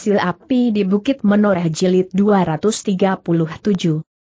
Sil Api di Bukit Menoreh Jilid 237.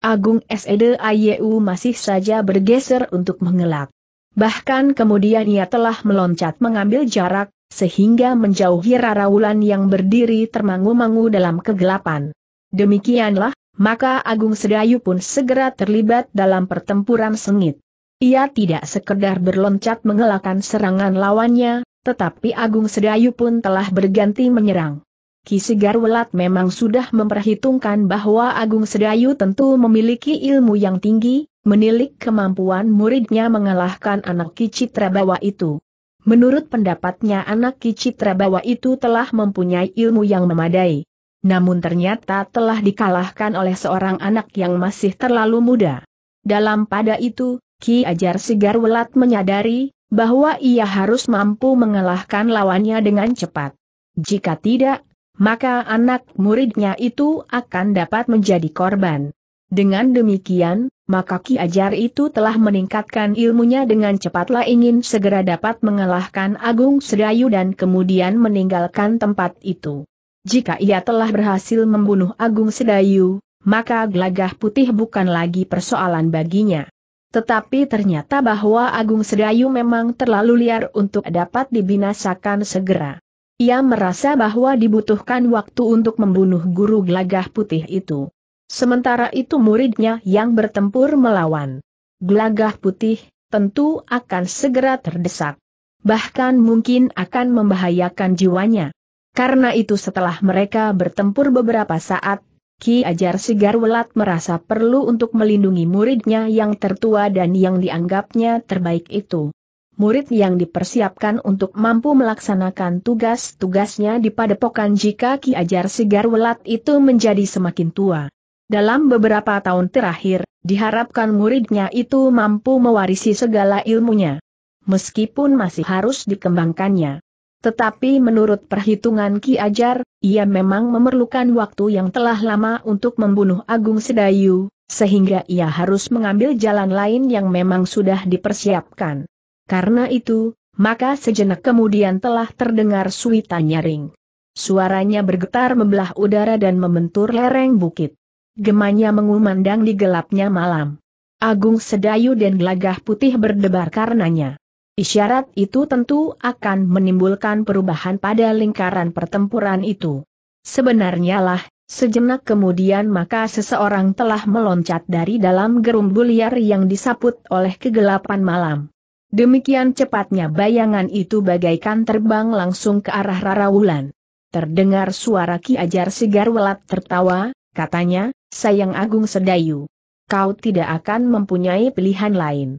Agung SED Ayu masih saja bergeser untuk mengelak. Bahkan kemudian ia telah meloncat mengambil jarak, sehingga menjauhi Raraulan yang berdiri termangu-mangu dalam kegelapan. Demikianlah, maka Agung Sedayu pun segera terlibat dalam pertempuran sengit. Ia tidak sekedar berloncat mengelakkan serangan lawannya, tetapi Agung Sedayu pun telah berganti menyerang. Ki Segar Welat memang sudah memperhitungkan bahwa Agung Sedayu tentu memiliki ilmu yang tinggi, menilik kemampuan muridnya mengalahkan anak Ki Citrabawa itu. Menurut pendapatnya anak Ki Citrabawa itu telah mempunyai ilmu yang memadai. Namun ternyata telah dikalahkan oleh seorang anak yang masih terlalu muda. Dalam pada itu, Ki Ajar Sigar Welat menyadari, bahwa ia harus mampu mengalahkan lawannya dengan cepat. Jika tidak, maka anak muridnya itu akan dapat menjadi korban. Dengan demikian, maka Ki Ajar itu telah meningkatkan ilmunya dengan cepatlah ingin segera dapat mengalahkan Agung Sedayu dan kemudian meninggalkan tempat itu. Jika ia telah berhasil membunuh Agung Sedayu, maka gelagah putih bukan lagi persoalan baginya. Tetapi ternyata bahwa Agung Sedayu memang terlalu liar untuk dapat dibinasakan segera. Ia merasa bahwa dibutuhkan waktu untuk membunuh guru gelagah putih itu. Sementara itu muridnya yang bertempur melawan. Gelagah putih, tentu akan segera terdesak. Bahkan mungkin akan membahayakan jiwanya. Karena itu setelah mereka bertempur beberapa saat, Ki Ajar Sigarwelat merasa perlu untuk melindungi muridnya yang tertua dan yang dianggapnya terbaik itu murid yang dipersiapkan untuk mampu melaksanakan tugas-tugasnya di padepokan jika Ki Ajar Sigar Welat itu menjadi semakin tua. Dalam beberapa tahun terakhir, diharapkan muridnya itu mampu mewarisi segala ilmunya. Meskipun masih harus dikembangkannya. Tetapi menurut perhitungan Ki Ajar, ia memang memerlukan waktu yang telah lama untuk membunuh Agung Sedayu, sehingga ia harus mengambil jalan lain yang memang sudah dipersiapkan. Karena itu, maka sejenak kemudian telah terdengar suita nyaring. Suaranya bergetar membelah udara dan membentur lereng bukit. Gemanya mengumandang di gelapnya malam. Agung Sedayu dan gelagah putih berdebar karenanya. Isyarat itu tentu akan menimbulkan perubahan pada lingkaran pertempuran itu. Sebenarnya lah, sejenak kemudian maka seseorang telah meloncat dari dalam gerumbul liar yang disaput oleh kegelapan malam. Demikian cepatnya bayangan itu bagaikan terbang langsung ke arah Rara Wulan. Terdengar suara Ki Ajar Segar Welat tertawa, katanya, sayang Agung Sedayu. Kau tidak akan mempunyai pilihan lain.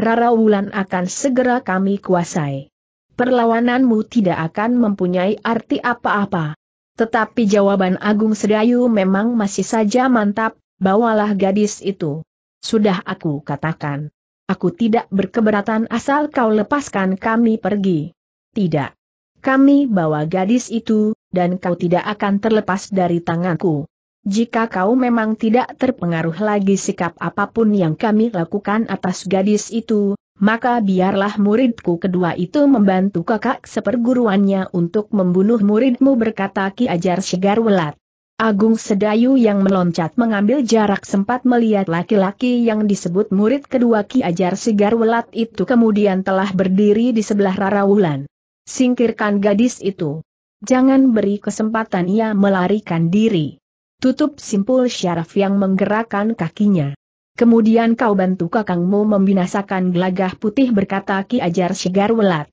Rara Wulan akan segera kami kuasai. Perlawananmu tidak akan mempunyai arti apa-apa. Tetapi jawaban Agung Sedayu memang masih saja mantap, bawalah gadis itu. Sudah aku katakan. Aku tidak berkeberatan asal kau lepaskan kami pergi. Tidak. Kami bawa gadis itu, dan kau tidak akan terlepas dari tanganku. Jika kau memang tidak terpengaruh lagi sikap apapun yang kami lakukan atas gadis itu, maka biarlah muridku kedua itu membantu kakak seperguruannya untuk membunuh muridmu berkata Ki Ajar Segarwelat. Agung Sedayu yang meloncat mengambil jarak sempat melihat laki-laki yang disebut murid kedua Ki Ajar Sigar Welat itu kemudian telah berdiri di sebelah Rara Wulan. Singkirkan gadis itu. Jangan beri kesempatan ia melarikan diri. Tutup simpul syaraf yang menggerakkan kakinya. Kemudian kau bantu kakangmu membinasakan gelagah putih berkata Ki Ajar Sigar Welat.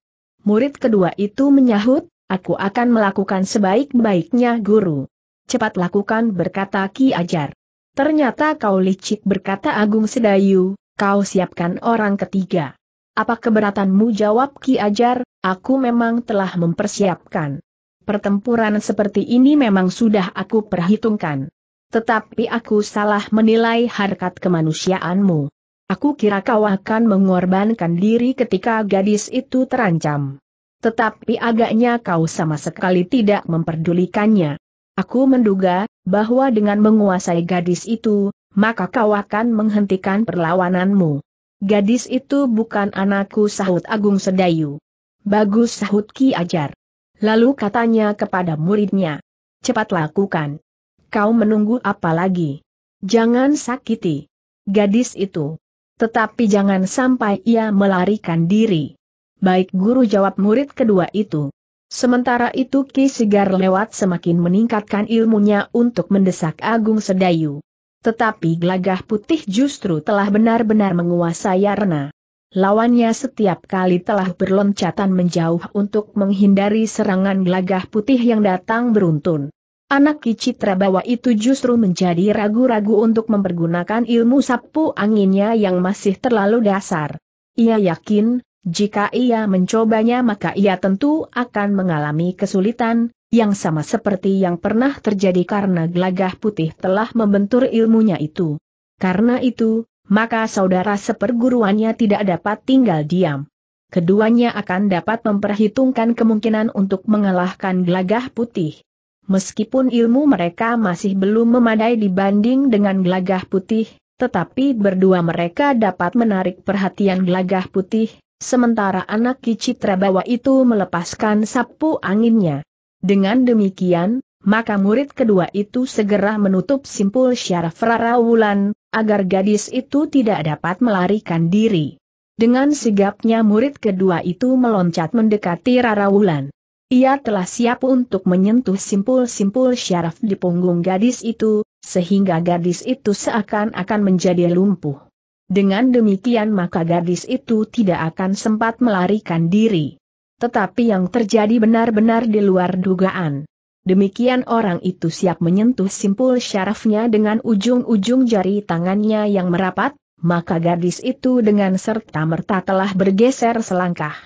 Murid kedua itu menyahut, aku akan melakukan sebaik-baiknya guru cepat lakukan berkata Ki Ajar. Ternyata kau licik berkata Agung Sedayu, kau siapkan orang ketiga. Apa keberatanmu jawab Ki Ajar, aku memang telah mempersiapkan. Pertempuran seperti ini memang sudah aku perhitungkan. Tetapi aku salah menilai harkat kemanusiaanmu. Aku kira kau akan mengorbankan diri ketika gadis itu terancam. Tetapi agaknya kau sama sekali tidak memperdulikannya. Aku menduga, bahwa dengan menguasai gadis itu, maka kau akan menghentikan perlawananmu. Gadis itu bukan anakku sahut Agung Sedayu. Bagus sahut Ki Ajar. Lalu katanya kepada muridnya. Cepat lakukan. Kau menunggu apa lagi? Jangan sakiti. Gadis itu. Tetapi jangan sampai ia melarikan diri. Baik guru jawab murid kedua itu. Sementara itu Ki Sigar lewat semakin meningkatkan ilmunya untuk mendesak Agung Sedayu. Tetapi Glagah putih justru telah benar-benar menguasai arena. Lawannya setiap kali telah berloncatan menjauh untuk menghindari serangan Glagah putih yang datang beruntun. Anak Ki Citra bawa itu justru menjadi ragu-ragu untuk mempergunakan ilmu sapu anginnya yang masih terlalu dasar. Ia yakin, jika ia mencobanya maka ia tentu akan mengalami kesulitan, yang sama seperti yang pernah terjadi karena gelagah putih telah membentur ilmunya itu. Karena itu, maka saudara seperguruannya tidak dapat tinggal diam. Keduanya akan dapat memperhitungkan kemungkinan untuk mengalahkan gelagah putih. Meskipun ilmu mereka masih belum memadai dibanding dengan gelagah putih, tetapi berdua mereka dapat menarik perhatian gelagah putih, Sementara anak Kicitra bawa itu melepaskan sapu anginnya. Dengan demikian, maka murid kedua itu segera menutup simpul syaraf Rawulan, agar gadis itu tidak dapat melarikan diri. Dengan sigapnya murid kedua itu meloncat mendekati Rawulan. Ia telah siap untuk menyentuh simpul-simpul syaraf di punggung gadis itu, sehingga gadis itu seakan-akan menjadi lumpuh. Dengan demikian maka gadis itu tidak akan sempat melarikan diri. Tetapi yang terjadi benar-benar di luar dugaan. Demikian orang itu siap menyentuh simpul syarafnya dengan ujung-ujung jari tangannya yang merapat, maka gadis itu dengan serta merta telah bergeser selangkah.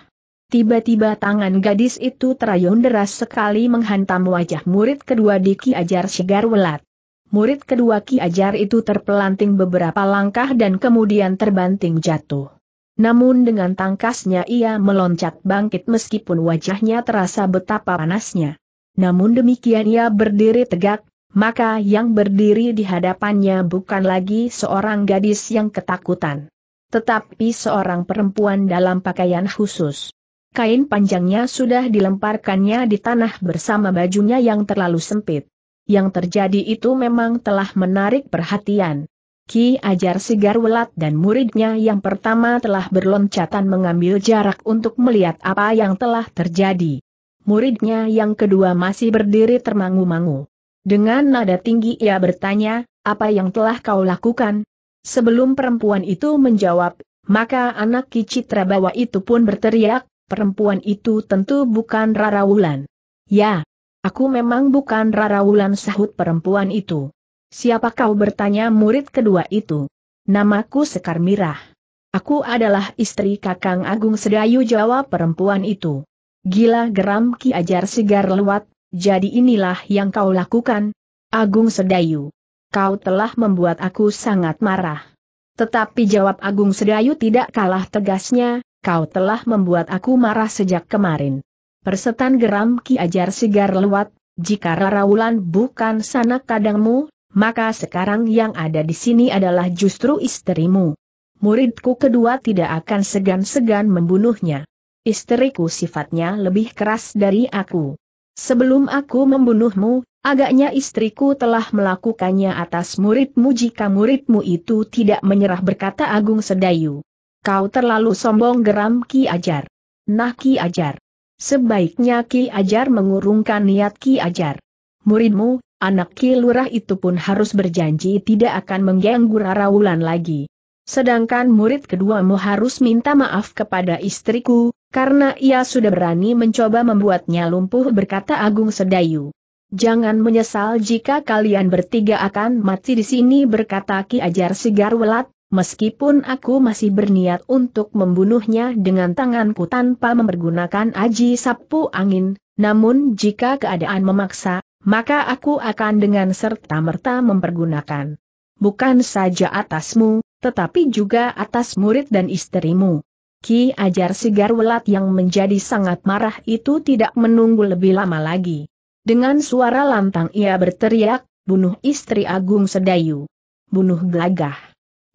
Tiba-tiba tangan gadis itu terayun deras sekali menghantam wajah murid kedua Diki Ajar Segar Welat murid kedua Ki Ajar itu terpelanting beberapa langkah dan kemudian terbanting jatuh. Namun dengan tangkasnya ia meloncat bangkit meskipun wajahnya terasa betapa panasnya. Namun demikian ia berdiri tegak, maka yang berdiri di hadapannya bukan lagi seorang gadis yang ketakutan. Tetapi seorang perempuan dalam pakaian khusus. Kain panjangnya sudah dilemparkannya di tanah bersama bajunya yang terlalu sempit yang terjadi itu memang telah menarik perhatian. Ki Ajar Welat dan muridnya yang pertama telah berloncatan mengambil jarak untuk melihat apa yang telah terjadi. Muridnya yang kedua masih berdiri termangu-mangu. Dengan nada tinggi ia bertanya, apa yang telah kau lakukan? Sebelum perempuan itu menjawab, maka anak Ki Citra bawa itu pun berteriak, perempuan itu tentu bukan Rara Wulan. Ya, Aku memang bukan Rara Wulan sahut perempuan itu. Siapa kau bertanya murid kedua itu? Namaku Sekar Mirah. Aku adalah istri Kakang Agung Sedayu Jawa perempuan itu. Gila geram Ki Ajar segar lewat, jadi inilah yang kau lakukan. Agung Sedayu. Kau telah membuat aku sangat marah. Tetapi jawab Agung Sedayu tidak kalah tegasnya, kau telah membuat aku marah sejak kemarin persetan geram Ki Ajar segar lewat, jika Raraulan bukan sanak kadangmu, maka sekarang yang ada di sini adalah justru istrimu. Muridku kedua tidak akan segan-segan membunuhnya. Istriku sifatnya lebih keras dari aku. Sebelum aku membunuhmu, agaknya istriku telah melakukannya atas muridmu jika muridmu itu tidak menyerah berkata Agung Sedayu. Kau terlalu sombong geram Ki Ajar. Nah Ki Ajar, Sebaiknya Ki Ajar mengurungkan niat Ki Ajar. Muridmu, anak Ki Lurah itu pun harus berjanji tidak akan mengganggu Rara Wulan lagi. Sedangkan murid keduamu harus minta maaf kepada istriku, karena ia sudah berani mencoba membuatnya lumpuh berkata Agung Sedayu. Jangan menyesal jika kalian bertiga akan mati di sini berkata Ki Ajar Sigar Welat, Meskipun aku masih berniat untuk membunuhnya dengan tanganku tanpa mempergunakan aji sapu angin, namun jika keadaan memaksa, maka aku akan dengan serta-merta mempergunakan. Bukan saja atasmu, tetapi juga atas murid dan istrimu. Ki Ajar Sigarwelat yang menjadi sangat marah itu tidak menunggu lebih lama lagi. Dengan suara lantang ia berteriak, bunuh istri Agung Sedayu. Bunuh gelagah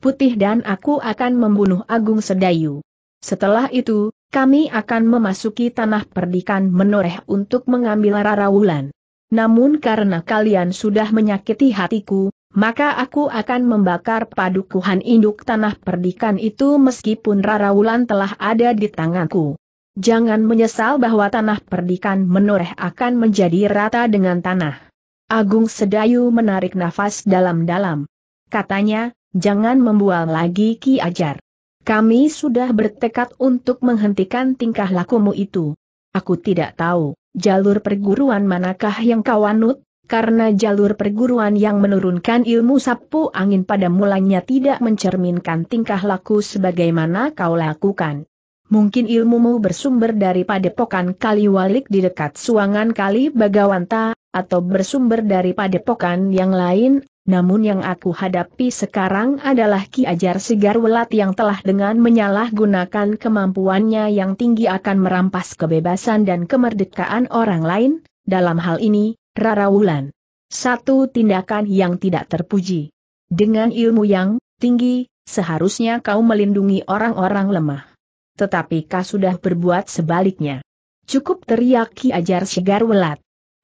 putih dan aku akan membunuh Agung Sedayu. Setelah itu, kami akan memasuki tanah perdikan menoreh untuk mengambil Rara Wulan. Namun karena kalian sudah menyakiti hatiku, maka aku akan membakar padukuhan induk tanah perdikan itu meskipun Rara Wulan telah ada di tanganku. Jangan menyesal bahwa tanah perdikan menoreh akan menjadi rata dengan tanah. Agung Sedayu menarik nafas dalam-dalam. Katanya, Jangan membual lagi Ki Ajar. Kami sudah bertekad untuk menghentikan tingkah lakumu itu. Aku tidak tahu, jalur perguruan manakah yang kau anut, karena jalur perguruan yang menurunkan ilmu sapu angin pada mulanya tidak mencerminkan tingkah laku sebagaimana kau lakukan. Mungkin ilmumu bersumber dari padepokan kali walik di dekat suangan Kali Bagawanta, atau bersumber dari padepokan yang lain, namun yang aku hadapi sekarang adalah Ki Ajar Sigar Welat yang telah dengan menyalahgunakan kemampuannya yang tinggi akan merampas kebebasan dan kemerdekaan orang lain, dalam hal ini, Rara Wulan. Satu tindakan yang tidak terpuji. Dengan ilmu yang tinggi, seharusnya kau melindungi orang-orang lemah. Tetapi kau sudah berbuat sebaliknya. Cukup teriak Ki Ajar Sigar Welat.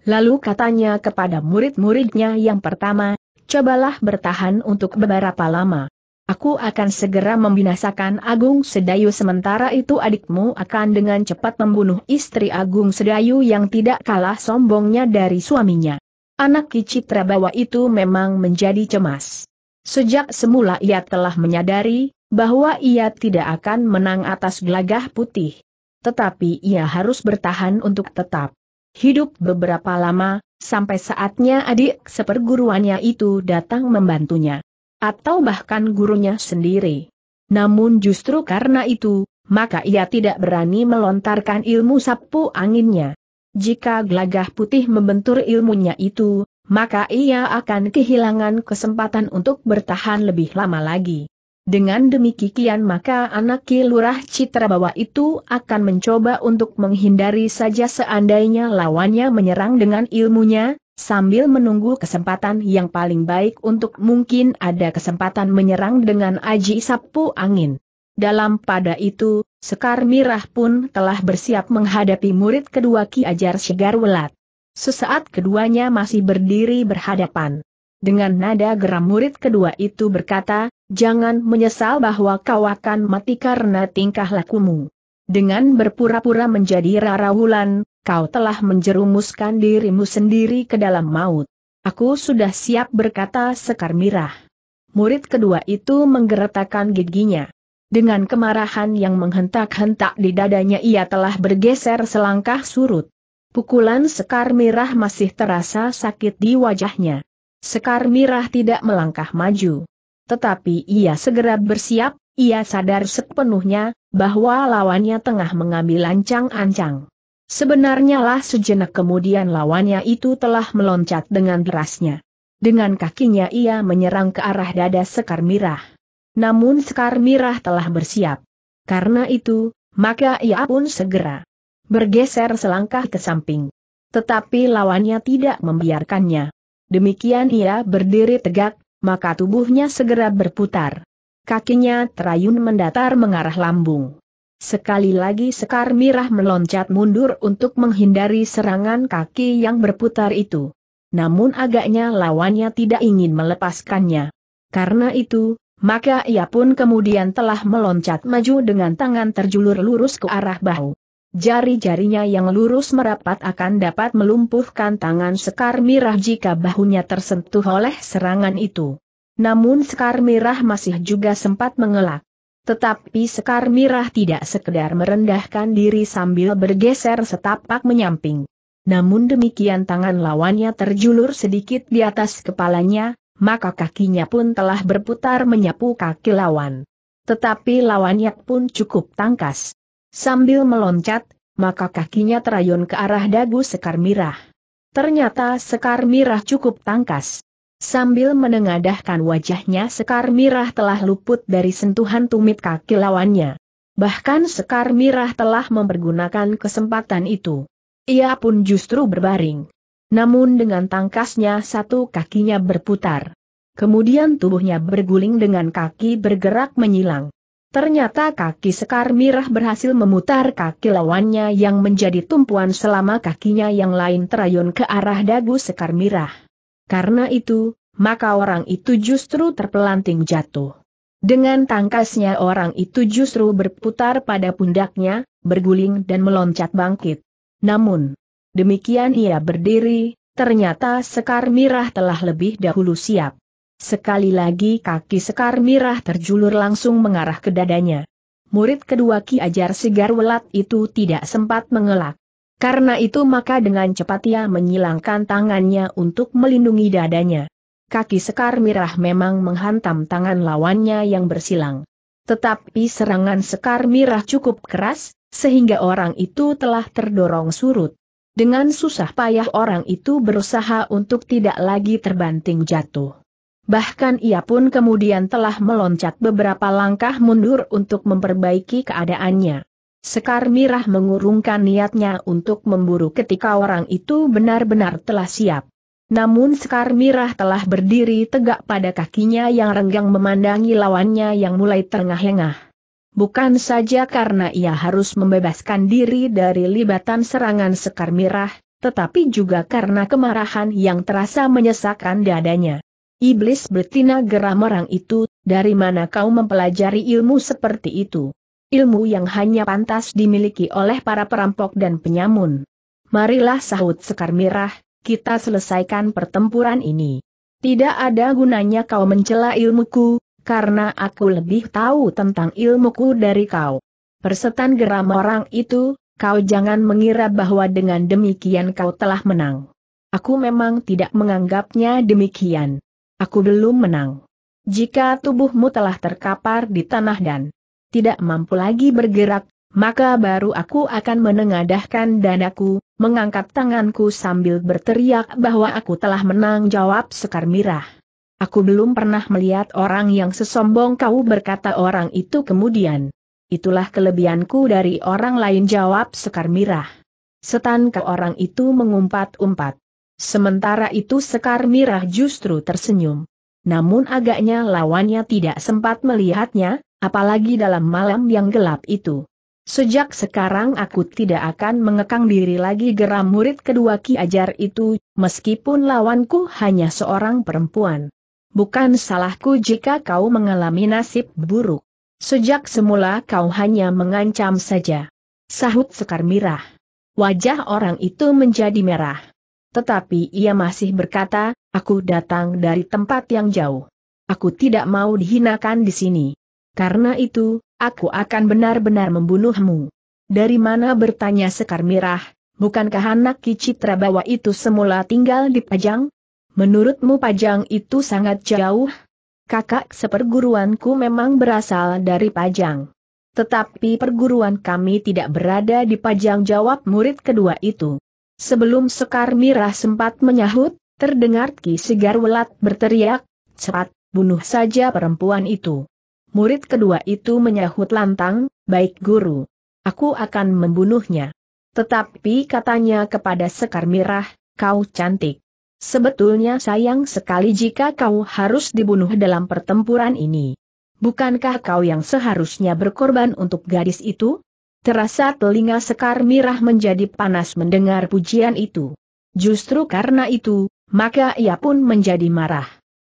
Lalu katanya kepada murid-muridnya yang pertama, cobalah bertahan untuk beberapa lama. Aku akan segera membinasakan Agung Sedayu sementara itu adikmu akan dengan cepat membunuh istri Agung Sedayu yang tidak kalah sombongnya dari suaminya. Anak Kicitra Bawa itu memang menjadi cemas. Sejak semula ia telah menyadari bahwa ia tidak akan menang atas gelagah putih. Tetapi ia harus bertahan untuk tetap hidup beberapa lama, Sampai saatnya adik seperguruannya itu datang membantunya. Atau bahkan gurunya sendiri. Namun justru karena itu, maka ia tidak berani melontarkan ilmu sapu anginnya. Jika gelagah putih membentur ilmunya itu, maka ia akan kehilangan kesempatan untuk bertahan lebih lama lagi. Dengan demikian maka anak kilurah bawah itu akan mencoba untuk menghindari saja seandainya lawannya menyerang dengan ilmunya, sambil menunggu kesempatan yang paling baik untuk mungkin ada kesempatan menyerang dengan aji sapu angin. Dalam pada itu, Sekar Mirah pun telah bersiap menghadapi murid kedua Ki Ajar Segar Welat. Sesaat keduanya masih berdiri berhadapan. Dengan nada geram murid kedua itu berkata, Jangan menyesal bahwa kau akan mati karena tingkah lakumu. Dengan berpura-pura menjadi Rara Wulan, kau telah menjerumuskan dirimu sendiri ke dalam maut. Aku sudah siap berkata Sekar Mirah. Murid kedua itu menggeretakkan giginya. Dengan kemarahan yang menghentak-hentak di dadanya ia telah bergeser selangkah surut. Pukulan Sekar Mirah masih terasa sakit di wajahnya. Sekar Mirah tidak melangkah maju. Tetapi ia segera bersiap, ia sadar sepenuhnya, bahwa lawannya tengah mengambil ancang-ancang. Sebenarnya lah sejenak kemudian lawannya itu telah meloncat dengan derasnya. Dengan kakinya ia menyerang ke arah dada Sekar Mirah. Namun Sekar Mirah telah bersiap. Karena itu, maka ia pun segera bergeser selangkah ke samping. Tetapi lawannya tidak membiarkannya. Demikian ia berdiri tegak, maka tubuhnya segera berputar. Kakinya terayun mendatar mengarah lambung. Sekali lagi Sekar Mirah meloncat mundur untuk menghindari serangan kaki yang berputar itu. Namun agaknya lawannya tidak ingin melepaskannya. Karena itu, maka ia pun kemudian telah meloncat maju dengan tangan terjulur lurus ke arah bahu. Jari-jarinya yang lurus merapat akan dapat melumpuhkan tangan Sekar Mirah jika bahunya tersentuh oleh serangan itu. Namun Sekar Mirah masih juga sempat mengelak. Tetapi Sekar Mirah tidak sekedar merendahkan diri sambil bergeser setapak menyamping. Namun demikian tangan lawannya terjulur sedikit di atas kepalanya, maka kakinya pun telah berputar menyapu kaki lawan. Tetapi lawannya pun cukup tangkas. Sambil meloncat, maka kakinya terayun ke arah dagu Sekar Mirah. Ternyata Sekar Mirah cukup tangkas. Sambil menengadahkan wajahnya Sekar Mirah telah luput dari sentuhan tumit kaki lawannya. Bahkan Sekar Mirah telah mempergunakan kesempatan itu. Ia pun justru berbaring. Namun dengan tangkasnya satu kakinya berputar. Kemudian tubuhnya berguling dengan kaki bergerak menyilang. Ternyata kaki Sekar Mirah berhasil memutar kaki lawannya yang menjadi tumpuan selama kakinya yang lain terayun ke arah dagu Sekar Mirah. Karena itu, maka orang itu justru terpelanting jatuh. Dengan tangkasnya orang itu justru berputar pada pundaknya, berguling dan meloncat bangkit. Namun, demikian ia berdiri, ternyata Sekar Mirah telah lebih dahulu siap. Sekali lagi kaki Sekar Mirah terjulur langsung mengarah ke dadanya. Murid kedua Ki Ajar Sigar Welat itu tidak sempat mengelak. Karena itu maka dengan cepat ia menyilangkan tangannya untuk melindungi dadanya. Kaki Sekar Mirah memang menghantam tangan lawannya yang bersilang. Tetapi serangan Sekar Mirah cukup keras, sehingga orang itu telah terdorong surut. Dengan susah payah orang itu berusaha untuk tidak lagi terbanting jatuh. Bahkan ia pun kemudian telah meloncat beberapa langkah mundur untuk memperbaiki keadaannya. Sekar Mirah mengurungkan niatnya untuk memburu ketika orang itu benar-benar telah siap. Namun Sekar Mirah telah berdiri tegak pada kakinya yang renggang memandangi lawannya yang mulai terengah engah Bukan saja karena ia harus membebaskan diri dari libatan serangan Sekar Mirah, tetapi juga karena kemarahan yang terasa menyesakkan dadanya. Iblis betina geram orang itu, dari mana kau mempelajari ilmu seperti itu? Ilmu yang hanya pantas dimiliki oleh para perampok dan penyamun. Marilah sahut Sekar Mirah, kita selesaikan pertempuran ini. Tidak ada gunanya kau mencela ilmuku, karena aku lebih tahu tentang ilmuku dari kau. Persetan geram orang itu, kau jangan mengira bahwa dengan demikian kau telah menang. Aku memang tidak menganggapnya demikian. Aku belum menang. Jika tubuhmu telah terkapar di tanah dan tidak mampu lagi bergerak, maka baru aku akan menengadahkan dadaku, mengangkat tanganku sambil berteriak bahwa aku telah menang jawab Sekar Mirah. Aku belum pernah melihat orang yang sesombong kau berkata orang itu kemudian. Itulah kelebihanku dari orang lain jawab Sekar Mirah. Setan ke orang itu mengumpat-umpat. Sementara itu Sekar Mirah justru tersenyum. Namun agaknya lawannya tidak sempat melihatnya, apalagi dalam malam yang gelap itu. Sejak sekarang aku tidak akan mengekang diri lagi geram murid kedua Ki Ajar itu, meskipun lawanku hanya seorang perempuan. Bukan salahku jika kau mengalami nasib buruk. Sejak semula kau hanya mengancam saja. Sahut Sekar Mirah. Wajah orang itu menjadi merah. Tetapi ia masih berkata, aku datang dari tempat yang jauh. Aku tidak mau dihinakan di sini. Karena itu, aku akan benar-benar membunuhmu. Dari mana bertanya Sekar Mirah, bukankah anak Kicitra bawa itu semula tinggal di Pajang? Menurutmu Pajang itu sangat jauh? Kakak seperguruanku memang berasal dari Pajang. Tetapi perguruan kami tidak berada di Pajang jawab murid kedua itu. Sebelum Sekar Mirah sempat menyahut, terdengar Ki Sigar Welat berteriak, cepat, bunuh saja perempuan itu. Murid kedua itu menyahut lantang, baik guru. Aku akan membunuhnya. Tetapi katanya kepada Sekar Mirah, kau cantik. Sebetulnya sayang sekali jika kau harus dibunuh dalam pertempuran ini. Bukankah kau yang seharusnya berkorban untuk gadis itu? Terasa telinga Sekar Mirah menjadi panas mendengar pujian itu. Justru karena itu, maka ia pun menjadi marah.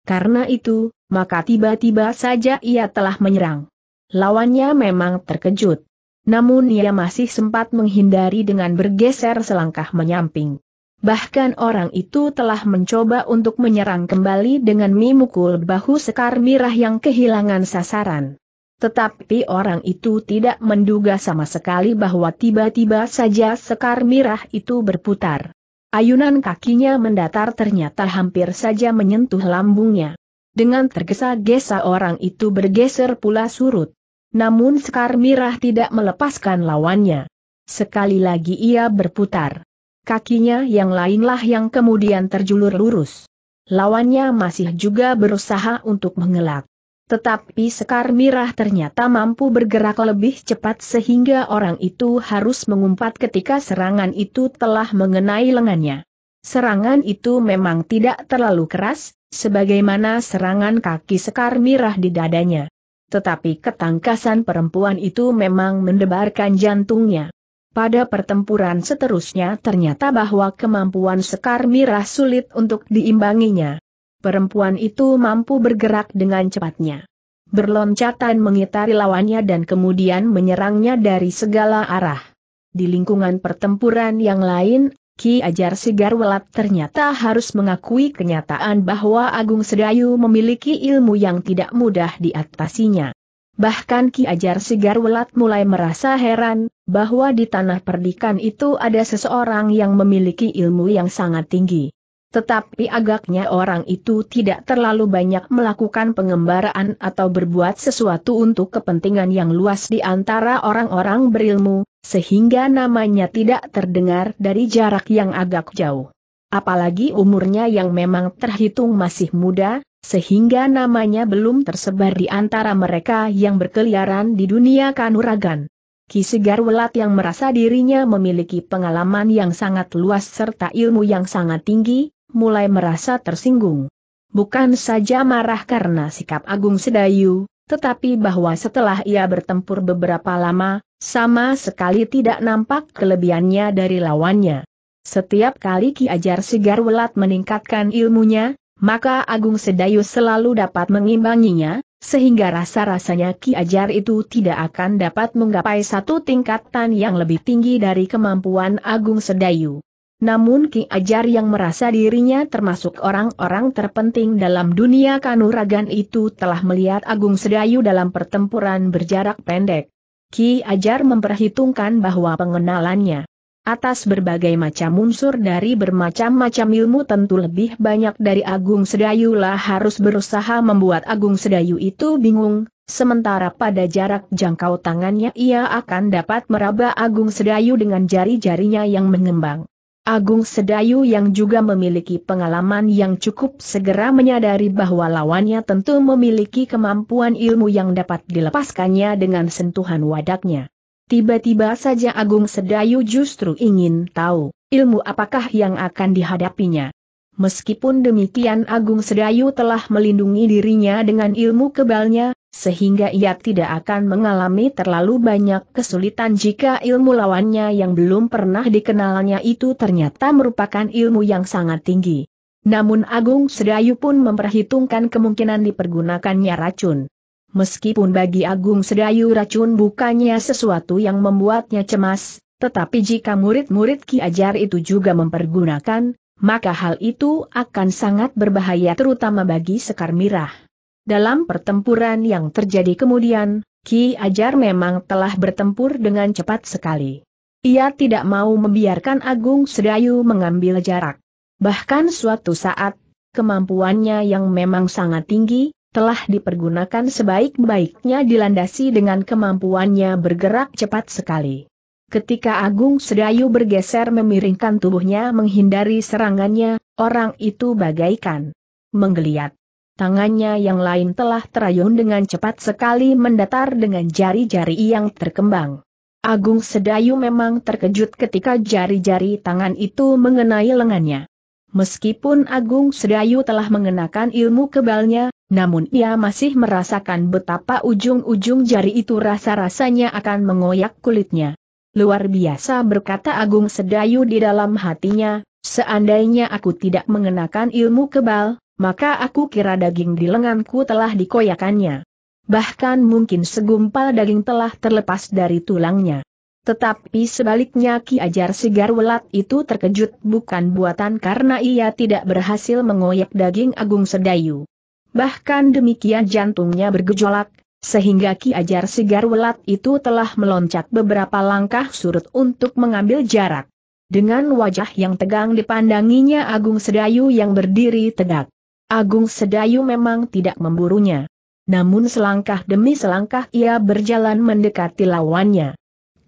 Karena itu, maka tiba-tiba saja ia telah menyerang. Lawannya memang terkejut. Namun ia masih sempat menghindari dengan bergeser selangkah menyamping. Bahkan orang itu telah mencoba untuk menyerang kembali dengan memukul bahu Sekar Mirah yang kehilangan sasaran. Tetapi orang itu tidak menduga sama sekali bahwa tiba-tiba saja sekar mirah itu berputar. Ayunan kakinya mendatar ternyata hampir saja menyentuh lambungnya. Dengan tergesa-gesa orang itu bergeser pula surut. Namun sekar mirah tidak melepaskan lawannya. Sekali lagi ia berputar. Kakinya yang lainlah yang kemudian terjulur lurus. Lawannya masih juga berusaha untuk mengelak. Tetapi Sekar Mirah ternyata mampu bergerak lebih cepat sehingga orang itu harus mengumpat ketika serangan itu telah mengenai lengannya. Serangan itu memang tidak terlalu keras, sebagaimana serangan kaki Sekar Mirah di dadanya. Tetapi ketangkasan perempuan itu memang mendebarkan jantungnya. Pada pertempuran seterusnya ternyata bahwa kemampuan Sekar Mirah sulit untuk diimbanginya perempuan itu mampu bergerak dengan cepatnya. Berloncatan mengitari lawannya dan kemudian menyerangnya dari segala arah. Di lingkungan pertempuran yang lain, Ki Ajar Sigarwelat ternyata harus mengakui kenyataan bahwa Agung Sedayu memiliki ilmu yang tidak mudah diatasinya. Bahkan Ki Ajar Sigarwelat mulai merasa heran, bahwa di tanah perdikan itu ada seseorang yang memiliki ilmu yang sangat tinggi. Tetapi agaknya orang itu tidak terlalu banyak melakukan pengembaraan atau berbuat sesuatu untuk kepentingan yang luas di antara orang-orang berilmu, sehingga namanya tidak terdengar dari jarak yang agak jauh. Apalagi umurnya yang memang terhitung masih muda, sehingga namanya belum tersebar di antara mereka yang berkeliaran di dunia kanuragan. Kisegar Welat yang merasa dirinya memiliki pengalaman yang sangat luas serta ilmu yang sangat tinggi, mulai merasa tersinggung. Bukan saja marah karena sikap Agung Sedayu, tetapi bahwa setelah ia bertempur beberapa lama, sama sekali tidak nampak kelebihannya dari lawannya. Setiap kali Ki Ajar Segar Welat meningkatkan ilmunya, maka Agung Sedayu selalu dapat mengimbanginya, sehingga rasa-rasanya Ki Ajar itu tidak akan dapat menggapai satu tingkatan yang lebih tinggi dari kemampuan Agung Sedayu namun Ki Ajar yang merasa dirinya termasuk orang-orang terpenting dalam dunia kanuragan itu telah melihat Agung Sedayu dalam pertempuran berjarak pendek. Ki Ajar memperhitungkan bahwa pengenalannya atas berbagai macam unsur dari bermacam-macam ilmu tentu lebih banyak dari Agung Sedayu lah harus berusaha membuat Agung Sedayu itu bingung, sementara pada jarak jangkau tangannya ia akan dapat meraba Agung Sedayu dengan jari-jarinya yang mengembang. Agung Sedayu yang juga memiliki pengalaman yang cukup segera menyadari bahwa lawannya tentu memiliki kemampuan ilmu yang dapat dilepaskannya dengan sentuhan wadaknya. Tiba-tiba saja Agung Sedayu justru ingin tahu, ilmu apakah yang akan dihadapinya. Meskipun demikian Agung Sedayu telah melindungi dirinya dengan ilmu kebalnya, sehingga ia tidak akan mengalami terlalu banyak kesulitan jika ilmu lawannya yang belum pernah dikenalnya itu ternyata merupakan ilmu yang sangat tinggi. Namun Agung Sedayu pun memperhitungkan kemungkinan dipergunakannya racun. Meskipun bagi Agung Sedayu racun bukannya sesuatu yang membuatnya cemas, tetapi jika murid-murid Ki Ajar itu juga mempergunakan, maka hal itu akan sangat berbahaya terutama bagi Sekar Mirah. Dalam pertempuran yang terjadi kemudian, Ki Ajar memang telah bertempur dengan cepat sekali. Ia tidak mau membiarkan Agung Sedayu mengambil jarak. Bahkan suatu saat, kemampuannya yang memang sangat tinggi, telah dipergunakan sebaik-baiknya dilandasi dengan kemampuannya bergerak cepat sekali. Ketika Agung Sedayu bergeser memiringkan tubuhnya menghindari serangannya, orang itu bagaikan menggeliat. Tangannya yang lain telah terayun dengan cepat sekali mendatar dengan jari-jari yang terkembang. Agung Sedayu memang terkejut ketika jari-jari tangan itu mengenai lengannya. Meskipun Agung Sedayu telah mengenakan ilmu kebalnya, namun ia masih merasakan betapa ujung-ujung jari itu rasa-rasanya akan mengoyak kulitnya luar biasa berkata Agung Sedayu di dalam hatinya, seandainya aku tidak mengenakan ilmu kebal, maka aku kira daging di lenganku telah dikoyakannya. Bahkan mungkin segumpal daging telah terlepas dari tulangnya. Tetapi sebaliknya Ki Ajar Sigar Welat itu terkejut bukan buatan karena ia tidak berhasil mengoyak daging Agung Sedayu. Bahkan demikian jantungnya bergejolak, sehingga Ki Ajar Sigar Welat itu telah meloncat beberapa langkah surut untuk mengambil jarak. Dengan wajah yang tegang dipandanginya Agung Sedayu yang berdiri tegak. Agung Sedayu memang tidak memburunya. Namun selangkah demi selangkah ia berjalan mendekati lawannya.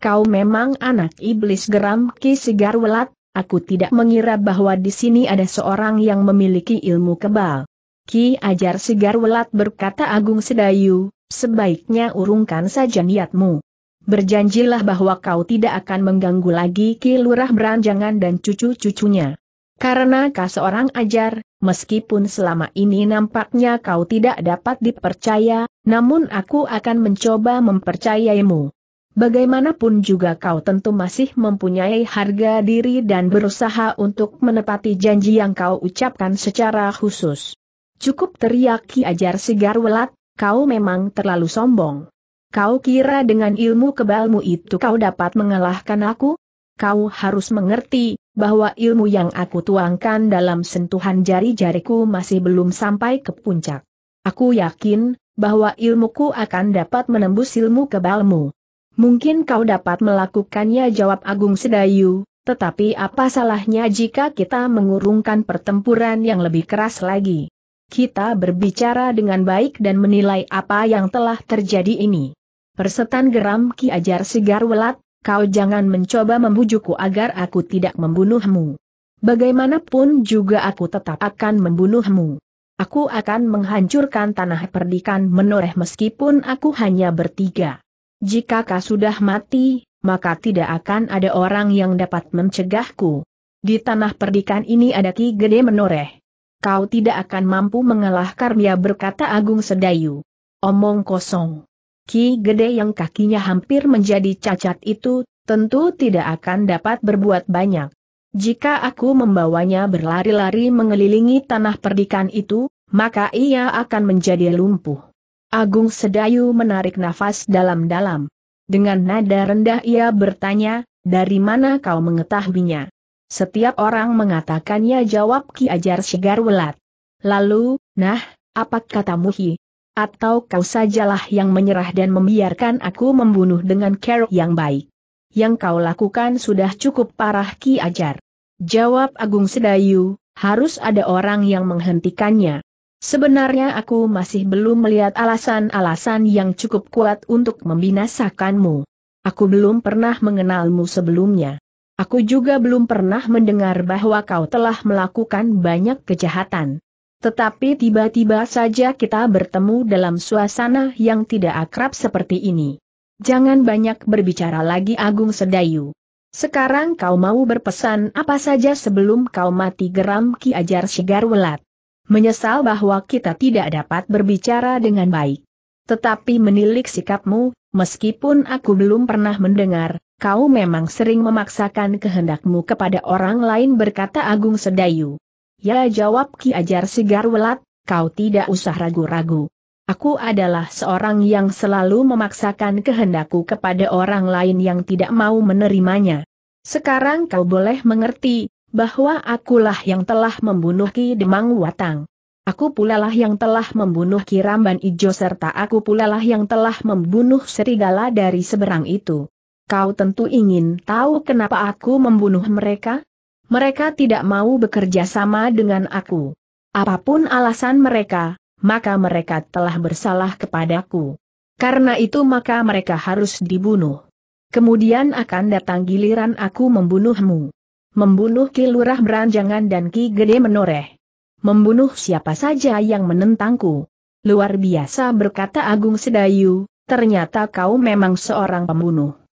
Kau memang anak iblis geram Ki Sigar Welat, aku tidak mengira bahwa di sini ada seorang yang memiliki ilmu kebal. Ki Ajar Sigar Welat berkata Agung Sedayu, Sebaiknya urungkan saja niatmu. Berjanjilah bahwa kau tidak akan mengganggu lagi Ki Beranjangan dan cucu-cucunya. Karena kau seorang ajar, meskipun selama ini nampaknya kau tidak dapat dipercaya, namun aku akan mencoba mempercayaimu. Bagaimanapun juga kau tentu masih mempunyai harga diri dan berusaha untuk menepati janji yang kau ucapkan secara khusus. Cukup teriak Ki Ajar Sigar Welat, kau memang terlalu sombong. Kau kira dengan ilmu kebalmu itu kau dapat mengalahkan aku? Kau harus mengerti, bahwa ilmu yang aku tuangkan dalam sentuhan jari-jariku masih belum sampai ke puncak. Aku yakin, bahwa ilmuku akan dapat menembus ilmu kebalmu. Mungkin kau dapat melakukannya jawab Agung Sedayu, tetapi apa salahnya jika kita mengurungkan pertempuran yang lebih keras lagi? Kita berbicara dengan baik dan menilai apa yang telah terjadi ini. Persetan geram Ki Ajar Sigar Welat, kau jangan mencoba membujukku agar aku tidak membunuhmu. Bagaimanapun juga aku tetap akan membunuhmu. Aku akan menghancurkan tanah perdikan menoreh meskipun aku hanya bertiga. Jika kau sudah mati, maka tidak akan ada orang yang dapat mencegahku. Di tanah perdikan ini ada Ki Gede Menoreh kau tidak akan mampu mengalah dia berkata Agung Sedayu. Omong kosong. Ki gede yang kakinya hampir menjadi cacat itu, tentu tidak akan dapat berbuat banyak. Jika aku membawanya berlari-lari mengelilingi tanah perdikan itu, maka ia akan menjadi lumpuh. Agung Sedayu menarik nafas dalam-dalam. Dengan nada rendah ia bertanya, dari mana kau mengetahuinya? Setiap orang mengatakannya jawab Ki Ajar Segar Welat. Lalu, nah, apa katamu Hi? Atau kau sajalah yang menyerah dan membiarkan aku membunuh dengan kerok yang baik? Yang kau lakukan sudah cukup parah Ki Ajar. Jawab Agung Sedayu, harus ada orang yang menghentikannya. Sebenarnya aku masih belum melihat alasan-alasan yang cukup kuat untuk membinasakanmu. Aku belum pernah mengenalmu sebelumnya. Aku juga belum pernah mendengar bahwa kau telah melakukan banyak kejahatan. Tetapi tiba-tiba saja kita bertemu dalam suasana yang tidak akrab seperti ini. Jangan banyak berbicara lagi Agung Sedayu. Sekarang kau mau berpesan apa saja sebelum kau mati geram Ki Ajar Welat. Menyesal bahwa kita tidak dapat berbicara dengan baik. Tetapi menilik sikapmu, meskipun aku belum pernah mendengar, kau memang sering memaksakan kehendakmu kepada orang lain berkata Agung Sedayu. Ya jawab Ki Ajar Sigarwelat, kau tidak usah ragu-ragu. Aku adalah seorang yang selalu memaksakan kehendakku kepada orang lain yang tidak mau menerimanya. Sekarang kau boleh mengerti, bahwa akulah yang telah membunuh Ki Demang Watang. Aku pulalah yang telah membunuh Ki Ramban Ijo serta aku pulalah yang telah membunuh serigala dari seberang itu. Kau tentu ingin tahu kenapa aku membunuh mereka? Mereka tidak mau bekerja sama dengan aku. Apapun alasan mereka, maka mereka telah bersalah kepadaku. Karena itu maka mereka harus dibunuh. Kemudian akan datang giliran aku membunuhmu. Membunuh Ki Lurah Beranjangan dan Ki Gede Menoreh. Membunuh siapa saja yang menentangku. Luar biasa berkata Agung Sedayu, ternyata kau memang seorang pembunuh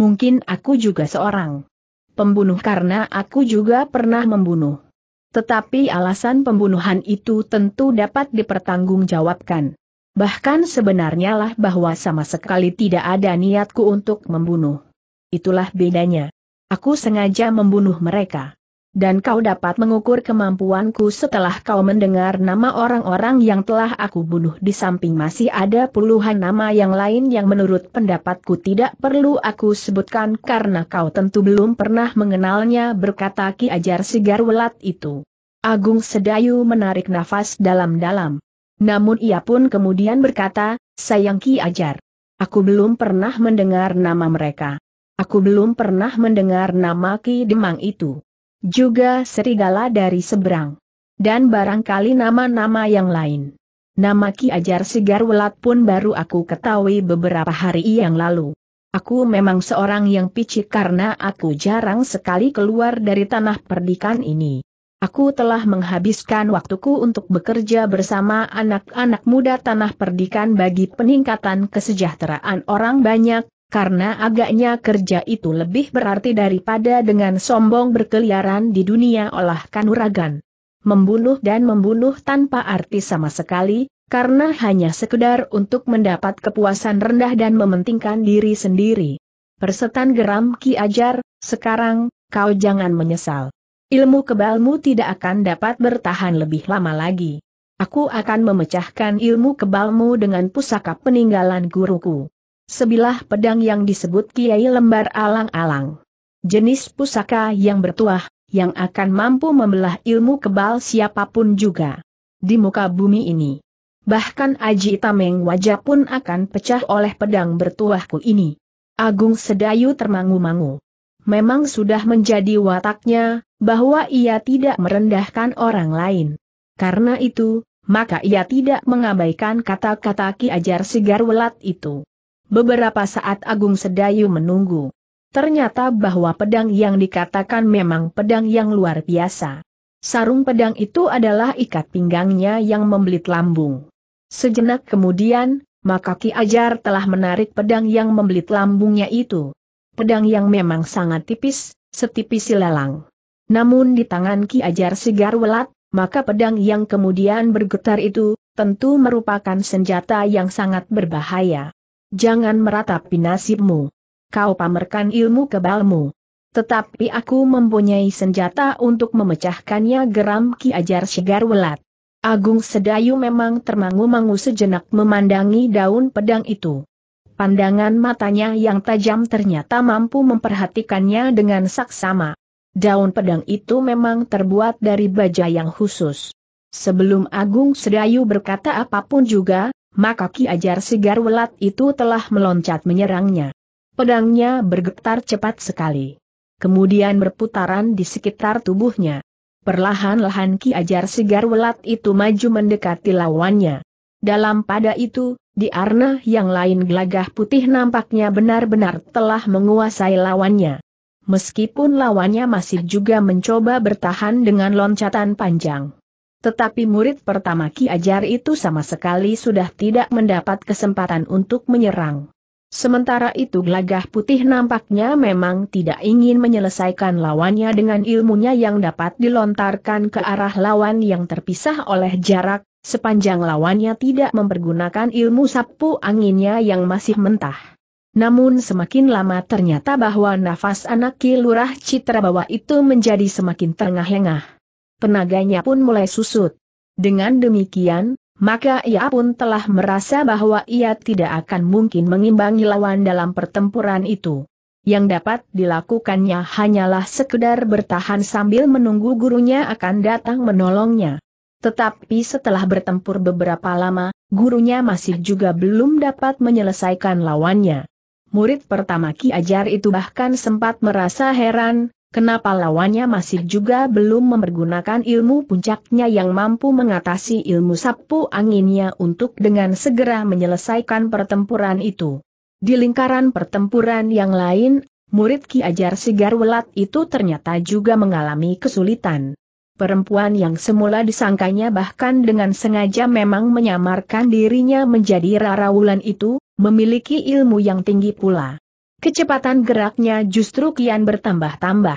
mungkin aku juga seorang pembunuh karena aku juga pernah membunuh. Tetapi alasan pembunuhan itu tentu dapat dipertanggungjawabkan. Bahkan sebenarnya lah bahwa sama sekali tidak ada niatku untuk membunuh. Itulah bedanya. Aku sengaja membunuh mereka dan kau dapat mengukur kemampuanku setelah kau mendengar nama orang-orang yang telah aku bunuh di samping masih ada puluhan nama yang lain yang menurut pendapatku tidak perlu aku sebutkan karena kau tentu belum pernah mengenalnya berkata Ki Ajar Welat itu. Agung Sedayu menarik nafas dalam-dalam. Namun ia pun kemudian berkata, sayang Ki Ajar. Aku belum pernah mendengar nama mereka. Aku belum pernah mendengar nama Ki Demang itu. Juga serigala dari seberang. Dan barangkali nama-nama yang lain. Nama Ki Ajar Sigar Welat pun baru aku ketahui beberapa hari yang lalu. Aku memang seorang yang picik karena aku jarang sekali keluar dari tanah perdikan ini. Aku telah menghabiskan waktuku untuk bekerja bersama anak-anak muda tanah perdikan bagi peningkatan kesejahteraan orang banyak, karena agaknya kerja itu lebih berarti daripada dengan sombong berkeliaran di dunia olah kanuragan. Membunuh dan membunuh tanpa arti sama sekali, karena hanya sekedar untuk mendapat kepuasan rendah dan mementingkan diri sendiri. Persetan geram Ki Ajar, sekarang, kau jangan menyesal. Ilmu kebalmu tidak akan dapat bertahan lebih lama lagi. Aku akan memecahkan ilmu kebalmu dengan pusaka peninggalan guruku sebilah pedang yang disebut Kiai Lembar Alang-Alang. Jenis pusaka yang bertuah, yang akan mampu membelah ilmu kebal siapapun juga. Di muka bumi ini. Bahkan Aji Tameng wajah pun akan pecah oleh pedang bertuahku ini. Agung Sedayu termangu-mangu. Memang sudah menjadi wataknya, bahwa ia tidak merendahkan orang lain. Karena itu, maka ia tidak mengabaikan kata-kata Ki Ajar Sigarwelat itu. Beberapa saat Agung Sedayu menunggu. Ternyata bahwa pedang yang dikatakan memang pedang yang luar biasa. Sarung pedang itu adalah ikat pinggangnya yang membelit lambung. Sejenak kemudian, maka Ki Ajar telah menarik pedang yang membelit lambungnya itu. Pedang yang memang sangat tipis, setipis silalang. Namun di tangan Ki Ajar segar Welat, maka pedang yang kemudian bergetar itu, tentu merupakan senjata yang sangat berbahaya. Jangan meratapi nasibmu. Kau pamerkan ilmu kebalmu. Tetapi aku mempunyai senjata untuk memecahkannya geram Ki Ajar Segar Welat. Agung Sedayu memang termangu-mangu sejenak memandangi daun pedang itu. Pandangan matanya yang tajam ternyata mampu memperhatikannya dengan saksama. Daun pedang itu memang terbuat dari baja yang khusus. Sebelum Agung Sedayu berkata apapun juga, maka Ki Ajar Sigar Welat itu telah meloncat menyerangnya. Pedangnya bergetar cepat sekali. Kemudian berputaran di sekitar tubuhnya. Perlahan-lahan Ki Ajar Sigar Welat itu maju mendekati lawannya. Dalam pada itu, di arna yang lain gelagah putih nampaknya benar-benar telah menguasai lawannya. Meskipun lawannya masih juga mencoba bertahan dengan loncatan panjang. Tetapi murid pertama Ki Ajar itu sama sekali sudah tidak mendapat kesempatan untuk menyerang. Sementara itu glagah putih nampaknya memang tidak ingin menyelesaikan lawannya dengan ilmunya yang dapat dilontarkan ke arah lawan yang terpisah oleh jarak, sepanjang lawannya tidak mempergunakan ilmu sapu anginnya yang masih mentah. Namun semakin lama ternyata bahwa nafas anak ki lurah Citrabawa itu menjadi semakin terengah-engah. Tenaganya pun mulai susut. Dengan demikian, maka ia pun telah merasa bahwa ia tidak akan mungkin mengimbangi lawan dalam pertempuran itu. Yang dapat dilakukannya hanyalah sekedar bertahan sambil menunggu gurunya akan datang menolongnya. Tetapi setelah bertempur beberapa lama, gurunya masih juga belum dapat menyelesaikan lawannya. Murid pertama Ki Ajar itu bahkan sempat merasa heran, Kenapa lawannya masih juga belum mempergunakan ilmu puncaknya yang mampu mengatasi ilmu sapu anginnya untuk dengan segera menyelesaikan pertempuran itu? Di lingkaran pertempuran yang lain, murid Ki Ajar Sigar Welat itu ternyata juga mengalami kesulitan. Perempuan yang semula disangkanya bahkan dengan sengaja memang menyamarkan dirinya menjadi Rara Wulan itu, memiliki ilmu yang tinggi pula. Kecepatan geraknya justru kian bertambah-tambah.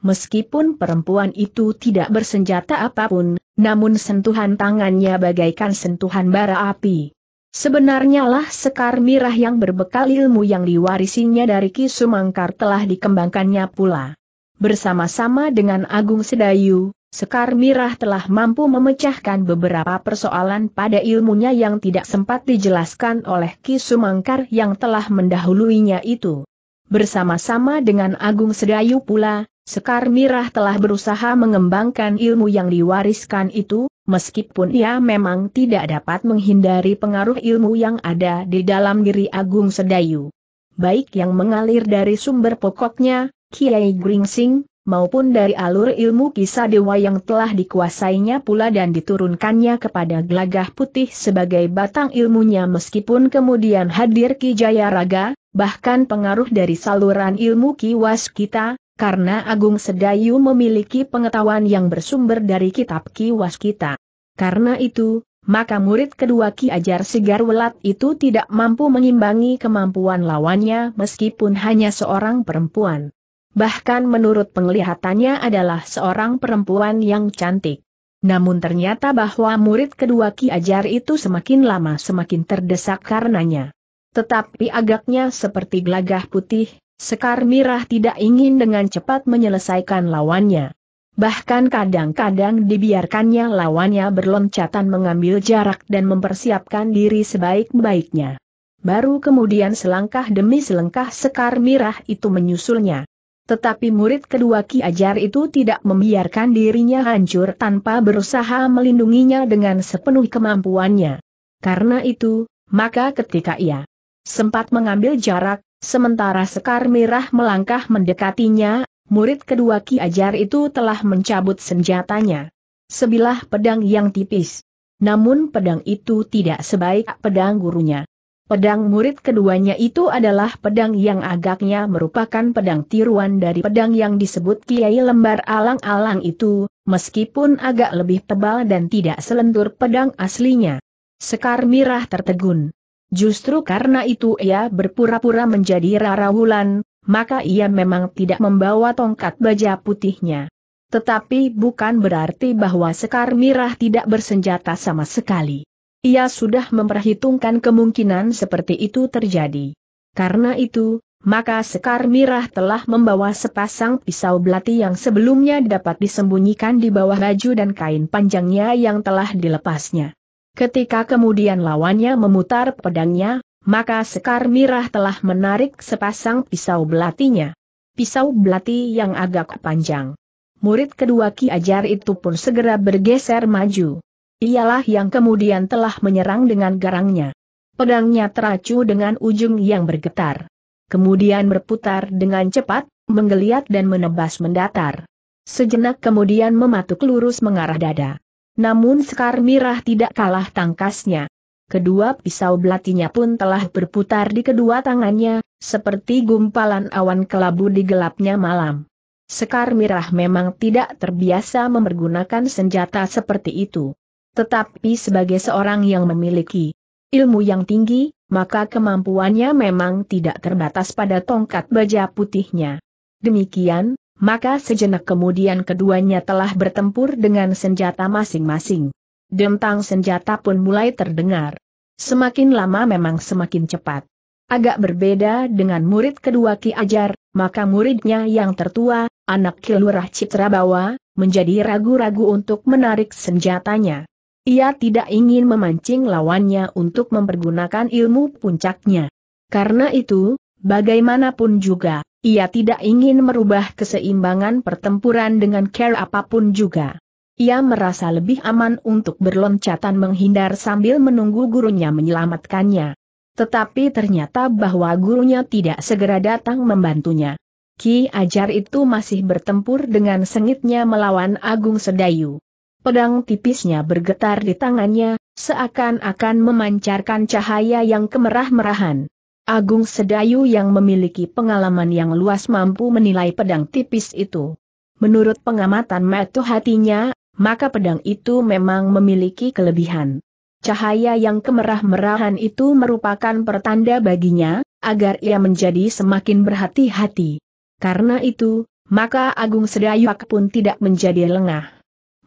Meskipun perempuan itu tidak bersenjata apapun, namun sentuhan tangannya bagaikan sentuhan bara api. Sebenarnya lah Sekar Mirah yang berbekal ilmu yang diwarisinya dari Ki Sumangkar telah dikembangkannya pula. Bersama-sama dengan Agung Sedayu, Sekar Mirah telah mampu memecahkan beberapa persoalan pada ilmunya yang tidak sempat dijelaskan oleh Ki Sumangkar yang telah mendahuluinya itu. Bersama-sama dengan Agung Sedayu pula, Sekar Mirah telah berusaha mengembangkan ilmu yang diwariskan itu, meskipun ia memang tidak dapat menghindari pengaruh ilmu yang ada di dalam diri Agung Sedayu. Baik yang mengalir dari sumber pokoknya, Kiai Gringsing, maupun dari alur ilmu kisah dewa yang telah dikuasainya pula dan diturunkannya kepada glagah putih sebagai batang ilmunya meskipun kemudian hadir Ki Jaya Raga bahkan pengaruh dari saluran ilmu kiwas kita, karena Agung Sedayu memiliki pengetahuan yang bersumber dari kitab kiwas kita. Karena itu, maka murid kedua Ki Ajar Segar Welat itu tidak mampu mengimbangi kemampuan lawannya meskipun hanya seorang perempuan. Bahkan menurut penglihatannya adalah seorang perempuan yang cantik. Namun ternyata bahwa murid kedua Ki Ajar itu semakin lama semakin terdesak karenanya. Tetapi agaknya seperti gelagah putih, Sekar Mirah tidak ingin dengan cepat menyelesaikan lawannya. Bahkan kadang-kadang dibiarkannya lawannya berloncatan mengambil jarak dan mempersiapkan diri sebaik-baiknya. Baru kemudian selangkah demi selangkah Sekar Mirah itu menyusulnya. Tetapi murid kedua Ki Ajar itu tidak membiarkan dirinya hancur tanpa berusaha melindunginya dengan sepenuh kemampuannya. Karena itu, maka ketika ia sempat mengambil jarak, sementara Sekar Mirah melangkah mendekatinya, murid kedua Ki Ajar itu telah mencabut senjatanya. Sebilah pedang yang tipis. Namun pedang itu tidak sebaik pedang gurunya. Pedang murid keduanya itu adalah pedang yang agaknya merupakan pedang tiruan dari pedang yang disebut Kiai Lembar Alang-Alang itu, meskipun agak lebih tebal dan tidak selentur pedang aslinya. Sekar Mirah tertegun. Justru karena itu ia berpura-pura menjadi Rara Wulan, maka ia memang tidak membawa tongkat baja putihnya. Tetapi bukan berarti bahwa Sekar Mirah tidak bersenjata sama sekali. Ia sudah memperhitungkan kemungkinan seperti itu terjadi. Karena itu, maka Sekar Mirah telah membawa sepasang pisau belati yang sebelumnya dapat disembunyikan di bawah baju dan kain panjangnya yang telah dilepasnya. Ketika kemudian lawannya memutar pedangnya, maka Sekar Mirah telah menarik sepasang pisau belatinya. Pisau belati yang agak panjang. Murid kedua Ki Ajar itu pun segera bergeser maju. Ialah yang kemudian telah menyerang dengan garangnya. Pedangnya teracu dengan ujung yang bergetar. Kemudian berputar dengan cepat, menggeliat dan menebas mendatar. Sejenak kemudian mematuk lurus mengarah dada. Namun Sekar Mirah tidak kalah tangkasnya. Kedua pisau belatinya pun telah berputar di kedua tangannya, seperti gumpalan awan kelabu di gelapnya malam. Sekar Mirah memang tidak terbiasa memergunakan senjata seperti itu. Tetapi sebagai seorang yang memiliki ilmu yang tinggi, maka kemampuannya memang tidak terbatas pada tongkat baja putihnya. Demikian, maka sejenak kemudian keduanya telah bertempur dengan senjata masing-masing. Dentang senjata pun mulai terdengar. Semakin lama memang semakin cepat. Agak berbeda dengan murid kedua Ki Ajar, maka muridnya yang tertua, anak Kilurah Citrabawa, menjadi ragu-ragu untuk menarik senjatanya. Ia tidak ingin memancing lawannya untuk mempergunakan ilmu puncaknya. Karena itu, bagaimanapun juga, ia tidak ingin merubah keseimbangan pertempuran dengan care apapun juga. Ia merasa lebih aman untuk berloncatan menghindar sambil menunggu gurunya menyelamatkannya. Tetapi ternyata bahwa gurunya tidak segera datang membantunya. Ki Ajar itu masih bertempur dengan sengitnya melawan Agung Sedayu. Pedang tipisnya bergetar di tangannya, seakan-akan memancarkan cahaya yang kemerah-merahan. Agung Sedayu yang memiliki pengalaman yang luas mampu menilai pedang tipis itu. Menurut pengamatan metu hatinya, maka pedang itu memang memiliki kelebihan. Cahaya yang kemerah-merahan itu merupakan pertanda baginya, agar ia menjadi semakin berhati-hati. Karena itu, maka Agung Sedayu pun tidak menjadi lengah.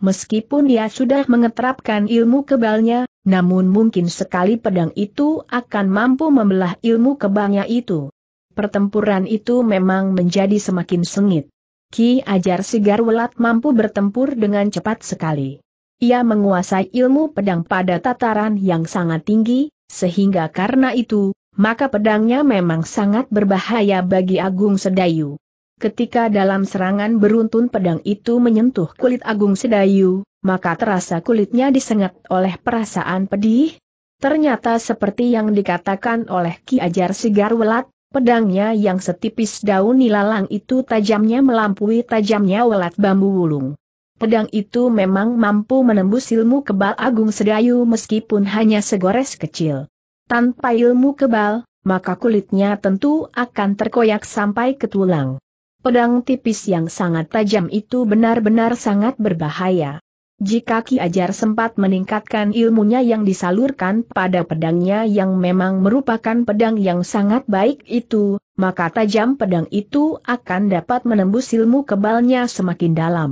Meskipun dia sudah mengeterapkan ilmu kebalnya, namun mungkin sekali pedang itu akan mampu membelah ilmu kebalnya itu. Pertempuran itu memang menjadi semakin sengit. Ki Ajar Sigar Welat mampu bertempur dengan cepat sekali. Ia menguasai ilmu pedang pada tataran yang sangat tinggi, sehingga karena itu, maka pedangnya memang sangat berbahaya bagi Agung Sedayu. Ketika dalam serangan beruntun pedang itu menyentuh kulit Agung Sedayu, maka terasa kulitnya disengat oleh perasaan pedih. Ternyata seperti yang dikatakan oleh Ki Ajar Sigar Welat, pedangnya yang setipis daun nilalang itu tajamnya melampaui tajamnya welat bambu wulung. Pedang itu memang mampu menembus ilmu kebal Agung Sedayu meskipun hanya segores kecil. Tanpa ilmu kebal, maka kulitnya tentu akan terkoyak sampai ke tulang. Pedang tipis yang sangat tajam itu benar-benar sangat berbahaya. Jika Ki Ajar sempat meningkatkan ilmunya yang disalurkan pada pedangnya yang memang merupakan pedang yang sangat baik itu, maka tajam pedang itu akan dapat menembus ilmu kebalnya semakin dalam.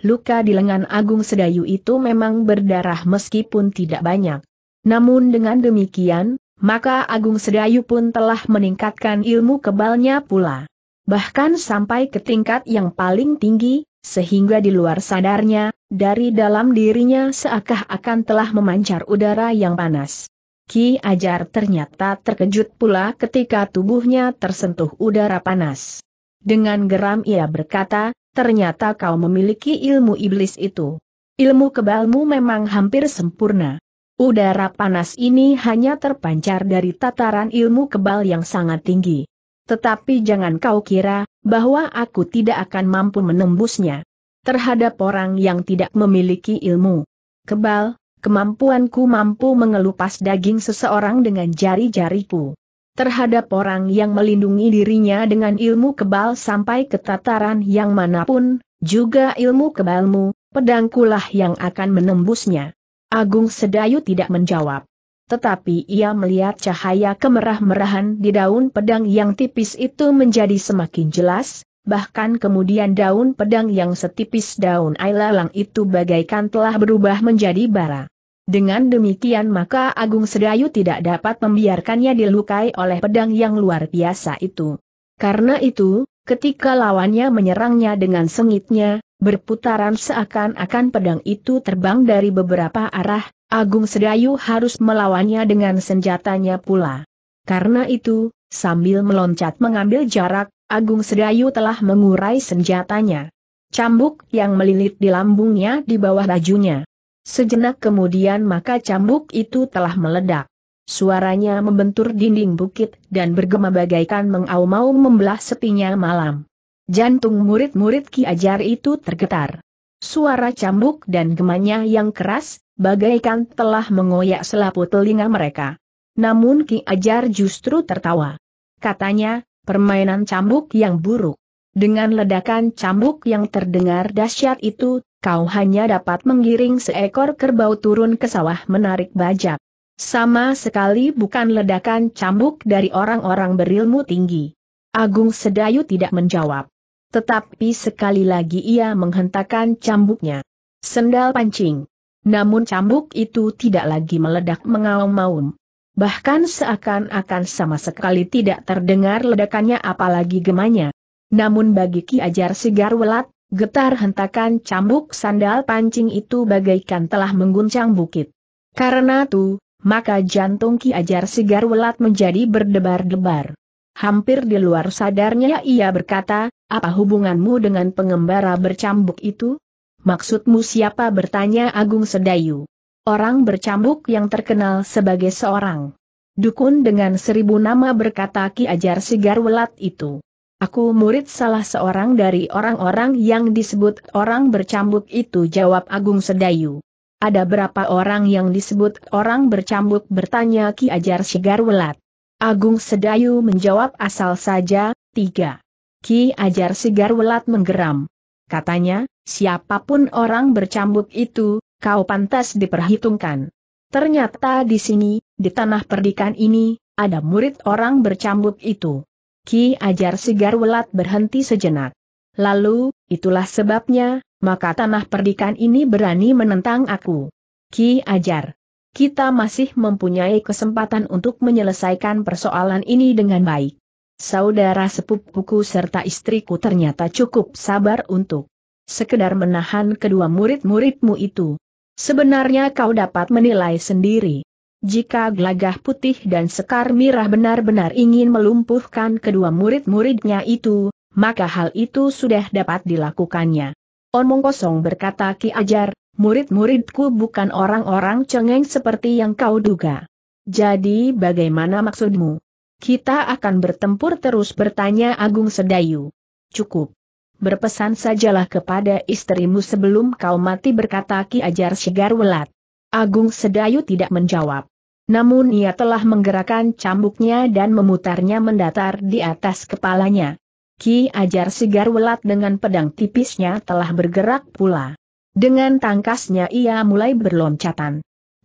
Luka di lengan Agung Sedayu itu memang berdarah meskipun tidak banyak. Namun dengan demikian, maka Agung Sedayu pun telah meningkatkan ilmu kebalnya pula bahkan sampai ke tingkat yang paling tinggi, sehingga di luar sadarnya, dari dalam dirinya seakah akan telah memancar udara yang panas. Ki Ajar ternyata terkejut pula ketika tubuhnya tersentuh udara panas. Dengan geram ia berkata, ternyata kau memiliki ilmu iblis itu. Ilmu kebalmu memang hampir sempurna. Udara panas ini hanya terpancar dari tataran ilmu kebal yang sangat tinggi. Tetapi jangan kau kira, bahwa aku tidak akan mampu menembusnya. Terhadap orang yang tidak memiliki ilmu. Kebal, kemampuanku mampu mengelupas daging seseorang dengan jari-jariku. Terhadap orang yang melindungi dirinya dengan ilmu kebal sampai ke tataran yang manapun, juga ilmu kebalmu, pedangkulah yang akan menembusnya. Agung Sedayu tidak menjawab tetapi ia melihat cahaya kemerah-merahan di daun pedang yang tipis itu menjadi semakin jelas, bahkan kemudian daun pedang yang setipis daun ailalang itu bagaikan telah berubah menjadi bara. Dengan demikian maka Agung Sedayu tidak dapat membiarkannya dilukai oleh pedang yang luar biasa itu. Karena itu, ketika lawannya menyerangnya dengan sengitnya, berputaran seakan-akan pedang itu terbang dari beberapa arah, Agung Sedayu harus melawannya dengan senjatanya pula. Karena itu, sambil meloncat mengambil jarak, Agung Sedayu telah mengurai senjatanya. Cambuk yang melilit di lambungnya di bawah bajunya. Sejenak kemudian maka cambuk itu telah meledak. Suaranya membentur dinding bukit dan bergema bagaikan mengaum mau membelah sepinya malam. Jantung murid-murid Ki Ajar itu tergetar. Suara cambuk dan gemanya yang keras, bagaikan telah mengoyak selaput telinga mereka. Namun Ki Ajar justru tertawa. Katanya, permainan cambuk yang buruk. Dengan ledakan cambuk yang terdengar dahsyat itu, kau hanya dapat menggiring seekor kerbau turun ke sawah menarik bajak. Sama sekali bukan ledakan cambuk dari orang-orang berilmu tinggi. Agung Sedayu tidak menjawab. Tetapi sekali lagi ia menghentakkan cambuknya. Sendal pancing. Namun cambuk itu tidak lagi meledak mengaum-maum. Bahkan seakan-akan sama sekali tidak terdengar ledakannya apalagi gemanya. Namun bagi Ki Ajar Sigar Welat, getar hentakan cambuk sandal pancing itu bagaikan telah mengguncang bukit. Karena itu, maka jantung Ki Ajar Sigar Welat menjadi berdebar-debar. Hampir di luar sadarnya ia berkata, apa hubunganmu dengan pengembara bercambuk itu? Maksudmu siapa bertanya Agung Sedayu? Orang bercambuk yang terkenal sebagai seorang dukun dengan seribu nama berkata Ki Ajar Sigar Welat itu. Aku murid salah seorang dari orang-orang yang disebut orang bercambuk itu jawab Agung Sedayu. Ada berapa orang yang disebut orang bercambuk bertanya Ki Ajar Sigar Welat. Agung Sedayu menjawab asal saja, tiga. Ki Ajar Sigar Welat menggeram. Katanya, siapapun orang bercambuk itu, kau pantas diperhitungkan. Ternyata di sini, di tanah perdikan ini, ada murid orang bercambuk itu. Ki Ajar si Welat berhenti sejenak. Lalu, itulah sebabnya, maka tanah perdikan ini berani menentang aku. Ki Ajar. Kita masih mempunyai kesempatan untuk menyelesaikan persoalan ini dengan baik saudara sepupuku serta istriku ternyata cukup sabar untuk sekedar menahan kedua murid-muridmu itu. Sebenarnya kau dapat menilai sendiri. Jika gelagah putih dan sekar mirah benar-benar ingin melumpuhkan kedua murid-muridnya itu, maka hal itu sudah dapat dilakukannya. Omong kosong berkata Ki Ajar, murid-muridku bukan orang-orang cengeng seperti yang kau duga. Jadi bagaimana maksudmu? Kita akan bertempur terus bertanya Agung Sedayu. Cukup. Berpesan sajalah kepada istrimu sebelum kau mati berkata Ki Ajar Welat. Agung Sedayu tidak menjawab. Namun ia telah menggerakkan cambuknya dan memutarnya mendatar di atas kepalanya. Ki Ajar Welat dengan pedang tipisnya telah bergerak pula. Dengan tangkasnya ia mulai berloncatan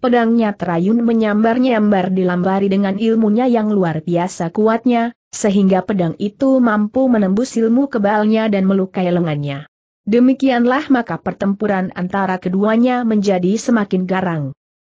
pedangnya terayun menyambar-nyambar dilambari dengan ilmunya yang luar biasa kuatnya, sehingga pedang itu mampu menembus ilmu kebalnya dan melukai lengannya. Demikianlah maka pertempuran antara keduanya menjadi semakin garang.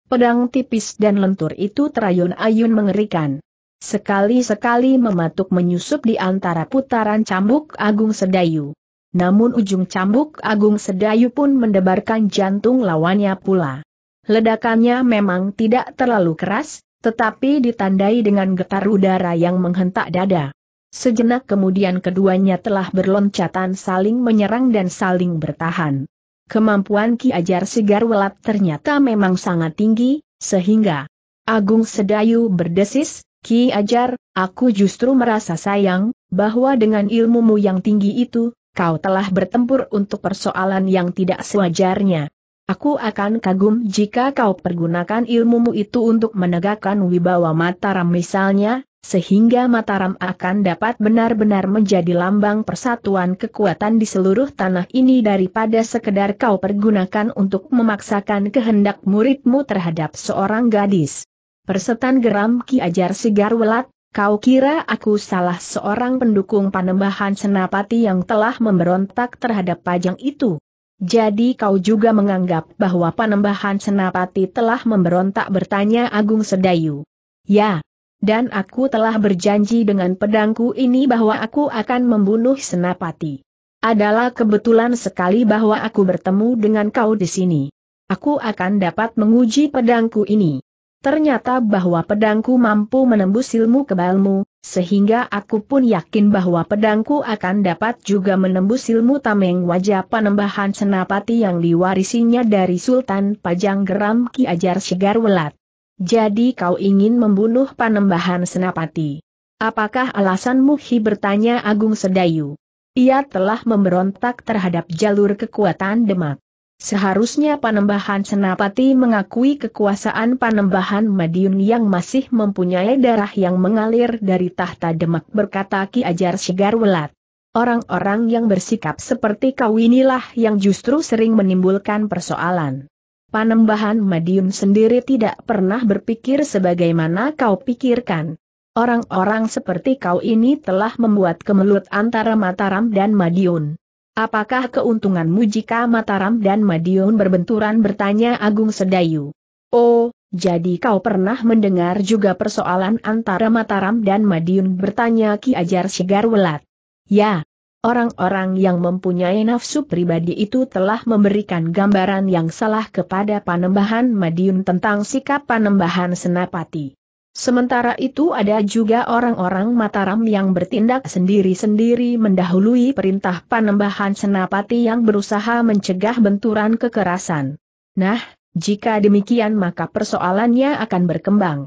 Pedang tipis dan lentur itu terayun-ayun mengerikan. Sekali-sekali mematuk menyusup di antara putaran cambuk Agung Sedayu. Namun ujung cambuk Agung Sedayu pun mendebarkan jantung lawannya pula. Ledakannya memang tidak terlalu keras, tetapi ditandai dengan getar udara yang menghentak dada. Sejenak kemudian keduanya telah berloncatan saling menyerang dan saling bertahan. Kemampuan Ki Ajar Sigar Welat ternyata memang sangat tinggi, sehingga Agung Sedayu berdesis, Ki Ajar, aku justru merasa sayang, bahwa dengan ilmumu yang tinggi itu, kau telah bertempur untuk persoalan yang tidak sewajarnya. Aku akan kagum jika kau pergunakan ilmumu itu untuk menegakkan wibawa Mataram misalnya, sehingga Mataram akan dapat benar-benar menjadi lambang persatuan kekuatan di seluruh tanah ini daripada sekedar kau pergunakan untuk memaksakan kehendak muridmu terhadap seorang gadis. Persetan geram Ki Ajar Sigar Welat, kau kira aku salah seorang pendukung panembahan senapati yang telah memberontak terhadap pajang itu? Jadi kau juga menganggap bahwa Panembahan Senapati telah memberontak bertanya Agung Sedayu. Ya. Dan aku telah berjanji dengan pedangku ini bahwa aku akan membunuh Senapati. Adalah kebetulan sekali bahwa aku bertemu dengan kau di sini. Aku akan dapat menguji pedangku ini. Ternyata bahwa pedangku mampu menembus ilmu kebalmu, sehingga aku pun yakin bahwa pedangku akan dapat juga menembus ilmu tameng wajah panembahan senapati yang diwarisinya dari Sultan Pajang Geram Ki Ajar Segar Welat. Jadi kau ingin membunuh panembahan senapati. Apakah alasanmu Hi bertanya Agung Sedayu? Ia telah memberontak terhadap jalur kekuatan Demak. Seharusnya Panembahan Senapati mengakui kekuasaan Panembahan Madiun yang masih mempunyai darah yang mengalir dari tahta Demak berkata Ki Ajar Welat. Orang-orang yang bersikap seperti kau inilah yang justru sering menimbulkan persoalan. Panembahan Madiun sendiri tidak pernah berpikir sebagaimana kau pikirkan. Orang-orang seperti kau ini telah membuat kemelut antara Mataram dan Madiun. Apakah keuntunganmu jika Mataram dan Madiun berbenturan bertanya Agung Sedayu? Oh, jadi kau pernah mendengar juga persoalan antara Mataram dan Madiun bertanya Ki Ajar Sigar Welat? Ya, orang-orang yang mempunyai nafsu pribadi itu telah memberikan gambaran yang salah kepada Panembahan Madiun tentang sikap Panembahan Senapati. Sementara itu ada juga orang-orang Mataram yang bertindak sendiri-sendiri mendahului perintah panembahan senapati yang berusaha mencegah benturan kekerasan. Nah, jika demikian maka persoalannya akan berkembang.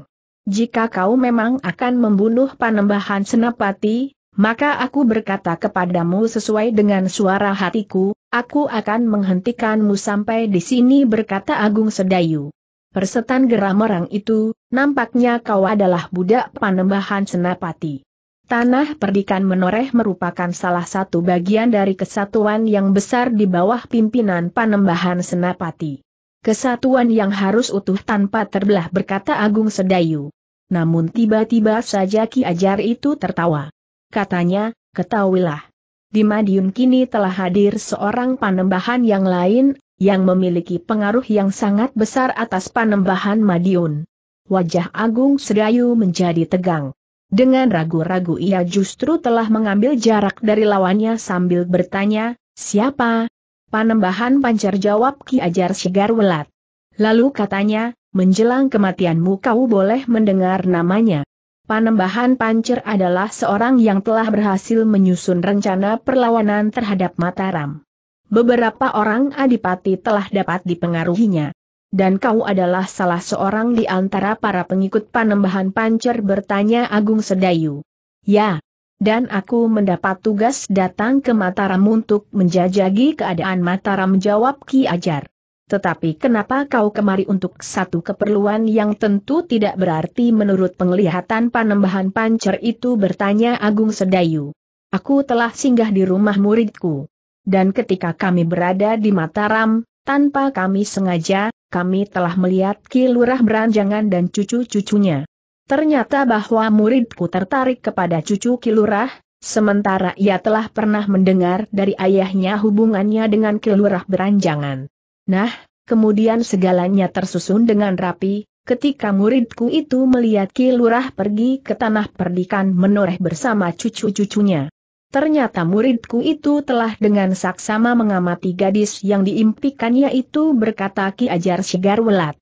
Jika kau memang akan membunuh panembahan senapati, maka aku berkata kepadamu sesuai dengan suara hatiku, aku akan menghentikanmu sampai di sini berkata Agung Sedayu. Persetan geram orang itu, nampaknya kau adalah budak panembahan senapati. Tanah Perdikan Menoreh merupakan salah satu bagian dari kesatuan yang besar di bawah pimpinan panembahan senapati. Kesatuan yang harus utuh tanpa terbelah berkata Agung Sedayu. Namun tiba-tiba saja Ki Ajar itu tertawa. Katanya, ketahuilah. Di Madiun kini telah hadir seorang panembahan yang lain, yang memiliki pengaruh yang sangat besar atas panembahan Madiun. Wajah Agung Sedayu menjadi tegang. Dengan ragu-ragu ia justru telah mengambil jarak dari lawannya sambil bertanya, siapa? Panembahan pancar jawab Ki Ajar Welat. Lalu katanya, menjelang kematianmu kau boleh mendengar namanya. Panembahan Pancer adalah seorang yang telah berhasil menyusun rencana perlawanan terhadap Mataram. Beberapa orang adipati telah dapat dipengaruhinya. Dan kau adalah salah seorang di antara para pengikut panembahan pancer bertanya Agung Sedayu. Ya. Dan aku mendapat tugas datang ke Mataram untuk menjajagi keadaan Mataram jawab Ki Ajar. Tetapi kenapa kau kemari untuk satu keperluan yang tentu tidak berarti menurut penglihatan panembahan pancer itu bertanya Agung Sedayu. Aku telah singgah di rumah muridku. Dan ketika kami berada di Mataram, tanpa kami sengaja, kami telah melihat Ki Beranjangan dan cucu-cucunya. Ternyata bahwa muridku tertarik kepada cucu Ki sementara ia telah pernah mendengar dari ayahnya hubungannya dengan Ki Beranjangan. Nah, kemudian segalanya tersusun dengan rapi, ketika muridku itu melihat Ki pergi ke tanah perdikan menoreh bersama cucu-cucunya. Ternyata muridku itu telah dengan saksama mengamati gadis yang diimpikannya itu berkata Ki Ajar Sigar Welat.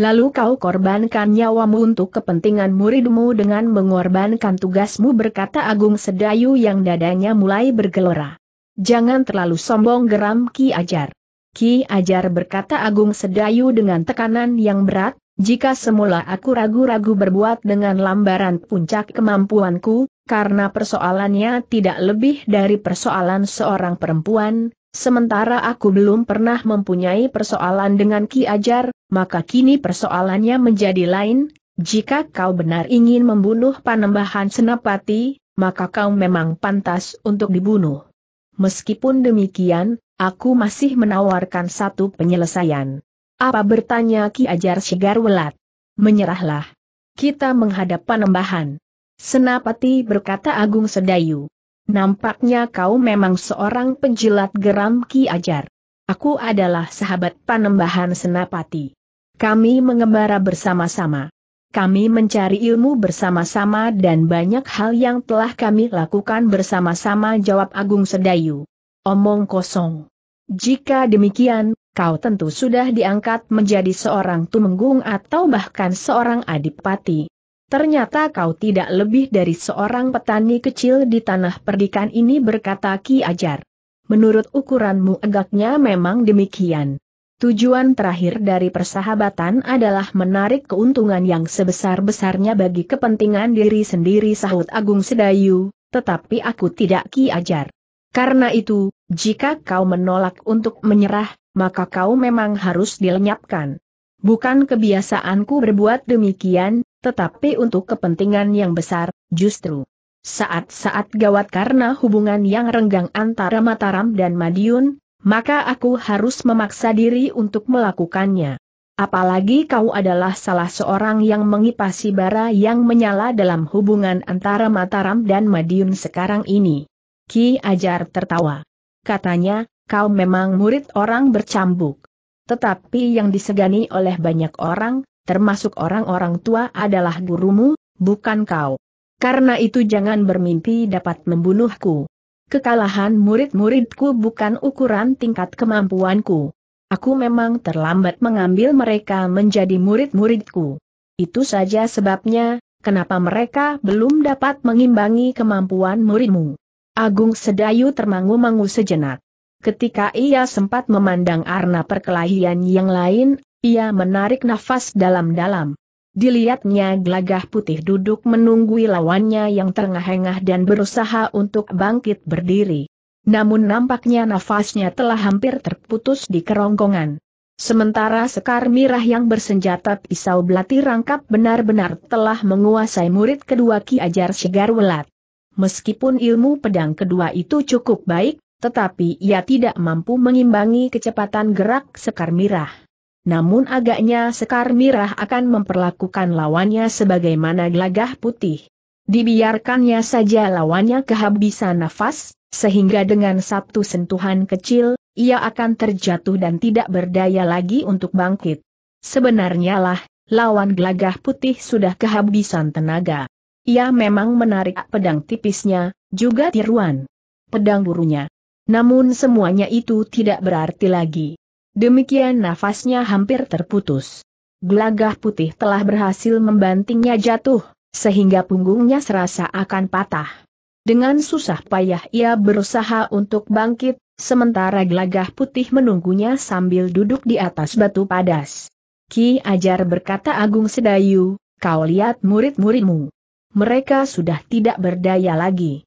Lalu kau korbankan nyawamu untuk kepentingan muridmu dengan mengorbankan tugasmu berkata Agung Sedayu yang dadanya mulai bergelora. Jangan terlalu sombong geram Ki Ajar. Ki Ajar berkata Agung Sedayu dengan tekanan yang berat, jika semula aku ragu-ragu berbuat dengan lambaran puncak kemampuanku, karena persoalannya tidak lebih dari persoalan seorang perempuan, sementara aku belum pernah mempunyai persoalan dengan Ki Ajar, maka kini persoalannya menjadi lain, jika kau benar ingin membunuh panembahan senapati, maka kau memang pantas untuk dibunuh. Meskipun demikian, aku masih menawarkan satu penyelesaian. Apa bertanya Ki Ajar Segar Welat? Menyerahlah. Kita menghadap panembahan. Senapati berkata Agung Sedayu. Nampaknya kau memang seorang penjilat geram Ki Ajar. Aku adalah sahabat panembahan Senapati. Kami mengembara bersama-sama. Kami mencari ilmu bersama-sama dan banyak hal yang telah kami lakukan bersama-sama jawab Agung Sedayu. Omong kosong. Jika demikian, kau tentu sudah diangkat menjadi seorang tumenggung atau bahkan seorang adipati. Ternyata kau tidak lebih dari seorang petani kecil di tanah perdikan ini berkata Ki Ajar. Menurut ukuranmu agaknya memang demikian. Tujuan terakhir dari persahabatan adalah menarik keuntungan yang sebesar-besarnya bagi kepentingan diri sendiri sahut Agung Sedayu, tetapi aku tidak Ki Ajar. Karena itu, jika kau menolak untuk menyerah, maka kau memang harus dilenyapkan. Bukan kebiasaanku berbuat demikian, tetapi untuk kepentingan yang besar, justru. Saat-saat gawat karena hubungan yang renggang antara Mataram dan Madiun, maka aku harus memaksa diri untuk melakukannya. Apalagi kau adalah salah seorang yang mengipasi bara yang menyala dalam hubungan antara Mataram dan Madiun sekarang ini. Ki Ajar tertawa. Katanya, kau memang murid orang bercambuk. Tetapi yang disegani oleh banyak orang, termasuk orang-orang tua adalah gurumu, bukan kau. Karena itu jangan bermimpi dapat membunuhku. Kekalahan murid-muridku bukan ukuran tingkat kemampuanku. Aku memang terlambat mengambil mereka menjadi murid-muridku. Itu saja sebabnya, kenapa mereka belum dapat mengimbangi kemampuan muridmu. Agung Sedayu termangu-mangu sejenak. Ketika ia sempat memandang arna perkelahian yang lain, ia menarik nafas dalam-dalam. Dilihatnya gelagah putih duduk menunggui lawannya yang terengah-engah dan berusaha untuk bangkit berdiri. Namun nampaknya nafasnya telah hampir terputus di kerongkongan. Sementara Sekar Mirah yang bersenjata pisau belati rangkap benar-benar telah menguasai murid kedua Ki Ajar Sigar Welat. Meskipun ilmu pedang kedua itu cukup baik, tetapi ia tidak mampu mengimbangi kecepatan gerak Sekar Mirah. Namun agaknya Sekar Mirah akan memperlakukan lawannya sebagaimana gelagah putih. Dibiarkannya saja lawannya kehabisan nafas, sehingga dengan satu sentuhan kecil, ia akan terjatuh dan tidak berdaya lagi untuk bangkit. Sebenarnya lah, lawan gelagah putih sudah kehabisan tenaga. Ia memang menarik pedang tipisnya, juga tiruan pedang burunya. Namun semuanya itu tidak berarti lagi. Demikian nafasnya hampir terputus. Gelagah putih telah berhasil membantingnya jatuh, sehingga punggungnya serasa akan patah. Dengan susah payah ia berusaha untuk bangkit, sementara gelagah putih menunggunya sambil duduk di atas batu padas. Ki Ajar berkata Agung Sedayu, kau lihat murid-muridmu. Mereka sudah tidak berdaya lagi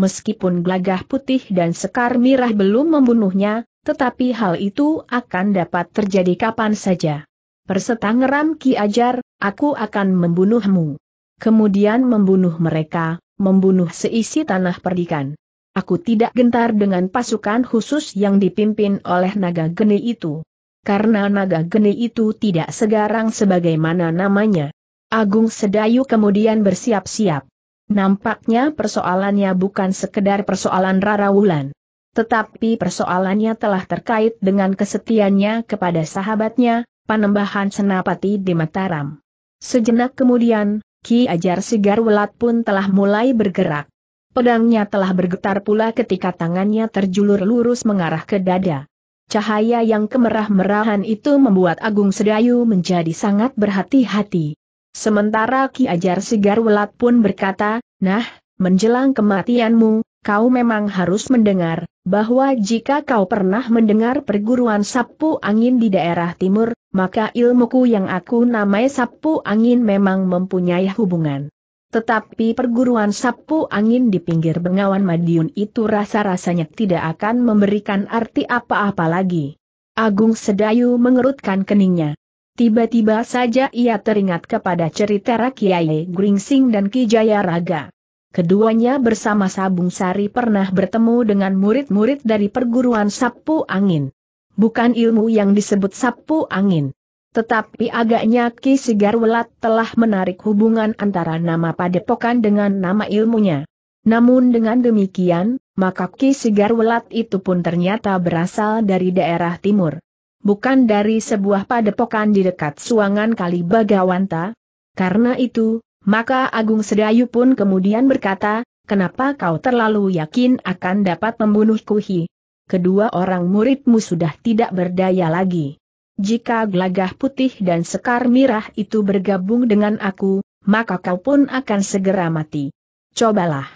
meskipun gelagah putih dan sekar mirah belum membunuhnya, tetapi hal itu akan dapat terjadi kapan saja. Persetangeram Ki Ajar, aku akan membunuhmu. Kemudian membunuh mereka, membunuh seisi tanah perdikan. Aku tidak gentar dengan pasukan khusus yang dipimpin oleh naga geni itu. Karena naga geni itu tidak segarang sebagaimana namanya. Agung Sedayu kemudian bersiap-siap. Nampaknya persoalannya bukan sekedar persoalan Rara Wulan. Tetapi persoalannya telah terkait dengan kesetiannya kepada sahabatnya, Panembahan Senapati di Mataram. Sejenak kemudian, Ki Ajar Sigarwelat pun telah mulai bergerak. Pedangnya telah bergetar pula ketika tangannya terjulur lurus mengarah ke dada. Cahaya yang kemerah-merahan itu membuat Agung Sedayu menjadi sangat berhati-hati. Sementara Ki Ajar Sigar Welat pun berkata, Nah, menjelang kematianmu, kau memang harus mendengar, bahwa jika kau pernah mendengar perguruan sapu angin di daerah timur, maka ilmuku yang aku namai sapu angin memang mempunyai hubungan. Tetapi perguruan sapu angin di pinggir Bengawan Madiun itu rasa-rasanya tidak akan memberikan arti apa-apa lagi. Agung Sedayu mengerutkan keningnya. Tiba-tiba saja ia teringat kepada cerita Rakyai Gringsing dan Kijaya Raga. Keduanya bersama Sabung Sari pernah bertemu dengan murid-murid dari perguruan Sapu Angin. Bukan ilmu yang disebut Sapu Angin. Tetapi agaknya Ki Sigarwelat telah menarik hubungan antara nama padepokan dengan nama ilmunya. Namun dengan demikian, maka Ki Sigarwelat itu pun ternyata berasal dari daerah timur bukan dari sebuah padepokan di dekat suangan Kali Bagawanta? Karena itu, maka Agung Sedayu pun kemudian berkata, kenapa kau terlalu yakin akan dapat membunuhku Kuhi? Kedua orang muridmu sudah tidak berdaya lagi. Jika gelagah putih dan sekar mirah itu bergabung dengan aku, maka kau pun akan segera mati. Cobalah.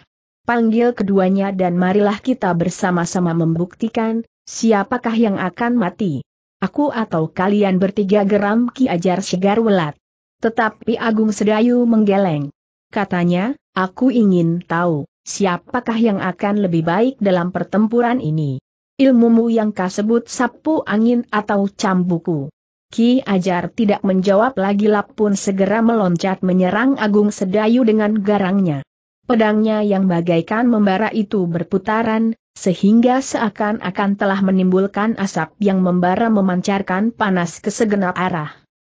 Panggil keduanya dan marilah kita bersama-sama membuktikan, siapakah yang akan mati. Aku atau kalian bertiga geram Ki Ajar Segar Welat. Tetapi Agung Sedayu menggeleng. Katanya, aku ingin tahu, siapakah yang akan lebih baik dalam pertempuran ini? Ilmumu yang kau sapu angin atau cambuku. Ki Ajar tidak menjawab lagi lap pun segera meloncat menyerang Agung Sedayu dengan garangnya. Pedangnya yang bagaikan membara itu berputaran, sehingga seakan-akan telah menimbulkan asap yang membara memancarkan panas ke segenap arah.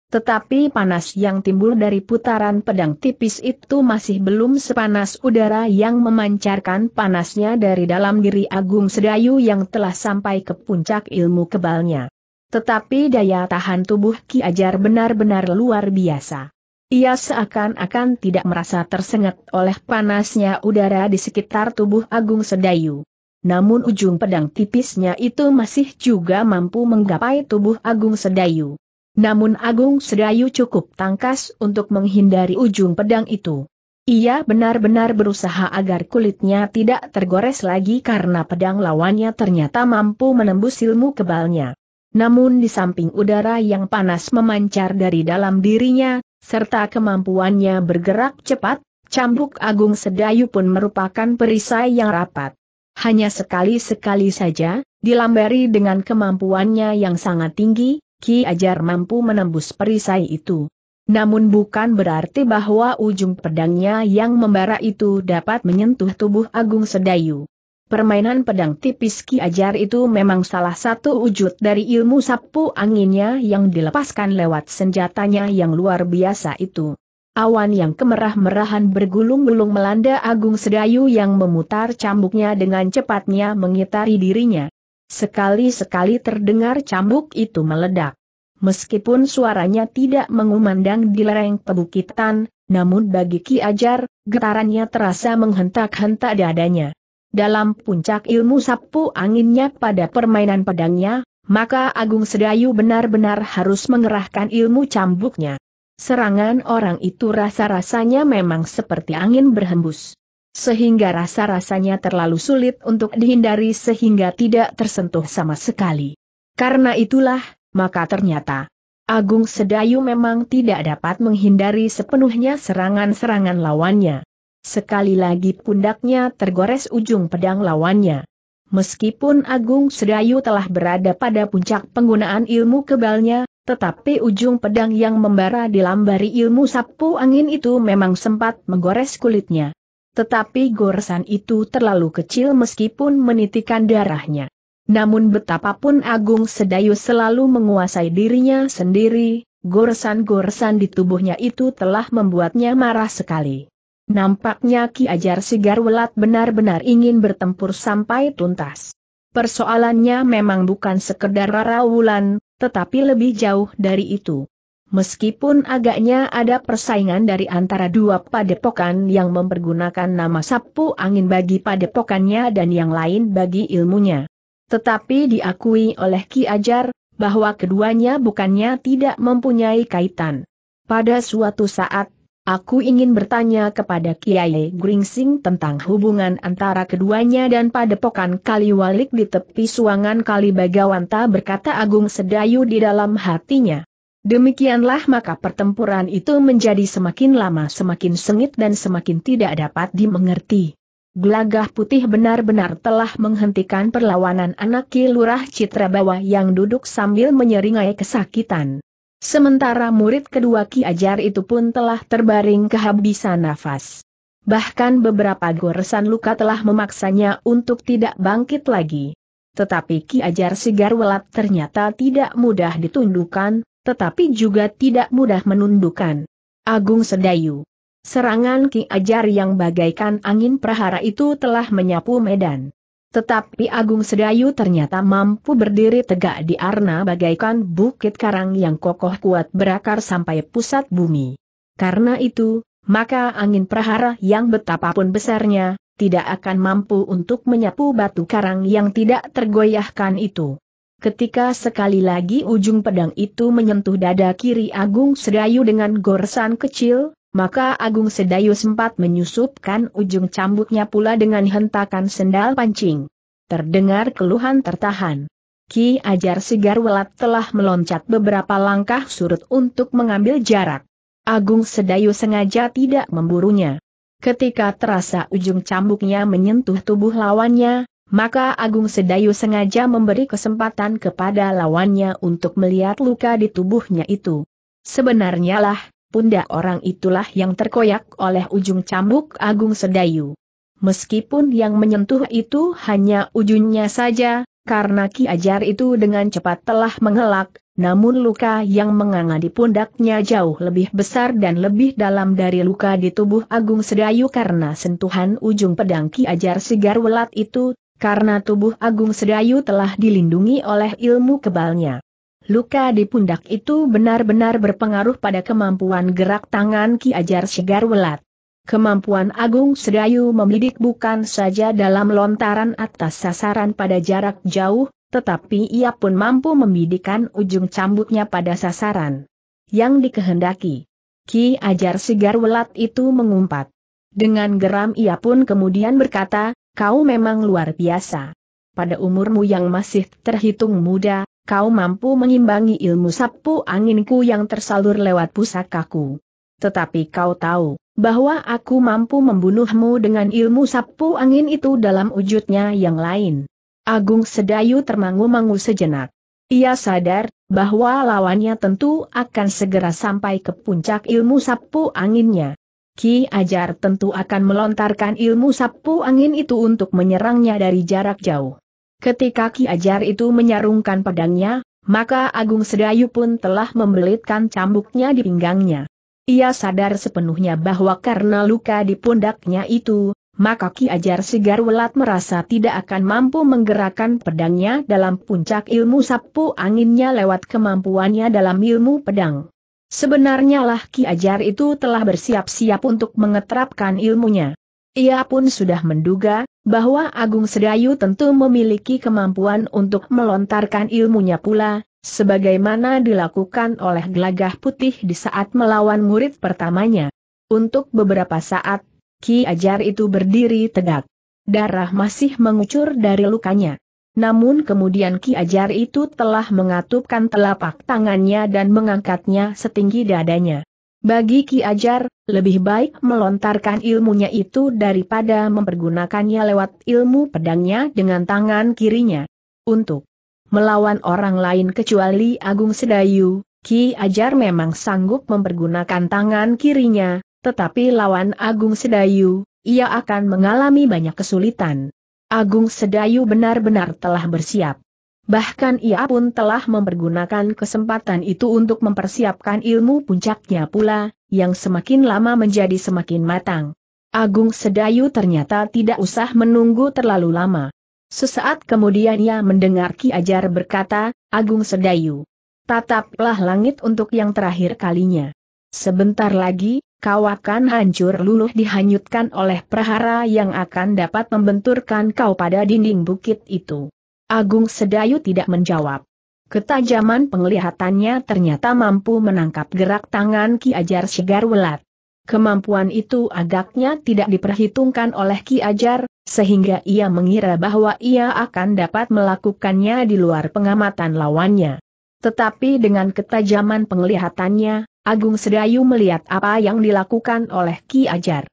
Tetapi panas yang timbul dari putaran pedang tipis itu masih belum sepanas udara yang memancarkan panasnya dari dalam diri Agung Sedayu yang telah sampai ke puncak ilmu kebalnya. Tetapi daya tahan tubuh Ki Ajar benar-benar luar biasa. Ia seakan-akan tidak merasa tersengat oleh panasnya udara di sekitar tubuh Agung Sedayu namun ujung pedang tipisnya itu masih juga mampu menggapai tubuh Agung Sedayu. Namun Agung Sedayu cukup tangkas untuk menghindari ujung pedang itu. Ia benar-benar berusaha agar kulitnya tidak tergores lagi karena pedang lawannya ternyata mampu menembus ilmu kebalnya. Namun di samping udara yang panas memancar dari dalam dirinya, serta kemampuannya bergerak cepat, cambuk Agung Sedayu pun merupakan perisai yang rapat hanya sekali-sekali saja, dilambari dengan kemampuannya yang sangat tinggi, Ki Ajar mampu menembus perisai itu. Namun bukan berarti bahwa ujung pedangnya yang membara itu dapat menyentuh tubuh Agung Sedayu. Permainan pedang tipis Ki Ajar itu memang salah satu wujud dari ilmu sapu anginnya yang dilepaskan lewat senjatanya yang luar biasa itu awan yang kemerah-merahan bergulung-gulung melanda Agung Sedayu yang memutar cambuknya dengan cepatnya mengitari dirinya. Sekali-sekali terdengar cambuk itu meledak. Meskipun suaranya tidak mengumandang di lereng pebukitan, namun bagi Ki Ajar, getarannya terasa menghentak-hentak dadanya. Dalam puncak ilmu sapu anginnya pada permainan pedangnya, maka Agung Sedayu benar-benar harus mengerahkan ilmu cambuknya. Serangan orang itu rasa-rasanya memang seperti angin berhembus. Sehingga rasa-rasanya terlalu sulit untuk dihindari sehingga tidak tersentuh sama sekali. Karena itulah, maka ternyata, Agung Sedayu memang tidak dapat menghindari sepenuhnya serangan-serangan lawannya. Sekali lagi pundaknya tergores ujung pedang lawannya. Meskipun Agung Sedayu telah berada pada puncak penggunaan ilmu kebalnya, tetapi ujung pedang yang membara di lambari ilmu sapu angin itu memang sempat menggores kulitnya. Tetapi goresan itu terlalu kecil meskipun menitikan darahnya. Namun betapapun Agung Sedayu selalu menguasai dirinya sendiri, goresan-goresan di tubuhnya itu telah membuatnya marah sekali. Nampaknya Ki Ajar Sigarwelat benar-benar ingin bertempur sampai tuntas. Persoalannya memang bukan sekedar wulan, tetapi lebih jauh dari itu. Meskipun agaknya ada persaingan dari antara dua padepokan yang mempergunakan nama sapu angin bagi padepokannya dan yang lain bagi ilmunya. Tetapi diakui oleh Ki Ajar, bahwa keduanya bukannya tidak mempunyai kaitan. Pada suatu saat, Aku ingin bertanya kepada Kiai Gringsing tentang hubungan antara keduanya dan padepokan Kaliwalik di tepi suangan Kali Bagawanta berkata Agung Sedayu di dalam hatinya. Demikianlah maka pertempuran itu menjadi semakin lama semakin sengit dan semakin tidak dapat dimengerti. Glagah putih benar-benar telah menghentikan perlawanan anak Kilurah Citrabawa yang duduk sambil menyeringai kesakitan. Sementara murid kedua Ki Ajar itu pun telah terbaring kehabisan nafas. Bahkan beberapa goresan luka telah memaksanya untuk tidak bangkit lagi. Tetapi Ki Ajar welat ternyata tidak mudah ditundukkan, tetapi juga tidak mudah menundukkan. Agung Sedayu. Serangan Ki Ajar yang bagaikan angin prahara itu telah menyapu medan. Tetapi Agung Sedayu ternyata mampu berdiri tegak di arna bagaikan bukit karang yang kokoh kuat berakar sampai pusat bumi. Karena itu, maka angin prahara yang betapapun besarnya, tidak akan mampu untuk menyapu batu karang yang tidak tergoyahkan itu. Ketika sekali lagi ujung pedang itu menyentuh dada kiri Agung Sedayu dengan goresan kecil, maka Agung Sedayu sempat menyusupkan ujung cambuknya pula dengan hentakan sendal pancing. Terdengar keluhan tertahan. Ki Ajar Segar Welat telah meloncat beberapa langkah surut untuk mengambil jarak. Agung Sedayu sengaja tidak memburunya. Ketika terasa ujung cambuknya menyentuh tubuh lawannya, maka Agung Sedayu sengaja memberi kesempatan kepada lawannya untuk melihat luka di tubuhnya itu. Sebenarnya lah, pundak orang itulah yang terkoyak oleh ujung cambuk Agung Sedayu. Meskipun yang menyentuh itu hanya ujungnya saja, karena Ki Ajar itu dengan cepat telah mengelak, namun luka yang menganga di pundaknya jauh lebih besar dan lebih dalam dari luka di tubuh Agung Sedayu karena sentuhan ujung pedang Ki Ajar Sigar Welat itu, karena tubuh Agung Sedayu telah dilindungi oleh ilmu kebalnya. Luka di pundak itu benar-benar berpengaruh pada kemampuan gerak tangan Ki Ajar Segar Welat. Kemampuan Agung Sedayu membidik bukan saja dalam lontaran atas sasaran pada jarak jauh, tetapi ia pun mampu membidikan ujung cambuknya pada sasaran yang dikehendaki. Ki Ajar Segar Welat itu mengumpat. Dengan geram ia pun kemudian berkata, kau memang luar biasa. Pada umurmu yang masih terhitung muda, kau mampu mengimbangi ilmu sapu anginku yang tersalur lewat pusakaku. Tetapi kau tahu, bahwa aku mampu membunuhmu dengan ilmu sapu angin itu dalam wujudnya yang lain. Agung Sedayu termangu-mangu sejenak. Ia sadar, bahwa lawannya tentu akan segera sampai ke puncak ilmu sapu anginnya. Ki Ajar tentu akan melontarkan ilmu sapu angin itu untuk menyerangnya dari jarak jauh. Ketika Ki Ajar itu menyarungkan pedangnya, maka Agung Sedayu pun telah membelitkan cambuknya di pinggangnya. Ia sadar sepenuhnya bahwa karena luka di pundaknya itu, maka Ki Ajar Segar Welat merasa tidak akan mampu menggerakkan pedangnya dalam puncak ilmu sapu anginnya lewat kemampuannya dalam ilmu pedang. Sebenarnya lah Ki Ajar itu telah bersiap-siap untuk mengetrapkan ilmunya. Ia pun sudah menduga, bahwa Agung Sedayu tentu memiliki kemampuan untuk melontarkan ilmunya pula, sebagaimana dilakukan oleh gelagah putih di saat melawan murid pertamanya. Untuk beberapa saat, Ki Ajar itu berdiri tegak. Darah masih mengucur dari lukanya. Namun kemudian Ki Ajar itu telah mengatupkan telapak tangannya dan mengangkatnya setinggi dadanya. Bagi Ki Ajar, lebih baik melontarkan ilmunya itu daripada mempergunakannya lewat ilmu pedangnya dengan tangan kirinya. Untuk melawan orang lain kecuali Agung Sedayu, Ki Ajar memang sanggup mempergunakan tangan kirinya, tetapi lawan Agung Sedayu, ia akan mengalami banyak kesulitan. Agung Sedayu benar-benar telah bersiap bahkan ia pun telah mempergunakan kesempatan itu untuk mempersiapkan ilmu puncaknya pula, yang semakin lama menjadi semakin matang. Agung Sedayu ternyata tidak usah menunggu terlalu lama. Sesaat kemudian ia mendengar Ki Ajar berkata, Agung Sedayu, tataplah langit untuk yang terakhir kalinya. Sebentar lagi, kau akan hancur luluh dihanyutkan oleh prahara yang akan dapat membenturkan kau pada dinding bukit itu. Agung Sedayu tidak menjawab. Ketajaman penglihatannya ternyata mampu menangkap gerak tangan Ki Ajar Welat. Kemampuan itu agaknya tidak diperhitungkan oleh Ki Ajar, sehingga ia mengira bahwa ia akan dapat melakukannya di luar pengamatan lawannya. Tetapi dengan ketajaman penglihatannya, Agung Sedayu melihat apa yang dilakukan oleh Ki Ajar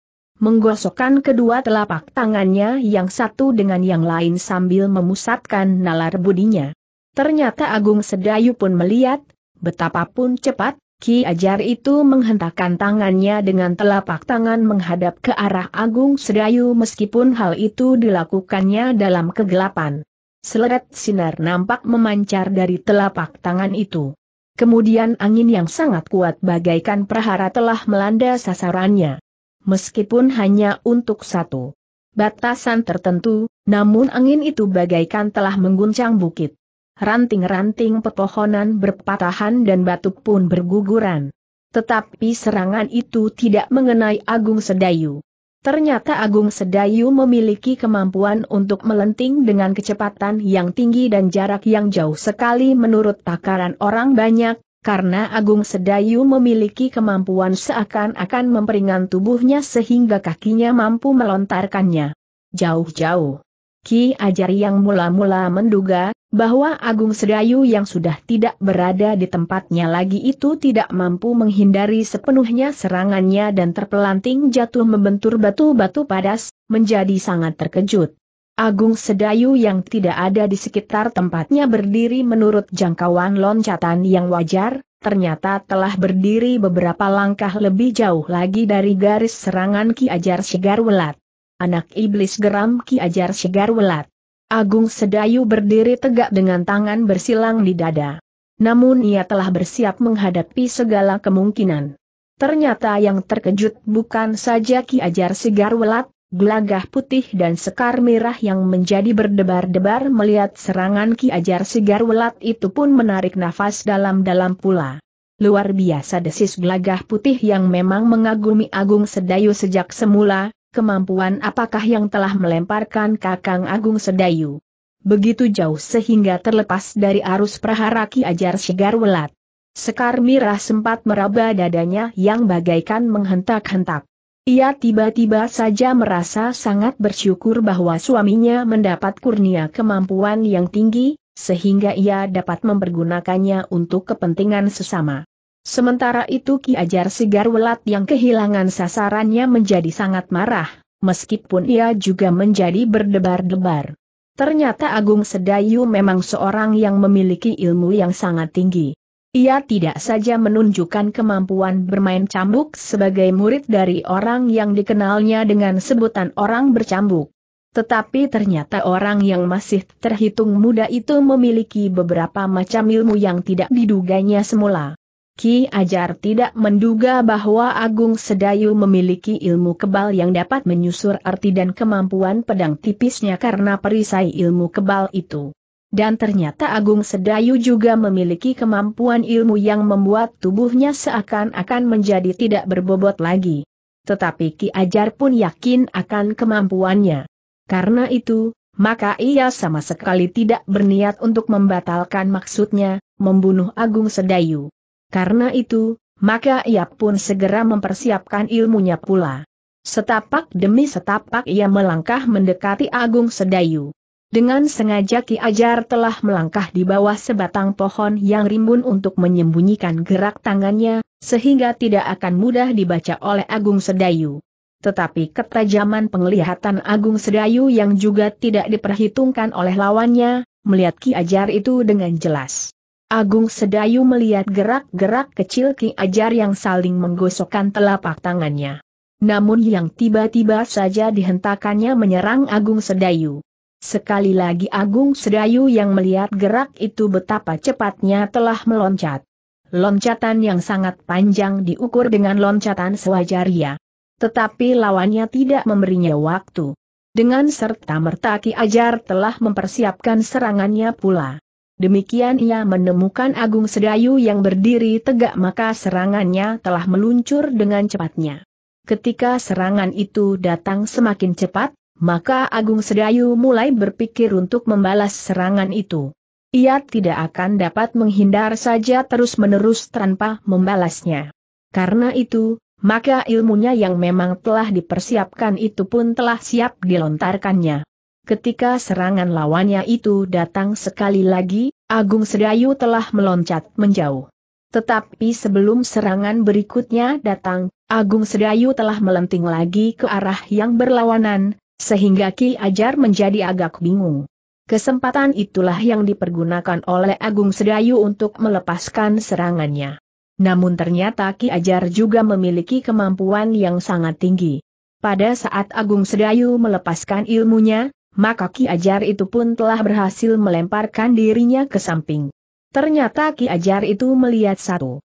menggosokkan kedua telapak tangannya yang satu dengan yang lain sambil memusatkan nalar budinya. Ternyata Agung Sedayu pun melihat, betapapun cepat, Ki Ajar itu menghentakkan tangannya dengan telapak tangan menghadap ke arah Agung Sedayu meskipun hal itu dilakukannya dalam kegelapan. Seleret sinar nampak memancar dari telapak tangan itu. Kemudian angin yang sangat kuat bagaikan prahara telah melanda sasarannya meskipun hanya untuk satu batasan tertentu, namun angin itu bagaikan telah mengguncang bukit. Ranting-ranting pepohonan berpatahan dan batu pun berguguran. Tetapi serangan itu tidak mengenai Agung Sedayu. Ternyata Agung Sedayu memiliki kemampuan untuk melenting dengan kecepatan yang tinggi dan jarak yang jauh sekali menurut takaran orang banyak, karena Agung Sedayu memiliki kemampuan seakan-akan memperingan tubuhnya sehingga kakinya mampu melontarkannya. Jauh-jauh. Ki Ajar yang mula-mula menduga, bahwa Agung Sedayu yang sudah tidak berada di tempatnya lagi itu tidak mampu menghindari sepenuhnya serangannya dan terpelanting jatuh membentur batu-batu padas, menjadi sangat terkejut. Agung Sedayu yang tidak ada di sekitar tempatnya berdiri menurut jangkauan loncatan yang wajar, ternyata telah berdiri beberapa langkah lebih jauh lagi dari garis serangan Ki Ajar Welat. Anak iblis geram Ki Ajar Welat. Agung Sedayu berdiri tegak dengan tangan bersilang di dada. Namun ia telah bersiap menghadapi segala kemungkinan. Ternyata yang terkejut bukan saja Ki Ajar Welat, gelagah putih dan sekar merah yang menjadi berdebar-debar melihat serangan Ki Ajar Sigar Welat itu pun menarik nafas dalam-dalam pula. Luar biasa desis gelagah putih yang memang mengagumi Agung Sedayu sejak semula, kemampuan apakah yang telah melemparkan Kakang Agung Sedayu. Begitu jauh sehingga terlepas dari arus prahara Ki Ajar Sigar Welat. Sekar Mirah sempat meraba dadanya yang bagaikan menghentak-hentak. Ia tiba-tiba saja merasa sangat bersyukur bahwa suaminya mendapat kurnia kemampuan yang tinggi, sehingga ia dapat mempergunakannya untuk kepentingan sesama. Sementara itu Ki Ajar Segar Welat yang kehilangan sasarannya menjadi sangat marah, meskipun ia juga menjadi berdebar-debar. Ternyata Agung Sedayu memang seorang yang memiliki ilmu yang sangat tinggi. Ia tidak saja menunjukkan kemampuan bermain cambuk sebagai murid dari orang yang dikenalnya dengan sebutan orang bercambuk. Tetapi ternyata orang yang masih terhitung muda itu memiliki beberapa macam ilmu yang tidak diduganya semula. Ki Ajar tidak menduga bahwa Agung Sedayu memiliki ilmu kebal yang dapat menyusur arti dan kemampuan pedang tipisnya karena perisai ilmu kebal itu. Dan ternyata Agung Sedayu juga memiliki kemampuan ilmu yang membuat tubuhnya seakan-akan menjadi tidak berbobot lagi. Tetapi Ki Ajar pun yakin akan kemampuannya. Karena itu, maka ia sama sekali tidak berniat untuk membatalkan maksudnya, membunuh Agung Sedayu. Karena itu, maka ia pun segera mempersiapkan ilmunya pula. Setapak demi setapak ia melangkah mendekati Agung Sedayu. Dengan sengaja Ki Ajar telah melangkah di bawah sebatang pohon yang rimbun untuk menyembunyikan gerak tangannya, sehingga tidak akan mudah dibaca oleh Agung Sedayu. Tetapi ketajaman penglihatan Agung Sedayu yang juga tidak diperhitungkan oleh lawannya, melihat Ki Ajar itu dengan jelas. Agung Sedayu melihat gerak-gerak kecil Ki Ajar yang saling menggosokkan telapak tangannya. Namun yang tiba-tiba saja dihentakannya menyerang Agung Sedayu. Sekali lagi Agung Sedayu yang melihat gerak itu betapa cepatnya telah meloncat. Loncatan yang sangat panjang diukur dengan loncatan sewajarnya. Tetapi lawannya tidak memberinya waktu. Dengan serta-merta Ki Ajar telah mempersiapkan serangannya pula. Demikian ia menemukan Agung Sedayu yang berdiri tegak maka serangannya telah meluncur dengan cepatnya. Ketika serangan itu datang semakin cepat, maka Agung Sedayu mulai berpikir untuk membalas serangan itu. Ia tidak akan dapat menghindar saja terus-menerus tanpa membalasnya. Karena itu, maka ilmunya yang memang telah dipersiapkan itu pun telah siap dilontarkannya. Ketika serangan lawannya itu datang sekali lagi, Agung Sedayu telah meloncat menjauh. Tetapi sebelum serangan berikutnya datang, Agung Sedayu telah melenting lagi ke arah yang berlawanan, sehingga Ki Ajar menjadi agak bingung. Kesempatan itulah yang dipergunakan oleh Agung Sedayu untuk melepaskan serangannya. Namun ternyata Ki Ajar juga memiliki kemampuan yang sangat tinggi. Pada saat Agung Sedayu melepaskan ilmunya, maka Ki Ajar itu pun telah berhasil melemparkan dirinya ke samping. Ternyata Ki Ajar itu melihat satu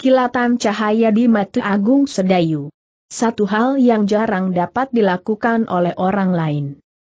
kilatan cahaya di mata Agung Sedayu satu hal yang jarang dapat dilakukan oleh orang lain.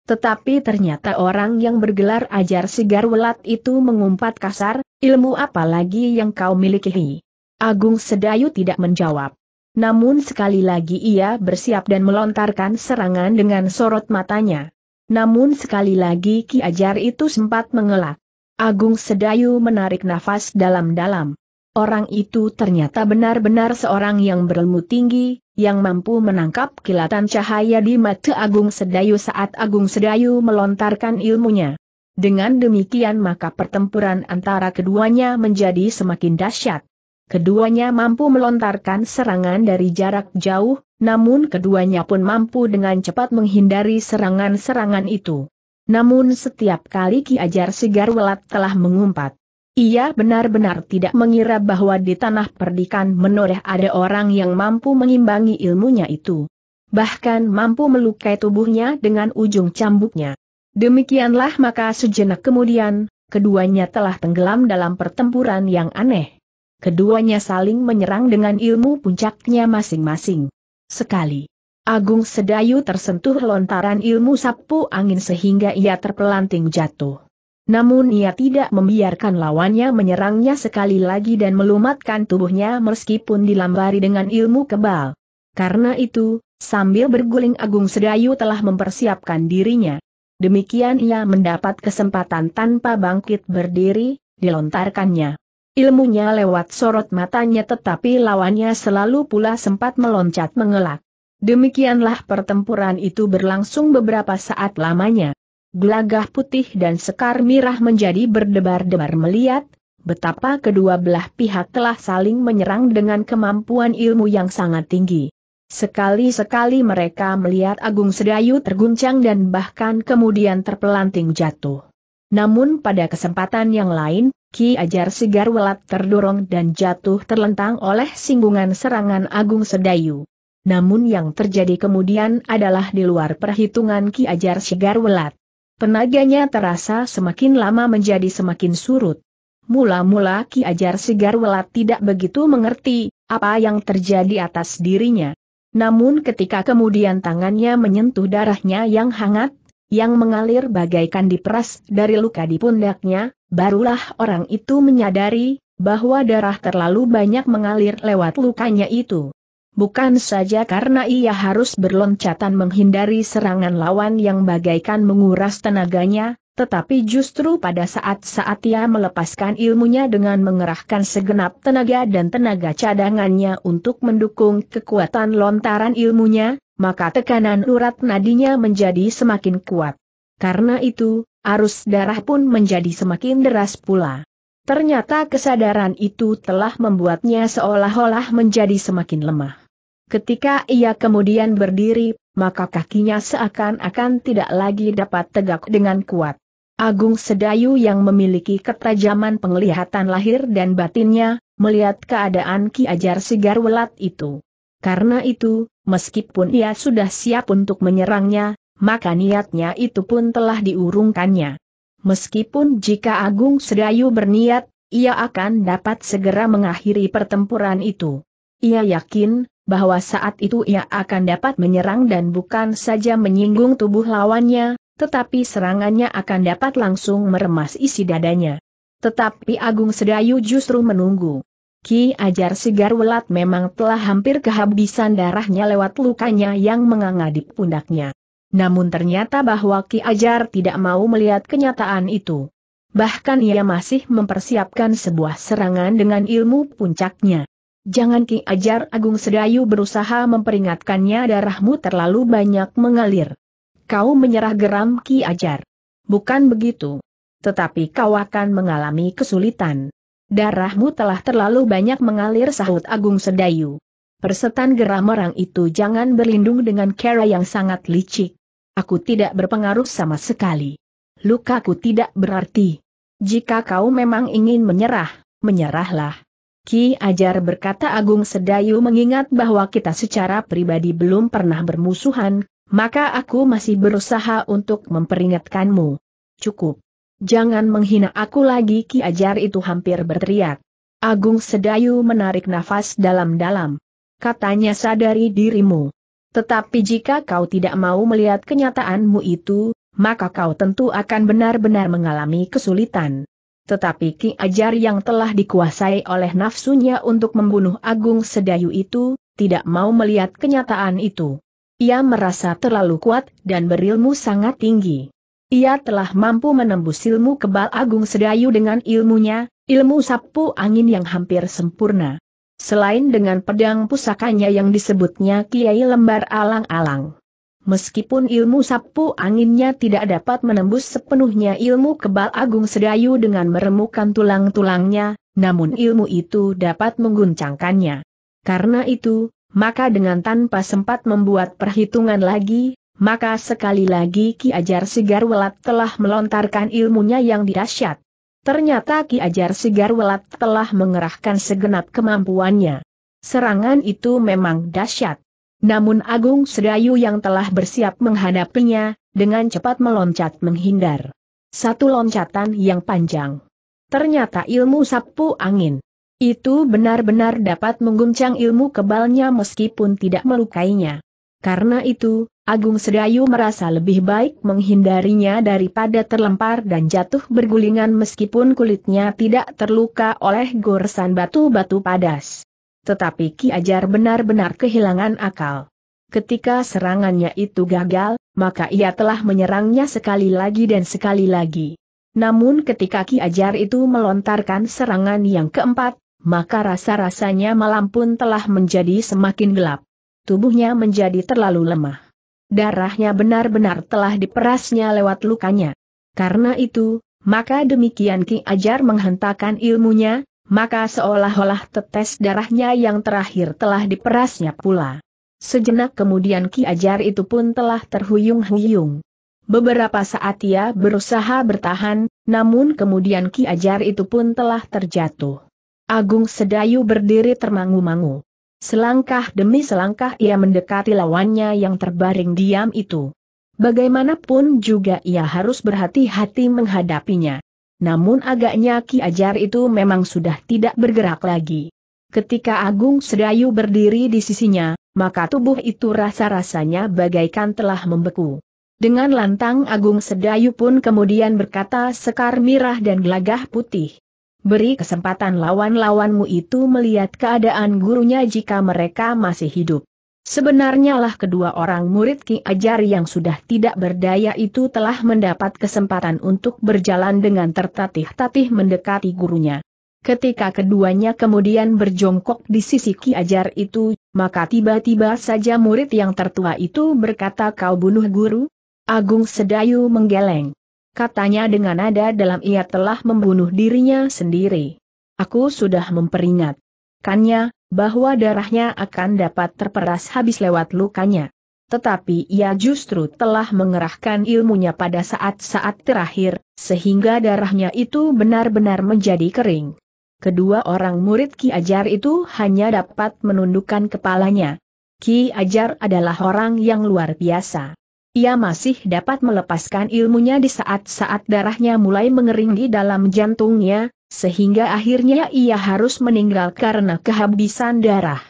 Tetapi ternyata orang yang bergelar ajar sigar welat itu mengumpat kasar, ilmu apa lagi yang kau miliki. Agung Sedayu tidak menjawab. Namun sekali lagi ia bersiap dan melontarkan serangan dengan sorot matanya. Namun sekali lagi Ki Ajar itu sempat mengelak. Agung Sedayu menarik nafas dalam-dalam. Orang itu ternyata benar-benar seorang yang berilmu tinggi, yang mampu menangkap kilatan cahaya di mata Agung Sedayu saat Agung Sedayu melontarkan ilmunya. Dengan demikian maka pertempuran antara keduanya menjadi semakin dahsyat. Keduanya mampu melontarkan serangan dari jarak jauh, namun keduanya pun mampu dengan cepat menghindari serangan-serangan itu. Namun setiap kali Ki Ajar Sigarwelat telah mengumpat ia benar-benar tidak mengira bahwa di tanah perdikan menoreh ada orang yang mampu mengimbangi ilmunya itu. Bahkan mampu melukai tubuhnya dengan ujung cambuknya. Demikianlah maka sejenak kemudian, keduanya telah tenggelam dalam pertempuran yang aneh. Keduanya saling menyerang dengan ilmu puncaknya masing-masing. Sekali. Agung Sedayu tersentuh lontaran ilmu sapu angin sehingga ia terpelanting jatuh. Namun ia tidak membiarkan lawannya menyerangnya sekali lagi dan melumatkan tubuhnya meskipun dilambari dengan ilmu kebal. Karena itu, sambil berguling Agung Sedayu telah mempersiapkan dirinya. Demikian ia mendapat kesempatan tanpa bangkit berdiri, dilontarkannya. Ilmunya lewat sorot matanya tetapi lawannya selalu pula sempat meloncat mengelak. Demikianlah pertempuran itu berlangsung beberapa saat lamanya gelagah putih dan sekar mirah menjadi berdebar-debar melihat, betapa kedua belah pihak telah saling menyerang dengan kemampuan ilmu yang sangat tinggi. Sekali-sekali mereka melihat Agung Sedayu terguncang dan bahkan kemudian terpelanting jatuh. Namun pada kesempatan yang lain, Ki Ajar Sigar Welat terdorong dan jatuh terlentang oleh singgungan serangan Agung Sedayu. Namun yang terjadi kemudian adalah di luar perhitungan Ki Ajar Sigar Welat. Tenaganya terasa semakin lama menjadi semakin surut. Mula-mula Ki Ajar Welat tidak begitu mengerti apa yang terjadi atas dirinya. Namun ketika kemudian tangannya menyentuh darahnya yang hangat, yang mengalir bagaikan diperas dari luka di pundaknya, barulah orang itu menyadari bahwa darah terlalu banyak mengalir lewat lukanya itu. Bukan saja karena ia harus berloncatan menghindari serangan lawan yang bagaikan menguras tenaganya, tetapi justru pada saat-saat ia melepaskan ilmunya dengan mengerahkan segenap tenaga dan tenaga cadangannya untuk mendukung kekuatan lontaran ilmunya, maka tekanan urat nadinya menjadi semakin kuat. Karena itu, arus darah pun menjadi semakin deras pula. Ternyata kesadaran itu telah membuatnya seolah-olah menjadi semakin lemah. Ketika ia kemudian berdiri, maka kakinya seakan-akan tidak lagi dapat tegak dengan kuat. Agung Sedayu yang memiliki ketajaman penglihatan lahir dan batinnya, melihat keadaan Ki Ajar Sigar Welat itu. Karena itu, meskipun ia sudah siap untuk menyerangnya, maka niatnya itu pun telah diurungkannya. Meskipun jika Agung Sedayu berniat, ia akan dapat segera mengakhiri pertempuran itu. Ia yakin, bahwa saat itu ia akan dapat menyerang dan bukan saja menyinggung tubuh lawannya, tetapi serangannya akan dapat langsung meremas isi dadanya. Tetapi Agung Sedayu justru menunggu. Ki Ajar Welat memang telah hampir kehabisan darahnya lewat lukanya yang menganga di pundaknya. Namun ternyata bahwa Ki Ajar tidak mau melihat kenyataan itu. Bahkan ia masih mempersiapkan sebuah serangan dengan ilmu puncaknya. Jangan Ki Ajar Agung Sedayu berusaha memperingatkannya darahmu terlalu banyak mengalir. Kau menyerah geram Ki Ajar. Bukan begitu. Tetapi kau akan mengalami kesulitan. Darahmu telah terlalu banyak mengalir sahut Agung Sedayu. Persetan geram orang itu jangan berlindung dengan cara yang sangat licik. Aku tidak berpengaruh sama sekali. Lukaku tidak berarti. Jika kau memang ingin menyerah, menyerahlah. Ki Ajar berkata Agung Sedayu mengingat bahwa kita secara pribadi belum pernah bermusuhan, maka aku masih berusaha untuk memperingatkanmu. Cukup. Jangan menghina aku lagi Ki Ajar itu hampir berteriak. Agung Sedayu menarik nafas dalam-dalam. Katanya sadari dirimu. Tetapi jika kau tidak mau melihat kenyataanmu itu, maka kau tentu akan benar-benar mengalami kesulitan tetapi Ki Ajar yang telah dikuasai oleh nafsunya untuk membunuh Agung Sedayu itu, tidak mau melihat kenyataan itu. Ia merasa terlalu kuat dan berilmu sangat tinggi. Ia telah mampu menembus ilmu kebal Agung Sedayu dengan ilmunya, ilmu sapu angin yang hampir sempurna. Selain dengan pedang pusakanya yang disebutnya Kiai Lembar Alang-Alang. Meskipun ilmu sapu anginnya tidak dapat menembus sepenuhnya ilmu kebal agung sedayu dengan meremukan tulang-tulangnya, namun ilmu itu dapat mengguncangkannya. Karena itu, maka dengan tanpa sempat membuat perhitungan lagi, maka sekali lagi Ki Ajar Sigarwelat telah melontarkan ilmunya yang dirasyat. Ternyata Ki Ajar Sigarwelat telah mengerahkan segenap kemampuannya. Serangan itu memang dahsyat. Namun Agung Sedayu yang telah bersiap menghadapinya, dengan cepat meloncat menghindar. Satu loncatan yang panjang. Ternyata ilmu sapu angin. Itu benar-benar dapat mengguncang ilmu kebalnya meskipun tidak melukainya. Karena itu, Agung Sedayu merasa lebih baik menghindarinya daripada terlempar dan jatuh bergulingan meskipun kulitnya tidak terluka oleh goresan batu-batu padas. Tetapi Ki Ajar benar-benar kehilangan akal. Ketika serangannya itu gagal, maka ia telah menyerangnya sekali lagi dan sekali lagi. Namun ketika Ki Ajar itu melontarkan serangan yang keempat, maka rasa-rasanya malam pun telah menjadi semakin gelap. Tubuhnya menjadi terlalu lemah. Darahnya benar-benar telah diperasnya lewat lukanya. Karena itu, maka demikian Ki Ajar menghentakkan ilmunya, maka seolah-olah tetes darahnya yang terakhir telah diperasnya pula. Sejenak kemudian Ki Ajar itu pun telah terhuyung-huyung. Beberapa saat ia berusaha bertahan, namun kemudian Ki Ajar itu pun telah terjatuh. Agung Sedayu berdiri termangu-mangu. Selangkah demi selangkah ia mendekati lawannya yang terbaring diam itu. Bagaimanapun juga ia harus berhati-hati menghadapinya namun agaknya Ki Ajar itu memang sudah tidak bergerak lagi. Ketika Agung Sedayu berdiri di sisinya, maka tubuh itu rasa-rasanya bagaikan telah membeku. Dengan lantang Agung Sedayu pun kemudian berkata sekar mirah dan gelagah putih. Beri kesempatan lawan-lawanmu itu melihat keadaan gurunya jika mereka masih hidup. Sebenarnya lah kedua orang murid Ki Ajar yang sudah tidak berdaya itu telah mendapat kesempatan untuk berjalan dengan tertatih-tatih mendekati gurunya. Ketika keduanya kemudian berjongkok di sisi Ki Ajar itu, maka tiba-tiba saja murid yang tertua itu berkata kau bunuh guru? Agung Sedayu menggeleng. Katanya dengan nada dalam ia telah membunuh dirinya sendiri. Aku sudah memperingat. Kannya, bahwa darahnya akan dapat terperas habis lewat lukanya. Tetapi ia justru telah mengerahkan ilmunya pada saat-saat terakhir, sehingga darahnya itu benar-benar menjadi kering. Kedua orang murid Ki Ajar itu hanya dapat menundukkan kepalanya. Ki Ajar adalah orang yang luar biasa. Ia masih dapat melepaskan ilmunya di saat-saat darahnya mulai mengering di dalam jantungnya, sehingga akhirnya ia harus meninggal karena kehabisan darah.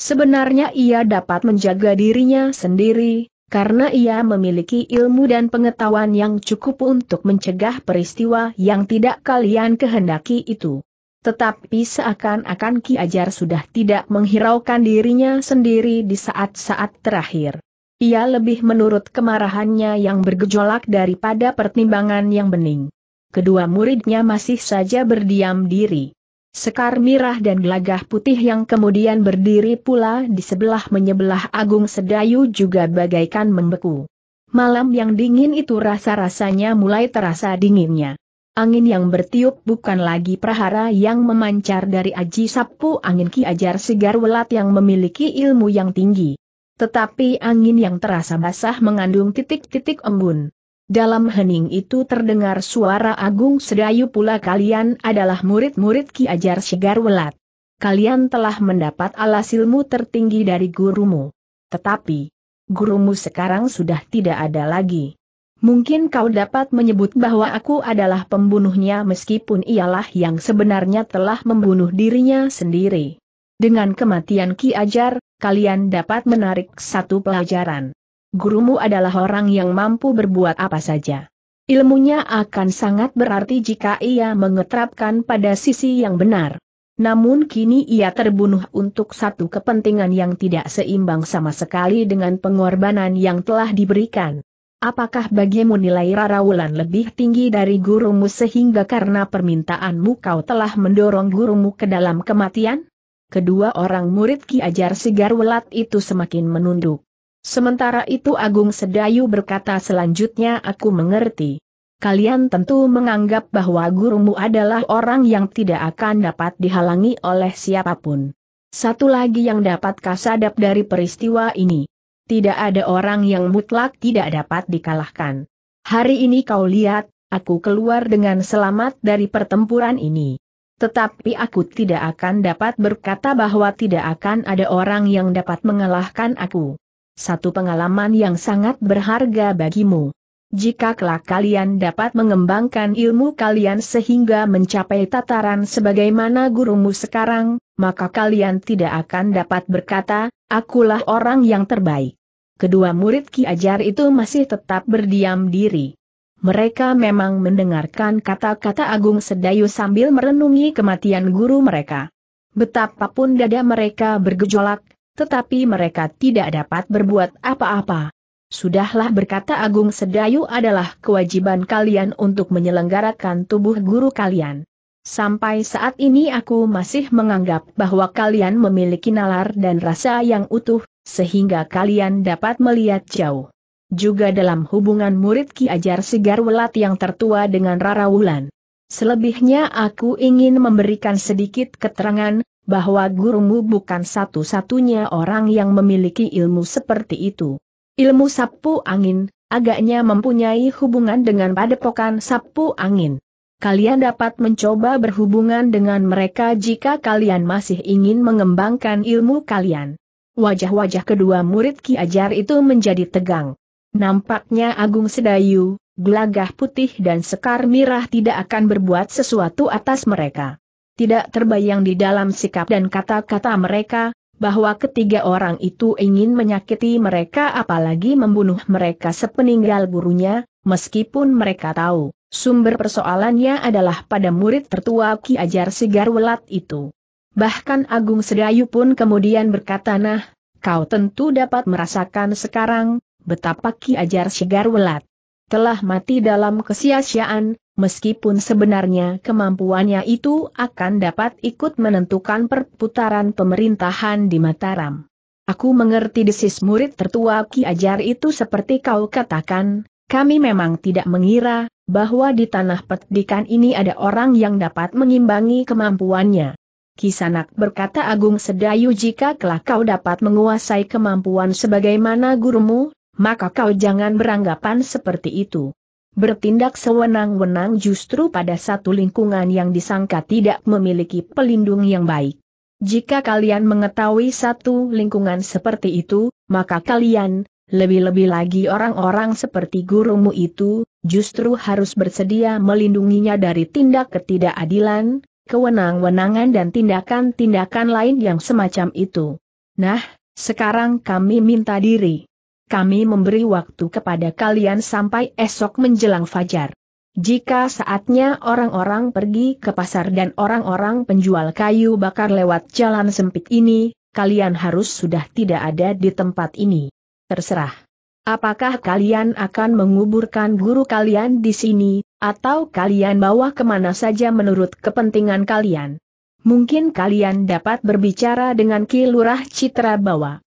Sebenarnya ia dapat menjaga dirinya sendiri, karena ia memiliki ilmu dan pengetahuan yang cukup untuk mencegah peristiwa yang tidak kalian kehendaki itu. Tetapi seakan-akan Ki Ajar sudah tidak menghiraukan dirinya sendiri di saat-saat terakhir. Ia lebih menurut kemarahannya yang bergejolak daripada pertimbangan yang bening kedua muridnya masih saja berdiam diri. Sekar Mirah dan Gelagah Putih yang kemudian berdiri pula di sebelah menyebelah Agung Sedayu juga bagaikan membeku. Malam yang dingin itu rasa-rasanya mulai terasa dinginnya. Angin yang bertiup bukan lagi prahara yang memancar dari aji sapu angin ki ajar segar welat yang memiliki ilmu yang tinggi. Tetapi angin yang terasa basah mengandung titik-titik embun. Dalam hening itu terdengar suara agung sedayu pula kalian adalah murid-murid Ki Ajar Welat. Kalian telah mendapat alas ilmu tertinggi dari gurumu. Tetapi, gurumu sekarang sudah tidak ada lagi. Mungkin kau dapat menyebut bahwa aku adalah pembunuhnya meskipun ialah yang sebenarnya telah membunuh dirinya sendiri. Dengan kematian Ki Ajar, kalian dapat menarik satu pelajaran gurumu adalah orang yang mampu berbuat apa saja. Ilmunya akan sangat berarti jika ia mengetrapkan pada sisi yang benar. Namun kini ia terbunuh untuk satu kepentingan yang tidak seimbang sama sekali dengan pengorbanan yang telah diberikan. Apakah bagimu nilai Rarawulan lebih tinggi dari gurumu sehingga karena permintaanmu kau telah mendorong gurumu ke dalam kematian? Kedua orang murid Ki Ajar Sigar Wulat itu semakin menunduk. Sementara itu Agung Sedayu berkata selanjutnya aku mengerti. Kalian tentu menganggap bahwa gurumu adalah orang yang tidak akan dapat dihalangi oleh siapapun. Satu lagi yang dapat kasadap dari peristiwa ini. Tidak ada orang yang mutlak tidak dapat dikalahkan. Hari ini kau lihat, aku keluar dengan selamat dari pertempuran ini. Tetapi aku tidak akan dapat berkata bahwa tidak akan ada orang yang dapat mengalahkan aku satu pengalaman yang sangat berharga bagimu. Jika kelak kalian dapat mengembangkan ilmu kalian sehingga mencapai tataran sebagaimana gurumu sekarang, maka kalian tidak akan dapat berkata, akulah orang yang terbaik. Kedua murid Ki Ajar itu masih tetap berdiam diri. Mereka memang mendengarkan kata-kata Agung Sedayu sambil merenungi kematian guru mereka. Betapapun dada mereka bergejolak, tetapi mereka tidak dapat berbuat apa-apa. Sudahlah berkata Agung Sedayu adalah kewajiban kalian untuk menyelenggarakan tubuh guru kalian. Sampai saat ini aku masih menganggap bahwa kalian memiliki nalar dan rasa yang utuh, sehingga kalian dapat melihat jauh. Juga dalam hubungan murid Ki Ajar Sigar Welat yang tertua dengan Rara Wulan. Selebihnya aku ingin memberikan sedikit keterangan, bahwa gurumu bukan satu-satunya orang yang memiliki ilmu seperti itu. Ilmu sapu angin, agaknya mempunyai hubungan dengan padepokan sapu angin. Kalian dapat mencoba berhubungan dengan mereka jika kalian masih ingin mengembangkan ilmu kalian. Wajah-wajah kedua murid Ki Ajar itu menjadi tegang. Nampaknya Agung Sedayu, gelagah putih dan sekar mirah tidak akan berbuat sesuatu atas mereka tidak terbayang di dalam sikap dan kata-kata mereka, bahwa ketiga orang itu ingin menyakiti mereka apalagi membunuh mereka sepeninggal gurunya, meskipun mereka tahu, sumber persoalannya adalah pada murid tertua Ki Ajar Sigarwelat itu. Bahkan Agung Sedayu pun kemudian berkata nah, kau tentu dapat merasakan sekarang, betapa Ki Ajar Sigarwelat telah mati dalam kesia-siaan, meskipun sebenarnya kemampuannya itu akan dapat ikut menentukan perputaran pemerintahan di Mataram. Aku mengerti desis murid tertua Ki Ajar itu seperti kau katakan, kami memang tidak mengira, bahwa di tanah petikan ini ada orang yang dapat mengimbangi kemampuannya. Kisanak berkata Agung Sedayu jika kelak kau dapat menguasai kemampuan sebagaimana gurumu, maka kau jangan beranggapan seperti itu bertindak sewenang-wenang justru pada satu lingkungan yang disangka tidak memiliki pelindung yang baik. Jika kalian mengetahui satu lingkungan seperti itu, maka kalian, lebih-lebih lagi orang-orang seperti gurumu itu, justru harus bersedia melindunginya dari tindak ketidakadilan, kewenang-wenangan dan tindakan-tindakan lain yang semacam itu. Nah, sekarang kami minta diri kami memberi waktu kepada kalian sampai esok menjelang fajar. Jika saatnya orang-orang pergi ke pasar dan orang-orang penjual kayu bakar lewat jalan sempit ini, kalian harus sudah tidak ada di tempat ini. Terserah. Apakah kalian akan menguburkan guru kalian di sini, atau kalian bawa kemana saja menurut kepentingan kalian? Mungkin kalian dapat berbicara dengan Ki Lurah Citra Bawa.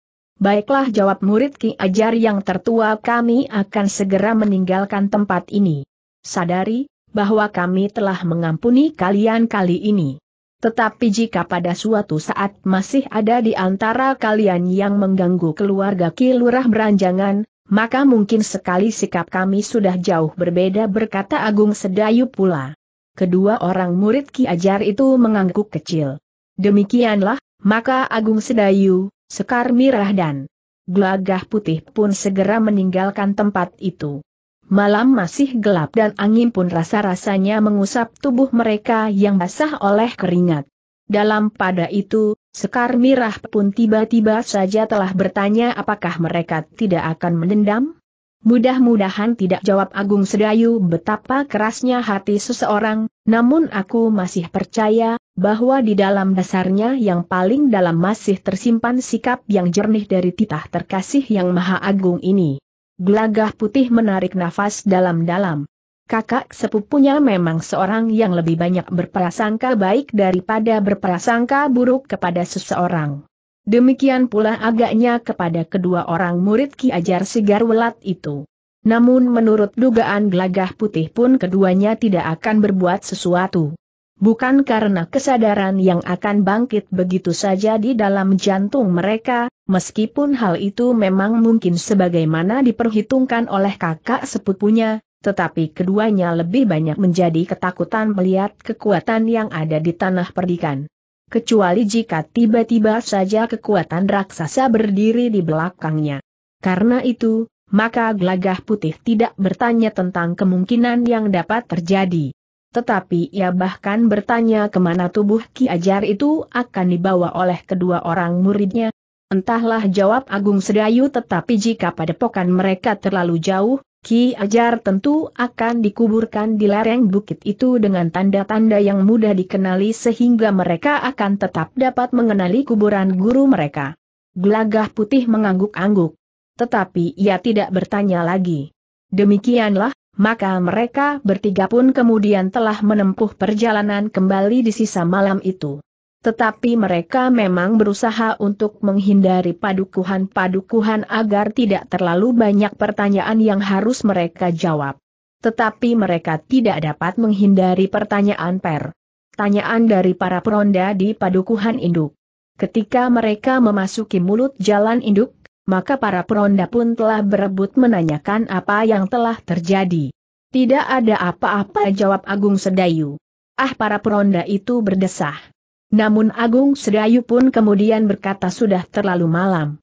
Baiklah jawab murid Ki Ajar yang tertua kami akan segera meninggalkan tempat ini. Sadari, bahwa kami telah mengampuni kalian kali ini. Tetapi jika pada suatu saat masih ada di antara kalian yang mengganggu keluarga Ki Lurah Beranjangan, maka mungkin sekali sikap kami sudah jauh berbeda berkata Agung Sedayu pula. Kedua orang murid Ki Ajar itu mengangguk kecil. Demikianlah, maka Agung Sedayu, Sekar Mirah dan Gelagah putih pun segera meninggalkan tempat itu. Malam masih gelap dan angin pun rasa-rasanya mengusap tubuh mereka yang basah oleh keringat. Dalam pada itu, Sekar Mirah pun tiba-tiba saja telah bertanya apakah mereka tidak akan mendendam? Mudah-mudahan tidak jawab Agung Sedayu betapa kerasnya hati seseorang, namun aku masih percaya, bahwa di dalam dasarnya yang paling dalam masih tersimpan sikap yang jernih dari titah terkasih yang maha agung ini. Gelagah putih menarik nafas dalam-dalam. Kakak sepupunya memang seorang yang lebih banyak berprasangka baik daripada berprasangka buruk kepada seseorang. Demikian pula agaknya kepada kedua orang murid Ki Ajar Sigar Welat itu. Namun menurut dugaan gelagah putih pun keduanya tidak akan berbuat sesuatu bukan karena kesadaran yang akan bangkit begitu saja di dalam jantung mereka, meskipun hal itu memang mungkin sebagaimana diperhitungkan oleh kakak sepupunya, tetapi keduanya lebih banyak menjadi ketakutan melihat kekuatan yang ada di tanah perdikan. Kecuali jika tiba-tiba saja kekuatan raksasa berdiri di belakangnya. Karena itu, maka gelagah putih tidak bertanya tentang kemungkinan yang dapat terjadi. Tetapi ia bahkan bertanya kemana tubuh Ki Ajar itu akan dibawa oleh kedua orang muridnya. Entahlah jawab Agung Sedayu tetapi jika padepokan mereka terlalu jauh, Ki Ajar tentu akan dikuburkan di lereng bukit itu dengan tanda-tanda yang mudah dikenali sehingga mereka akan tetap dapat mengenali kuburan guru mereka. Gelagah putih mengangguk-angguk. Tetapi ia tidak bertanya lagi. Demikianlah, maka mereka bertiga pun kemudian telah menempuh perjalanan kembali di sisa malam itu. Tetapi mereka memang berusaha untuk menghindari padukuhan-padukuhan agar tidak terlalu banyak pertanyaan yang harus mereka jawab. Tetapi mereka tidak dapat menghindari pertanyaan per. Tanyaan dari para peronda di padukuhan induk. Ketika mereka memasuki mulut jalan induk, maka para peronda pun telah berebut menanyakan apa yang telah terjadi. Tidak ada apa-apa jawab Agung Sedayu. Ah para peronda itu berdesah. Namun Agung Sedayu pun kemudian berkata sudah terlalu malam.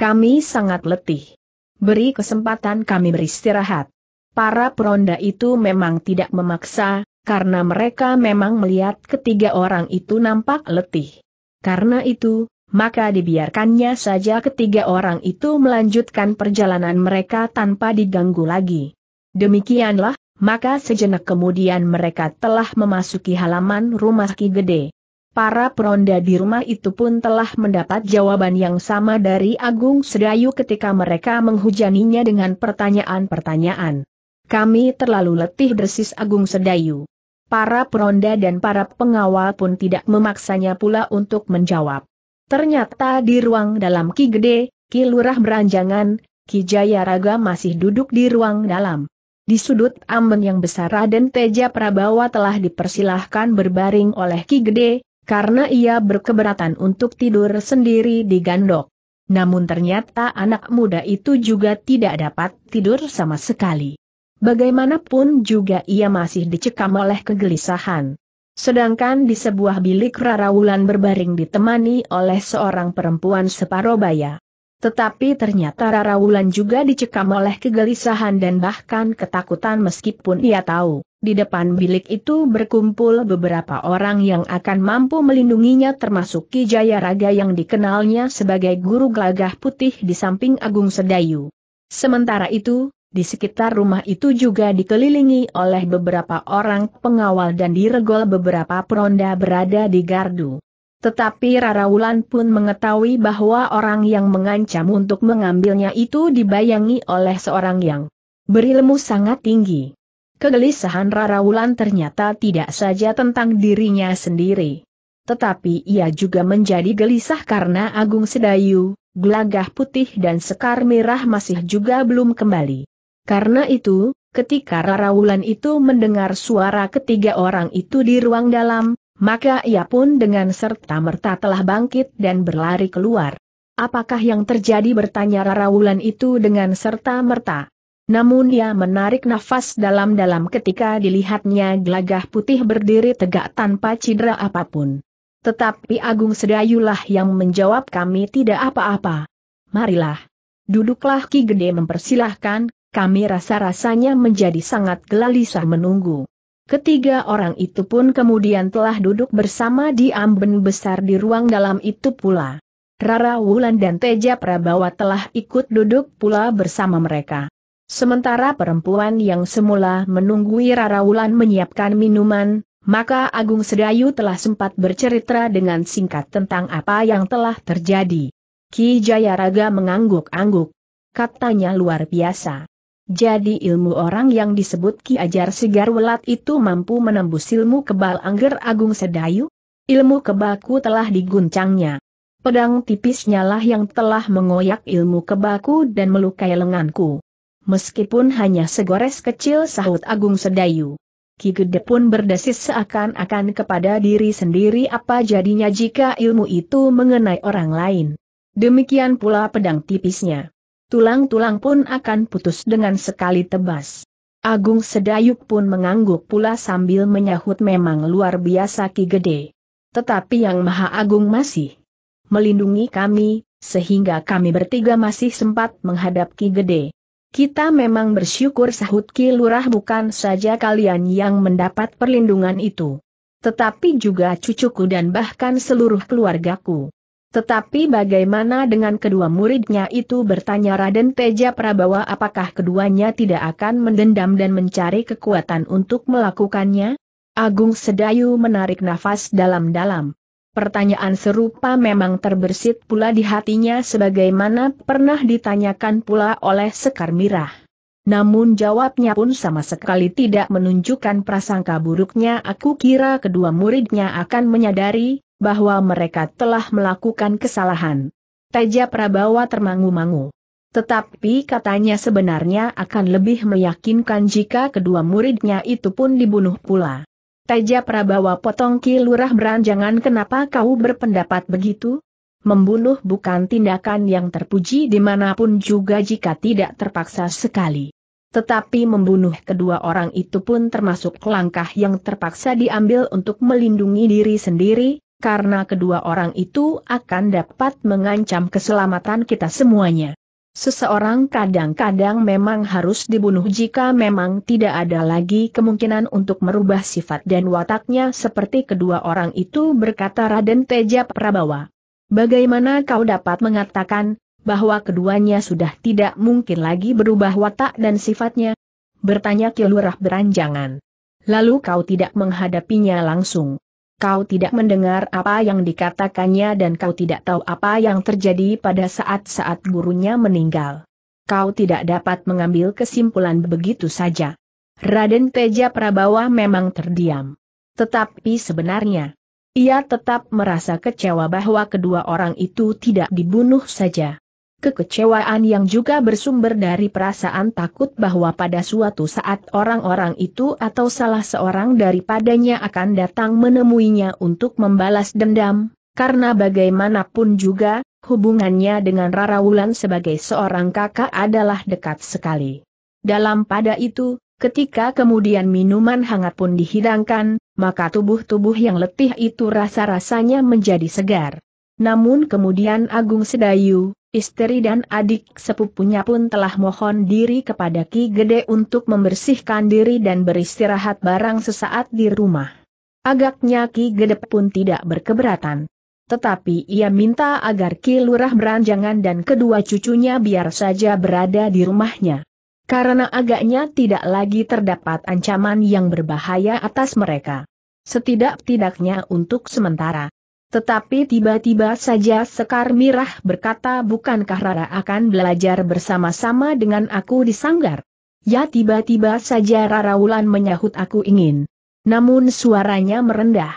Kami sangat letih. Beri kesempatan kami beristirahat. Para peronda itu memang tidak memaksa, karena mereka memang melihat ketiga orang itu nampak letih. Karena itu, maka dibiarkannya saja ketiga orang itu melanjutkan perjalanan mereka tanpa diganggu lagi. Demikianlah, maka sejenak kemudian mereka telah memasuki halaman rumah Ki Gede. Para peronda di rumah itu pun telah mendapat jawaban yang sama dari Agung Sedayu ketika mereka menghujaninya dengan pertanyaan-pertanyaan. Kami terlalu letih desis Agung Sedayu. Para peronda dan para pengawal pun tidak memaksanya pula untuk menjawab. Ternyata di ruang dalam Ki Gede, Ki Lurah Beranjangan, Ki Jaya Raga masih duduk di ruang dalam. Di sudut amben yang besar Raden Teja Prabawa telah dipersilahkan berbaring oleh Ki Gede, karena ia berkeberatan untuk tidur sendiri di gandok. Namun ternyata anak muda itu juga tidak dapat tidur sama sekali. Bagaimanapun juga ia masih dicekam oleh kegelisahan. Sedangkan di sebuah bilik Rara Wulan berbaring ditemani oleh seorang perempuan separobaya. Tetapi ternyata Rara Wulan juga dicekam oleh kegelisahan dan bahkan ketakutan meskipun ia tahu, di depan bilik itu berkumpul beberapa orang yang akan mampu melindunginya termasuk Ki Jaya Raga yang dikenalnya sebagai guru gelagah putih di samping Agung Sedayu. Sementara itu, di sekitar rumah itu juga dikelilingi oleh beberapa orang pengawal dan diregol beberapa peronda berada di gardu. Tetapi Rara Wulan pun mengetahui bahwa orang yang mengancam untuk mengambilnya itu dibayangi oleh seorang yang berilmu sangat tinggi. Kegelisahan Rara Wulan ternyata tidak saja tentang dirinya sendiri. Tetapi ia juga menjadi gelisah karena Agung Sedayu, gelagah putih dan sekar merah masih juga belum kembali. Karena itu, ketika Rara Wulan itu mendengar suara ketiga orang itu di ruang dalam, maka ia pun dengan serta-merta telah bangkit dan berlari keluar. Apakah yang terjadi bertanya Rara Wulan itu dengan serta-merta. Namun ia menarik nafas dalam-dalam ketika dilihatnya gelagah putih berdiri tegak tanpa cedera apapun. Tetapi Agung Sedayulah yang menjawab kami tidak apa-apa. Marilah. Duduklah Ki Gede mempersilahkan, kami rasa-rasanya menjadi sangat gelisah menunggu. Ketiga orang itu pun kemudian telah duduk bersama di amben besar di ruang dalam itu pula. Rara Wulan dan Teja Prabawa telah ikut duduk pula bersama mereka. Sementara perempuan yang semula menunggui Rara Wulan menyiapkan minuman, maka Agung Sedayu telah sempat bercerita dengan singkat tentang apa yang telah terjadi. Ki Jayaraga mengangguk-angguk. Katanya luar biasa. Jadi ilmu orang yang disebut Ki Ajar Sigar Welat itu mampu menembus ilmu kebal Angger Agung Sedayu? Ilmu kebaku telah diguncangnya. Pedang tipisnya lah yang telah mengoyak ilmu kebaku dan melukai lenganku. Meskipun hanya segores kecil sahut Agung Sedayu. Ki Gede pun berdesis seakan-akan kepada diri sendiri apa jadinya jika ilmu itu mengenai orang lain. Demikian pula pedang tipisnya tulang-tulang pun akan putus dengan sekali tebas. Agung Sedayuk pun mengangguk pula sambil menyahut memang luar biasa Ki Gede. Tetapi Yang Maha Agung masih melindungi kami, sehingga kami bertiga masih sempat menghadap Ki Gede. Kita memang bersyukur sahut Ki Lurah bukan saja kalian yang mendapat perlindungan itu tetapi juga cucuku dan bahkan seluruh keluargaku. Tetapi bagaimana dengan kedua muridnya itu bertanya Raden Teja Prabawa apakah keduanya tidak akan mendendam dan mencari kekuatan untuk melakukannya? Agung Sedayu menarik nafas dalam-dalam. Pertanyaan serupa memang terbersit pula di hatinya sebagaimana pernah ditanyakan pula oleh Sekar Mirah. Namun jawabnya pun sama sekali tidak menunjukkan prasangka buruknya aku kira kedua muridnya akan menyadari bahwa mereka telah melakukan kesalahan. Teja Prabawa termangu-mangu. Tetapi katanya sebenarnya akan lebih meyakinkan jika kedua muridnya itu pun dibunuh pula. Teja Prabawa potong Ki Lurah Beranjangan kenapa kau berpendapat begitu? Membunuh bukan tindakan yang terpuji dimanapun juga jika tidak terpaksa sekali. Tetapi membunuh kedua orang itu pun termasuk langkah yang terpaksa diambil untuk melindungi diri sendiri, karena kedua orang itu akan dapat mengancam keselamatan kita semuanya. Seseorang kadang-kadang memang harus dibunuh jika memang tidak ada lagi kemungkinan untuk merubah sifat dan wataknya seperti kedua orang itu berkata Raden Teja Prabawa. Bagaimana kau dapat mengatakan, bahwa keduanya sudah tidak mungkin lagi berubah watak dan sifatnya? Bertanya Kilurah beranjangan. Lalu kau tidak menghadapinya langsung kau tidak mendengar apa yang dikatakannya dan kau tidak tahu apa yang terjadi pada saat-saat gurunya meninggal. Kau tidak dapat mengambil kesimpulan begitu saja. Raden Teja Prabawa memang terdiam. Tetapi sebenarnya, ia tetap merasa kecewa bahwa kedua orang itu tidak dibunuh saja kekecewaan yang juga bersumber dari perasaan takut bahwa pada suatu saat orang-orang itu atau salah seorang daripadanya akan datang menemuinya untuk membalas dendam, karena bagaimanapun juga, hubungannya dengan Rara Wulan sebagai seorang kakak adalah dekat sekali. Dalam pada itu, ketika kemudian minuman hangat pun dihidangkan, maka tubuh-tubuh yang letih itu rasa-rasanya menjadi segar. Namun kemudian Agung Sedayu, Istri dan adik sepupunya pun telah mohon diri kepada Ki Gede untuk membersihkan diri dan beristirahat barang sesaat di rumah. Agaknya Ki Gede pun tidak berkeberatan. Tetapi ia minta agar Ki Lurah beranjangan dan kedua cucunya biar saja berada di rumahnya. Karena agaknya tidak lagi terdapat ancaman yang berbahaya atas mereka. Setidak-tidaknya untuk sementara. Tetapi tiba-tiba saja Sekar Mirah berkata bukankah Rara akan belajar bersama-sama dengan aku di sanggar? Ya tiba-tiba saja Rara Wulan menyahut aku ingin. Namun suaranya merendah.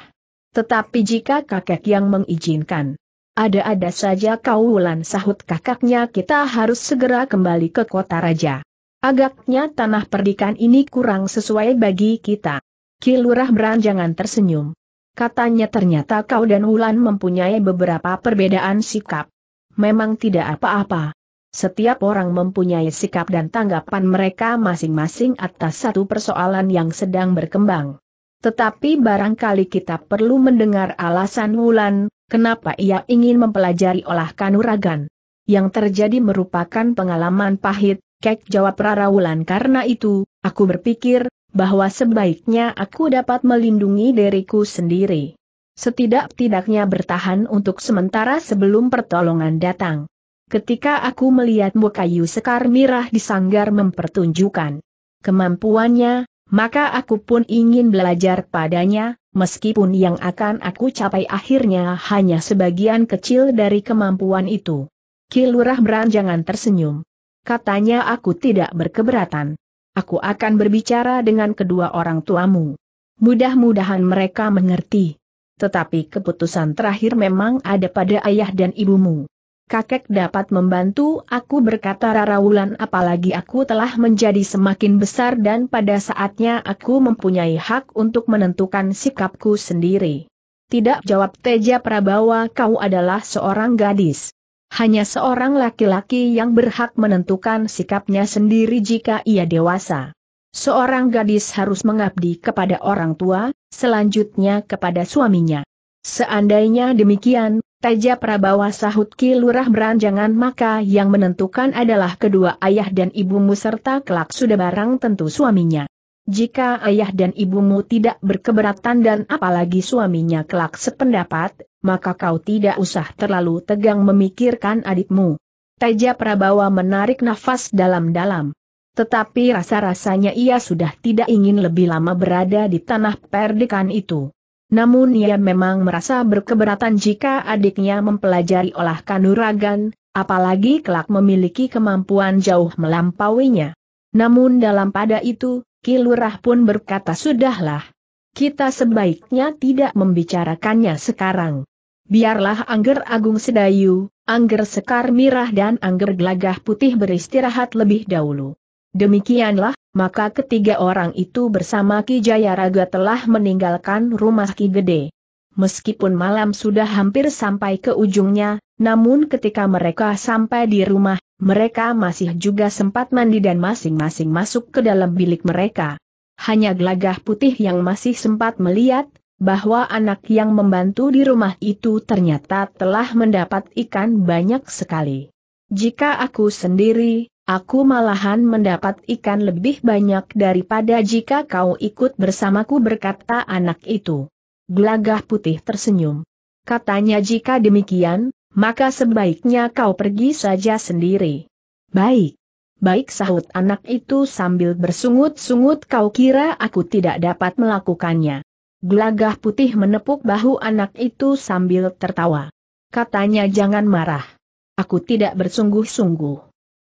Tetapi jika kakek yang mengizinkan. Ada-ada saja kau Wulan sahut kakaknya kita harus segera kembali ke kota raja. Agaknya tanah perdikan ini kurang sesuai bagi kita. Kilurah beranjangan tersenyum. Katanya ternyata kau dan Wulan mempunyai beberapa perbedaan sikap. Memang tidak apa-apa. Setiap orang mempunyai sikap dan tanggapan mereka masing-masing atas satu persoalan yang sedang berkembang. Tetapi barangkali kita perlu mendengar alasan Wulan, kenapa ia ingin mempelajari olah kanuragan. Yang terjadi merupakan pengalaman pahit, Kek jawab Rara Wulan karena itu, aku berpikir, bahwa sebaiknya aku dapat melindungi diriku sendiri. Setidak-tidaknya bertahan untuk sementara sebelum pertolongan datang. Ketika aku melihat Mukayu Sekar Mirah di sanggar mempertunjukkan kemampuannya, maka aku pun ingin belajar padanya, meskipun yang akan aku capai akhirnya hanya sebagian kecil dari kemampuan itu. Kilurah beranjangan tersenyum. Katanya aku tidak berkeberatan. Aku akan berbicara dengan kedua orang tuamu. Mudah-mudahan mereka mengerti. Tetapi keputusan terakhir memang ada pada ayah dan ibumu. Kakek dapat membantu aku berkata Wulan apalagi aku telah menjadi semakin besar dan pada saatnya aku mempunyai hak untuk menentukan sikapku sendiri. Tidak jawab Teja Prabawa kau adalah seorang gadis. Hanya seorang laki-laki yang berhak menentukan sikapnya sendiri jika ia dewasa. Seorang gadis harus mengabdi kepada orang tua, selanjutnya kepada suaminya. Seandainya demikian, Teja Prabawa sahut Ki Lurah beranjangan maka yang menentukan adalah kedua ayah dan ibumu serta kelak sudah barang tentu suaminya. Jika ayah dan ibumu tidak berkeberatan dan apalagi suaminya kelak sependapat, maka kau tidak usah terlalu tegang memikirkan adikmu. Teja Prabawa menarik nafas dalam-dalam. Tetapi rasa-rasanya ia sudah tidak ingin lebih lama berada di tanah perdikan itu. Namun ia memang merasa berkeberatan jika adiknya mempelajari olah kanuragan, apalagi kelak memiliki kemampuan jauh melampauinya. Namun dalam pada itu, Kilurah pun berkata sudahlah. Kita sebaiknya tidak membicarakannya sekarang biarlah Angger Agung Sedayu, Angger Sekar Mirah dan Angger Gelagah Putih beristirahat lebih dahulu. Demikianlah, maka ketiga orang itu bersama Ki Jayaraga telah meninggalkan rumah Ki Gede. Meskipun malam sudah hampir sampai ke ujungnya, namun ketika mereka sampai di rumah, mereka masih juga sempat mandi dan masing-masing masuk ke dalam bilik mereka. Hanya gelagah putih yang masih sempat melihat, bahwa anak yang membantu di rumah itu ternyata telah mendapat ikan banyak sekali. Jika aku sendiri, aku malahan mendapat ikan lebih banyak daripada jika kau ikut bersamaku berkata anak itu. Gelagah putih tersenyum. Katanya jika demikian, maka sebaiknya kau pergi saja sendiri. Baik. Baik sahut anak itu sambil bersungut-sungut kau kira aku tidak dapat melakukannya. Gelagah putih menepuk bahu anak itu sambil tertawa. Katanya jangan marah. Aku tidak bersungguh-sungguh.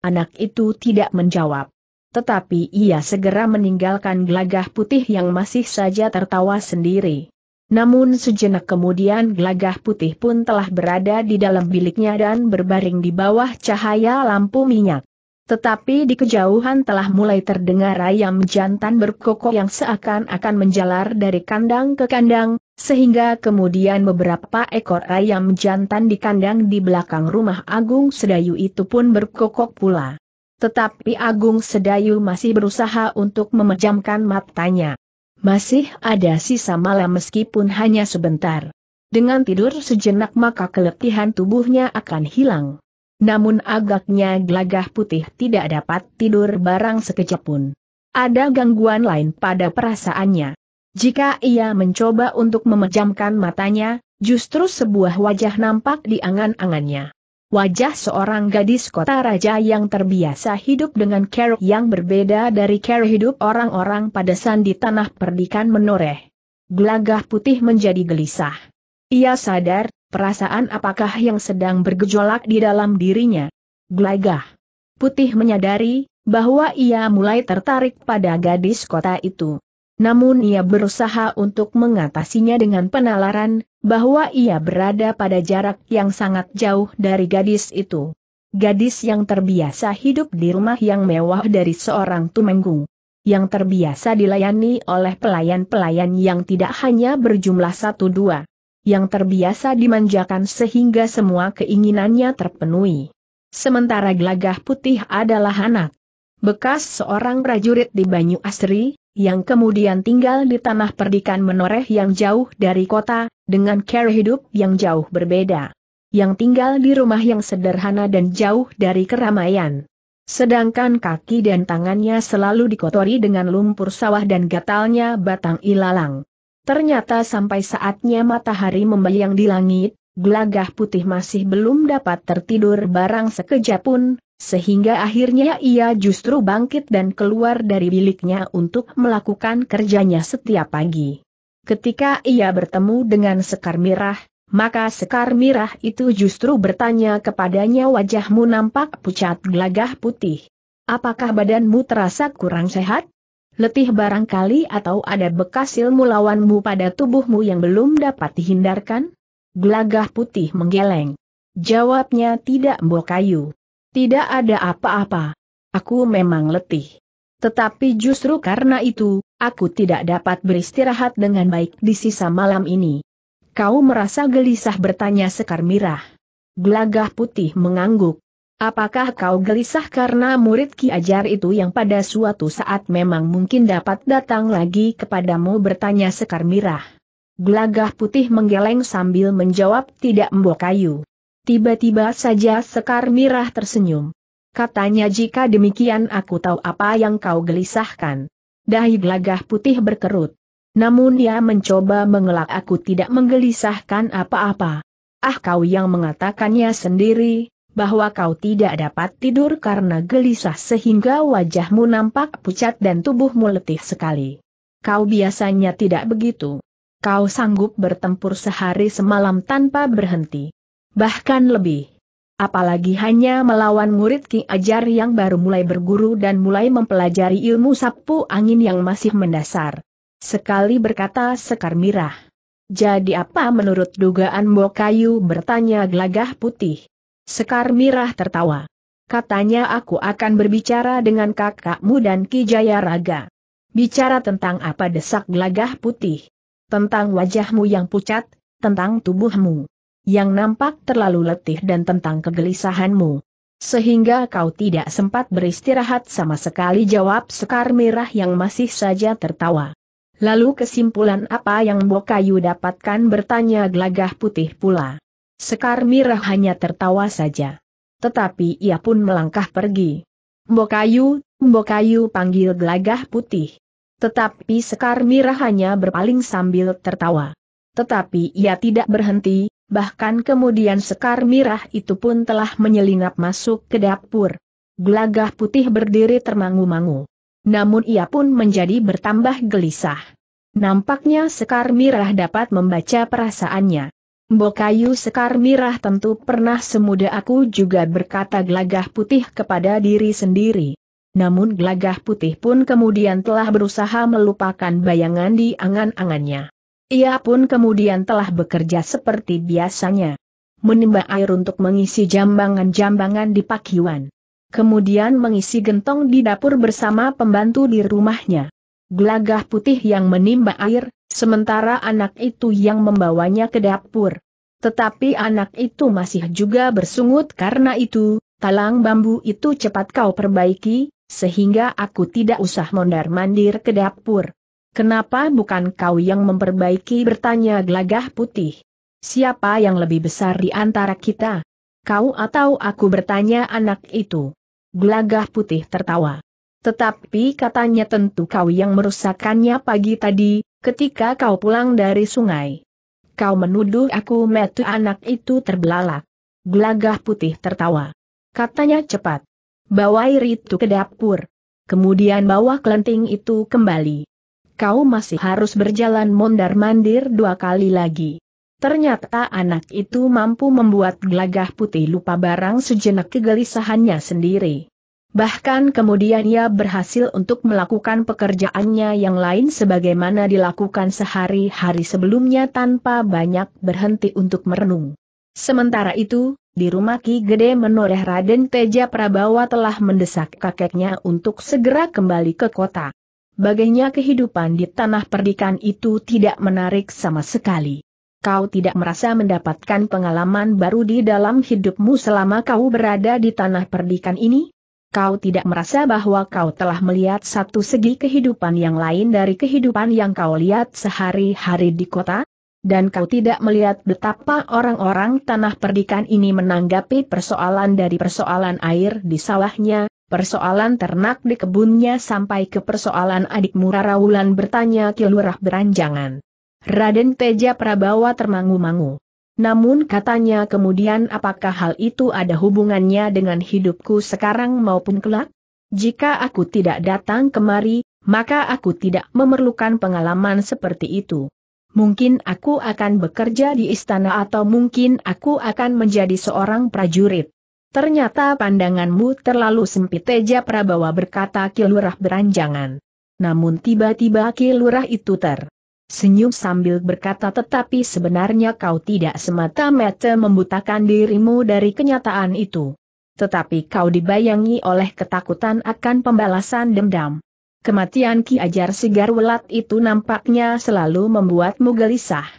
Anak itu tidak menjawab. Tetapi ia segera meninggalkan gelagah putih yang masih saja tertawa sendiri. Namun sejenak kemudian gelagah putih pun telah berada di dalam biliknya dan berbaring di bawah cahaya lampu minyak. Tetapi di kejauhan telah mulai terdengar ayam jantan berkokok yang seakan-akan menjalar dari kandang ke kandang, sehingga kemudian beberapa ekor ayam jantan di kandang di belakang rumah Agung Sedayu itu pun berkokok pula. Tetapi Agung Sedayu masih berusaha untuk memejamkan matanya. Masih ada sisa malam meskipun hanya sebentar. Dengan tidur sejenak maka keletihan tubuhnya akan hilang. Namun agaknya gelagah putih tidak dapat tidur barang sekejap pun. Ada gangguan lain pada perasaannya. Jika ia mencoba untuk memejamkan matanya, justru sebuah wajah nampak di angan-angannya. Wajah seorang gadis kota raja yang terbiasa hidup dengan care yang berbeda dari care hidup orang-orang pada sandi tanah perdikan menoreh. Gelagah putih menjadi gelisah. Ia sadar, Perasaan apakah yang sedang bergejolak di dalam dirinya? Gelagah. Putih menyadari bahwa ia mulai tertarik pada gadis kota itu. Namun ia berusaha untuk mengatasinya dengan penalaran, bahwa ia berada pada jarak yang sangat jauh dari gadis itu. Gadis yang terbiasa hidup di rumah yang mewah dari seorang tumenggung. Yang terbiasa dilayani oleh pelayan-pelayan yang tidak hanya berjumlah satu dua yang terbiasa dimanjakan sehingga semua keinginannya terpenuhi. Sementara gelagah putih adalah anak bekas seorang prajurit di Banyu Asri, yang kemudian tinggal di tanah perdikan menoreh yang jauh dari kota, dengan cara hidup yang jauh berbeda. Yang tinggal di rumah yang sederhana dan jauh dari keramaian. Sedangkan kaki dan tangannya selalu dikotori dengan lumpur sawah dan gatalnya batang ilalang. Ternyata sampai saatnya matahari membayang di langit, gelagah putih masih belum dapat tertidur barang sekejap pun, sehingga akhirnya ia justru bangkit dan keluar dari biliknya untuk melakukan kerjanya setiap pagi. Ketika ia bertemu dengan Sekar Mirah, maka Sekar Mirah itu justru bertanya kepadanya wajahmu nampak pucat gelagah putih. Apakah badanmu terasa kurang sehat? letih barangkali atau ada bekas ilmu lawanmu pada tubuhmu yang belum dapat dihindarkan? Gelagah putih menggeleng. Jawabnya tidak kayu. Tidak ada apa-apa. Aku memang letih. Tetapi justru karena itu, aku tidak dapat beristirahat dengan baik di sisa malam ini. Kau merasa gelisah bertanya Sekar Mirah. Gelagah putih mengangguk. Apakah kau gelisah karena murid Ki Ajar itu yang pada suatu saat memang mungkin dapat datang lagi kepadamu bertanya Sekar Mirah? Gelagah putih menggeleng sambil menjawab tidak mbok kayu. Tiba-tiba saja Sekar Mirah tersenyum. Katanya jika demikian aku tahu apa yang kau gelisahkan. Dahi gelagah putih berkerut. Namun dia mencoba mengelak aku tidak menggelisahkan apa-apa. Ah kau yang mengatakannya sendiri, bahwa kau tidak dapat tidur karena gelisah sehingga wajahmu nampak pucat dan tubuhmu letih sekali. Kau biasanya tidak begitu. Kau sanggup bertempur sehari semalam tanpa berhenti. Bahkan lebih. Apalagi hanya melawan murid Ki Ajar yang baru mulai berguru dan mulai mempelajari ilmu sapu angin yang masih mendasar. Sekali berkata Sekar Mirah. Jadi apa menurut dugaan Kayu bertanya gelagah putih? Sekar Mirah tertawa. Katanya aku akan berbicara dengan kakakmu dan Ki Jaya Raga. Bicara tentang apa desak gelagah putih. Tentang wajahmu yang pucat, tentang tubuhmu. Yang nampak terlalu letih dan tentang kegelisahanmu. Sehingga kau tidak sempat beristirahat sama sekali jawab Sekar Mirah yang masih saja tertawa. Lalu kesimpulan apa yang Bokayu dapatkan bertanya gelagah putih pula. Sekar Mirah hanya tertawa saja. Tetapi ia pun melangkah pergi. Mbokayu, Mbokayu panggil gelagah putih. Tetapi Sekar Mirah hanya berpaling sambil tertawa. Tetapi ia tidak berhenti, bahkan kemudian Sekar Mirah itu pun telah menyelinap masuk ke dapur. Gelagah putih berdiri termangu-mangu. Namun ia pun menjadi bertambah gelisah. Nampaknya Sekar Mirah dapat membaca perasaannya. Bokayu Sekar Mirah tentu pernah semuda aku juga berkata gelagah putih kepada diri sendiri. Namun gelagah putih pun kemudian telah berusaha melupakan bayangan di angan-angannya. Ia pun kemudian telah bekerja seperti biasanya. Menimba air untuk mengisi jambangan-jambangan di pakiwan. Kemudian mengisi gentong di dapur bersama pembantu di rumahnya gelagah putih yang menimba air, sementara anak itu yang membawanya ke dapur. Tetapi anak itu masih juga bersungut karena itu, talang bambu itu cepat kau perbaiki, sehingga aku tidak usah mondar-mandir ke dapur. Kenapa bukan kau yang memperbaiki bertanya gelagah putih? Siapa yang lebih besar di antara kita? Kau atau aku bertanya anak itu? Gelagah putih tertawa. Tetapi katanya tentu kau yang merusakannya pagi tadi, ketika kau pulang dari sungai. Kau menuduh aku metu anak itu terbelalak. Gelagah putih tertawa. Katanya cepat. Bawa air itu ke dapur. Kemudian bawa kelenting itu kembali. Kau masih harus berjalan mondar-mandir dua kali lagi. Ternyata anak itu mampu membuat gelagah putih lupa barang sejenak kegelisahannya sendiri. Bahkan kemudian ia berhasil untuk melakukan pekerjaannya yang lain sebagaimana dilakukan sehari-hari sebelumnya tanpa banyak berhenti untuk merenung. Sementara itu, di rumah Ki Gede Menoreh Raden Teja Prabawa telah mendesak kakeknya untuk segera kembali ke kota. Bagainya kehidupan di tanah perdikan itu tidak menarik sama sekali. Kau tidak merasa mendapatkan pengalaman baru di dalam hidupmu selama kau berada di tanah perdikan ini? Kau tidak merasa bahwa kau telah melihat satu segi kehidupan yang lain dari kehidupan yang kau lihat sehari-hari di kota? Dan kau tidak melihat betapa orang-orang tanah perdikan ini menanggapi persoalan dari persoalan air di sawahnya, persoalan ternak di kebunnya sampai ke persoalan adikmu Rara bertanya bertanya Kilurah beranjangan. Raden Teja Prabawa termangu-mangu. Namun katanya kemudian apakah hal itu ada hubungannya dengan hidupku sekarang maupun kelak? Jika aku tidak datang kemari, maka aku tidak memerlukan pengalaman seperti itu. Mungkin aku akan bekerja di istana atau mungkin aku akan menjadi seorang prajurit. Ternyata pandanganmu terlalu sempit Teja Prabawa berkata Kilurah beranjangan. Namun tiba-tiba Kilurah itu ter senyum sambil berkata tetapi sebenarnya kau tidak semata-mata membutakan dirimu dari kenyataan itu. Tetapi kau dibayangi oleh ketakutan akan pembalasan dendam. Kematian Ki Ajar Sigar Welat itu nampaknya selalu membuatmu gelisah.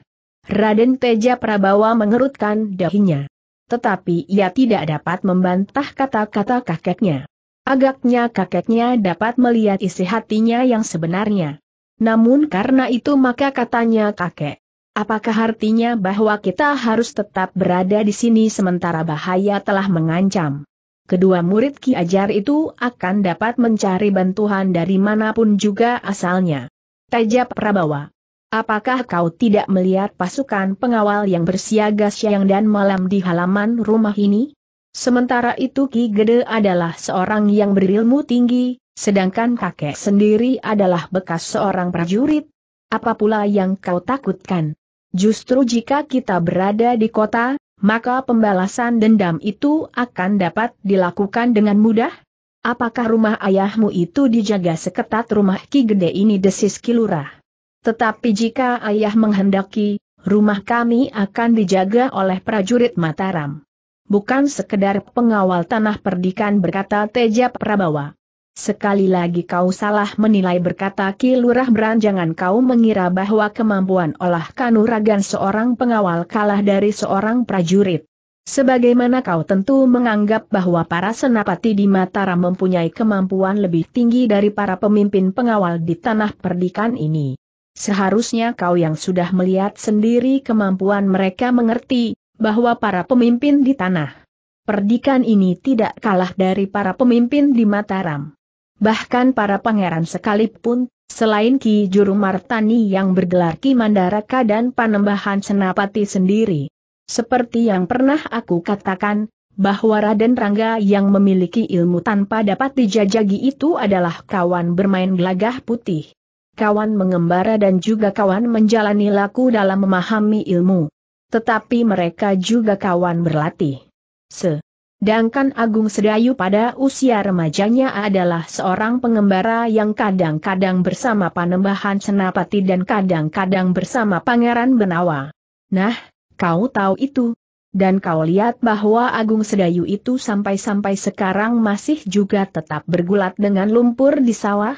Raden Teja Prabawa mengerutkan dahinya. Tetapi ia tidak dapat membantah kata-kata kakeknya. Agaknya kakeknya dapat melihat isi hatinya yang sebenarnya. Namun karena itu maka katanya kakek. Apakah artinya bahwa kita harus tetap berada di sini sementara bahaya telah mengancam? Kedua murid Ki Ajar itu akan dapat mencari bantuan dari manapun juga asalnya. Tajab Prabawa. Apakah kau tidak melihat pasukan pengawal yang bersiaga siang dan malam di halaman rumah ini? Sementara itu Ki Gede adalah seorang yang berilmu tinggi, sedangkan kakek sendiri adalah bekas seorang prajurit. Apa pula yang kau takutkan? Justru jika kita berada di kota, maka pembalasan dendam itu akan dapat dilakukan dengan mudah? Apakah rumah ayahmu itu dijaga seketat rumah Ki Gede ini desis Kilurah? Tetapi jika ayah menghendaki, rumah kami akan dijaga oleh prajurit Mataram. Bukan sekedar pengawal tanah perdikan berkata Teja Prabawa. Sekali lagi kau salah menilai berkata Ki Lurah jangan kau mengira bahwa kemampuan olah kanuragan seorang pengawal kalah dari seorang prajurit. Sebagaimana kau tentu menganggap bahwa para senapati di Mataram mempunyai kemampuan lebih tinggi dari para pemimpin pengawal di tanah perdikan ini. Seharusnya kau yang sudah melihat sendiri kemampuan mereka mengerti, bahwa para pemimpin di tanah perdikan ini tidak kalah dari para pemimpin di Mataram bahkan para pangeran sekalipun, selain Ki Juru Martani yang bergelar Ki Mandaraka dan Panembahan Senapati sendiri. Seperti yang pernah aku katakan, bahwa Raden Rangga yang memiliki ilmu tanpa dapat dijajagi itu adalah kawan bermain gelagah putih. Kawan mengembara dan juga kawan menjalani laku dalam memahami ilmu. Tetapi mereka juga kawan berlatih. Se Dangkan Agung Sedayu pada usia remajanya adalah seorang pengembara yang kadang-kadang bersama Panembahan Senapati dan kadang-kadang bersama Pangeran Benawa. Nah, kau tahu itu. Dan kau lihat bahwa Agung Sedayu itu sampai-sampai sekarang masih juga tetap bergulat dengan lumpur di sawah?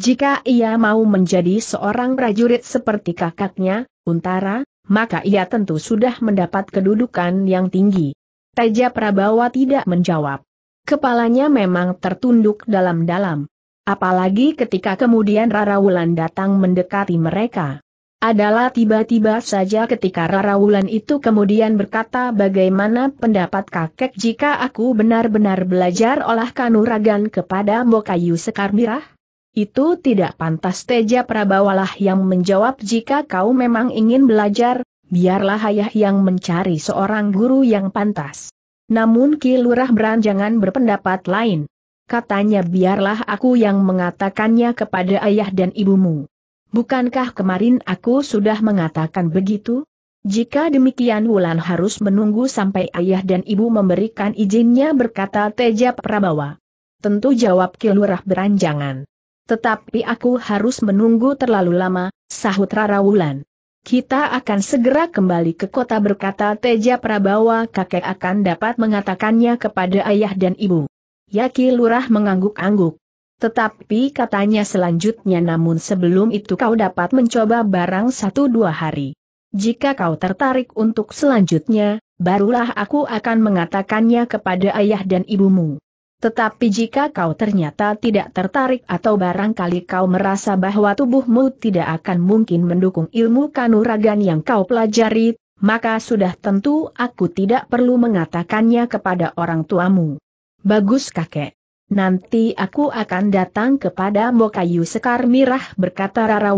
Jika ia mau menjadi seorang prajurit seperti kakaknya, Untara, maka ia tentu sudah mendapat kedudukan yang tinggi. Teja Prabawa tidak menjawab. Kepalanya memang tertunduk dalam-dalam. Apalagi ketika kemudian Rara Wulan datang mendekati mereka. Adalah tiba-tiba saja ketika Rara Wulan itu kemudian berkata bagaimana pendapat kakek jika aku benar-benar belajar olah kanuragan kepada Mokayu Sekarmirah? Itu tidak pantas Teja Prabawalah yang menjawab jika kau memang ingin belajar, biarlah ayah yang mencari seorang guru yang pantas. Namun Ki Lurah beranjangan berpendapat lain. Katanya biarlah aku yang mengatakannya kepada ayah dan ibumu. Bukankah kemarin aku sudah mengatakan begitu? Jika demikian Wulan harus menunggu sampai ayah dan ibu memberikan izinnya berkata Teja Prabawa. Tentu jawab Ki beranjangan. Tetapi aku harus menunggu terlalu lama, sahut Rara Wulan. Kita akan segera kembali ke kota berkata Teja Prabawa kakek akan dapat mengatakannya kepada ayah dan ibu. Yaki Lurah mengangguk-angguk. Tetapi katanya selanjutnya namun sebelum itu kau dapat mencoba barang satu dua hari. Jika kau tertarik untuk selanjutnya, barulah aku akan mengatakannya kepada ayah dan ibumu. Tetapi jika kau ternyata tidak tertarik atau barangkali kau merasa bahwa tubuhmu tidak akan mungkin mendukung ilmu kanuragan yang kau pelajari, maka sudah tentu aku tidak perlu mengatakannya kepada orang tuamu. Bagus kakek. Nanti aku akan datang kepada Kayu Sekar Mirah berkata Rara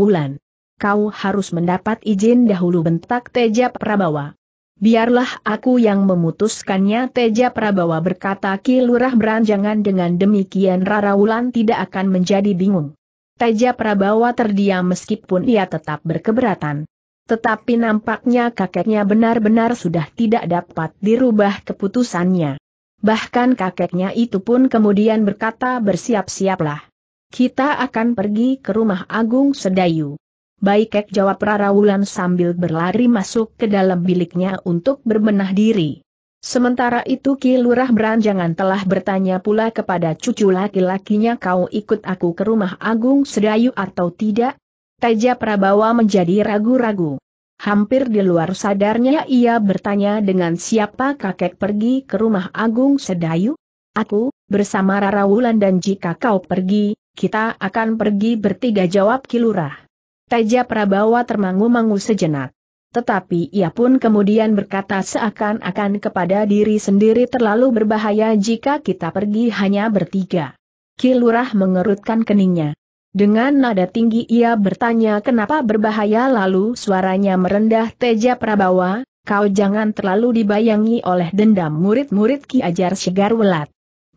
Kau harus mendapat izin dahulu bentak Teja Prabawa. Biarlah aku yang memutuskannya Teja Prabawa berkata Ki Lurah beranjangan dengan demikian Rara Wulan tidak akan menjadi bingung. Teja Prabawa terdiam meskipun ia tetap berkeberatan. Tetapi nampaknya kakeknya benar-benar sudah tidak dapat dirubah keputusannya. Bahkan kakeknya itu pun kemudian berkata bersiap-siaplah. Kita akan pergi ke rumah Agung Sedayu. Baikek jawab Rarawulan sambil berlari masuk ke dalam biliknya untuk berbenah diri. Sementara itu Ki Lurah Beranjangan telah bertanya pula kepada cucu laki-lakinya kau ikut aku ke rumah Agung Sedayu atau tidak? Teja Prabawa menjadi ragu-ragu. Hampir di luar sadarnya ia bertanya dengan siapa kakek pergi ke rumah Agung Sedayu? Aku, bersama Rarawulan dan jika kau pergi, kita akan pergi bertiga jawab Kilurah. Teja Prabawa termangu-mangu sejenak. Tetapi ia pun kemudian berkata seakan-akan kepada diri sendiri terlalu berbahaya jika kita pergi hanya bertiga. Kilurah mengerutkan keningnya. Dengan nada tinggi ia bertanya kenapa berbahaya lalu suaranya merendah Teja Prabawa, kau jangan terlalu dibayangi oleh dendam murid-murid Ki Ajar Welat.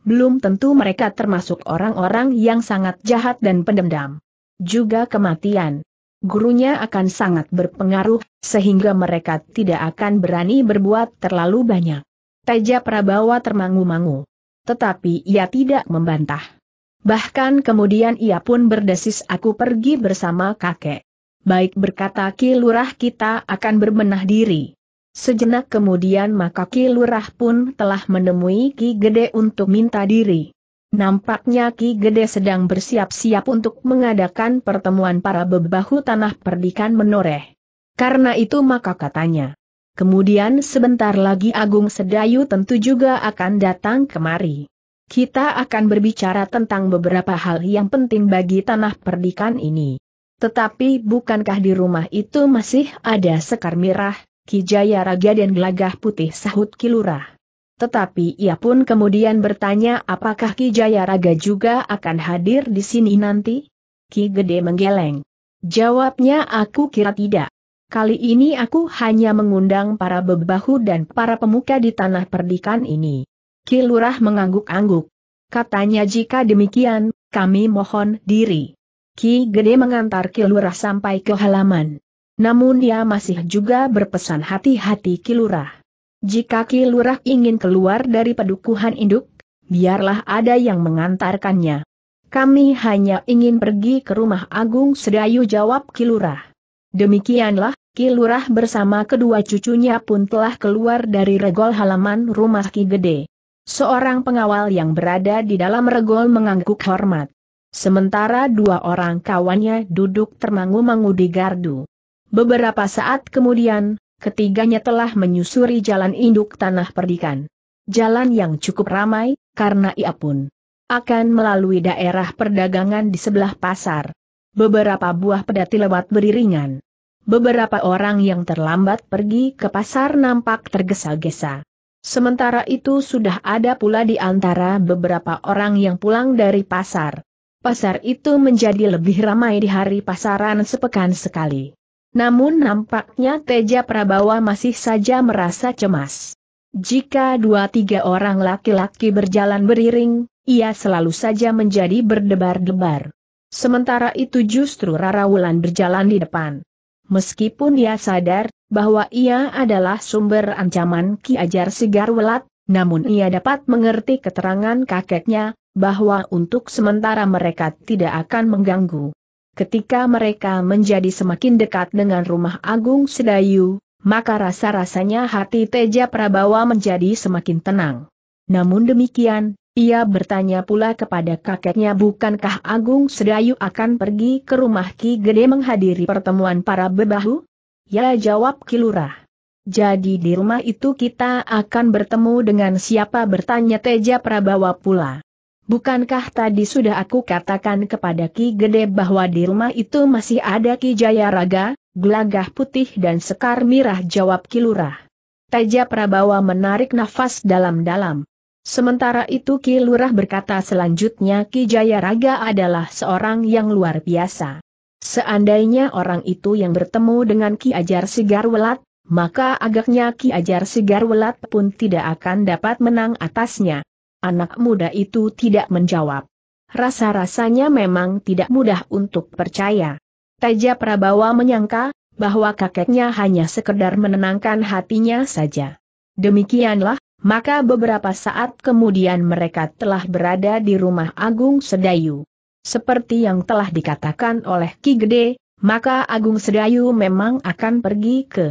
Belum tentu mereka termasuk orang-orang yang sangat jahat dan pendendam. Juga kematian gurunya akan sangat berpengaruh, sehingga mereka tidak akan berani berbuat terlalu banyak. Teja Prabawa termangu-mangu. Tetapi ia tidak membantah. Bahkan kemudian ia pun berdesis aku pergi bersama kakek. Baik berkata Kilurah kita akan berbenah diri. Sejenak kemudian maka Kilurah pun telah menemui Ki Gede untuk minta diri. Nampaknya Ki Gede sedang bersiap-siap untuk mengadakan pertemuan para bebahu tanah perdikan menoreh. Karena itu maka katanya. Kemudian sebentar lagi Agung Sedayu tentu juga akan datang kemari. Kita akan berbicara tentang beberapa hal yang penting bagi tanah perdikan ini. Tetapi bukankah di rumah itu masih ada sekar mirah, Ki Jaya Raga dan gelagah putih sahut kilurah? Tetapi ia pun kemudian bertanya apakah Ki Jayaraga juga akan hadir di sini nanti? Ki Gede menggeleng. Jawabnya aku kira tidak. Kali ini aku hanya mengundang para bebahu dan para pemuka di tanah perdikan ini. Ki Lurah mengangguk-angguk. Katanya jika demikian, kami mohon diri. Ki Gede mengantar Ki Lurah sampai ke halaman. Namun ia masih juga berpesan hati-hati Ki Lurah. Jika Ki Lurah ingin keluar dari pedukuhan induk, biarlah ada yang mengantarkannya. Kami hanya ingin pergi ke rumah Agung Sedayu jawab Ki Lurah. Demikianlah, Ki Lurah bersama kedua cucunya pun telah keluar dari regol halaman rumah Ki Gede. Seorang pengawal yang berada di dalam regol mengangguk hormat. Sementara dua orang kawannya duduk termangu-mangu di gardu. Beberapa saat kemudian, ketiganya telah menyusuri jalan induk tanah perdikan. Jalan yang cukup ramai, karena ia pun akan melalui daerah perdagangan di sebelah pasar. Beberapa buah pedati lewat beriringan. Beberapa orang yang terlambat pergi ke pasar nampak tergesa-gesa. Sementara itu sudah ada pula di antara beberapa orang yang pulang dari pasar. Pasar itu menjadi lebih ramai di hari pasaran sepekan sekali. Namun nampaknya Teja Prabawa masih saja merasa cemas. Jika dua tiga orang laki-laki berjalan beriring, ia selalu saja menjadi berdebar-debar. Sementara itu justru Rara Wulan berjalan di depan. Meskipun ia sadar bahwa ia adalah sumber ancaman Ki Ajar Sigar Welat, namun ia dapat mengerti keterangan kakeknya, bahwa untuk sementara mereka tidak akan mengganggu. Ketika mereka menjadi semakin dekat dengan rumah Agung Sedayu, maka rasa-rasanya hati Teja Prabawa menjadi semakin tenang. Namun demikian, ia bertanya pula kepada kakeknya bukankah Agung Sedayu akan pergi ke rumah Ki Gede menghadiri pertemuan para bebahu? Ya jawab Kilurah. Jadi di rumah itu kita akan bertemu dengan siapa bertanya Teja Prabawa pula. Bukankah tadi sudah aku katakan kepada Ki Gede bahwa di rumah itu masih ada Ki Jaya Raga, gelagah putih dan sekar mirah jawab Kilurah. Teja Prabawa menarik nafas dalam-dalam. Sementara itu Ki Lurah berkata selanjutnya Ki Jaya Raga adalah seorang yang luar biasa. Seandainya orang itu yang bertemu dengan Ki Ajar Sigarwelat, maka agaknya Ki Ajar Sigarwelat pun tidak akan dapat menang atasnya. Anak muda itu tidak menjawab. Rasa-rasanya memang tidak mudah untuk percaya. Teja Prabawa menyangka, bahwa kakeknya hanya sekedar menenangkan hatinya saja. Demikianlah, maka beberapa saat kemudian mereka telah berada di rumah Agung Sedayu. Seperti yang telah dikatakan oleh Ki Gede, maka Agung Sedayu memang akan pergi ke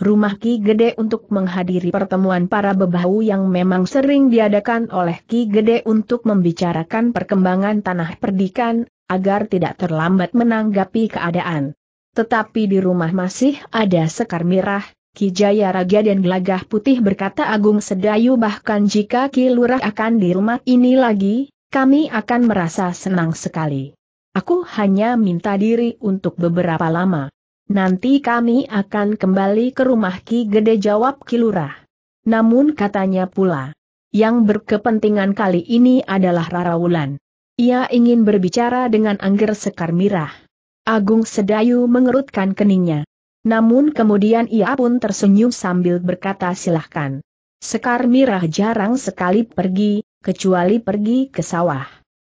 rumah Ki Gede untuk menghadiri pertemuan para bebahu yang memang sering diadakan oleh Ki Gede untuk membicarakan perkembangan tanah perdikan, agar tidak terlambat menanggapi keadaan. Tetapi di rumah masih ada sekar mirah, Ki Jaya Raja dan Gelagah Putih berkata Agung Sedayu bahkan jika Ki Lurah akan di rumah ini lagi, kami akan merasa senang sekali. Aku hanya minta diri untuk beberapa lama. Nanti kami akan kembali ke rumah Ki Gede jawab Kilurah. Namun katanya pula, yang berkepentingan kali ini adalah Rara Wulan. Ia ingin berbicara dengan Angger Sekar Mirah. Agung Sedayu mengerutkan keningnya. Namun kemudian ia pun tersenyum sambil berkata silahkan. Sekar Mirah jarang sekali pergi, kecuali pergi ke sawah.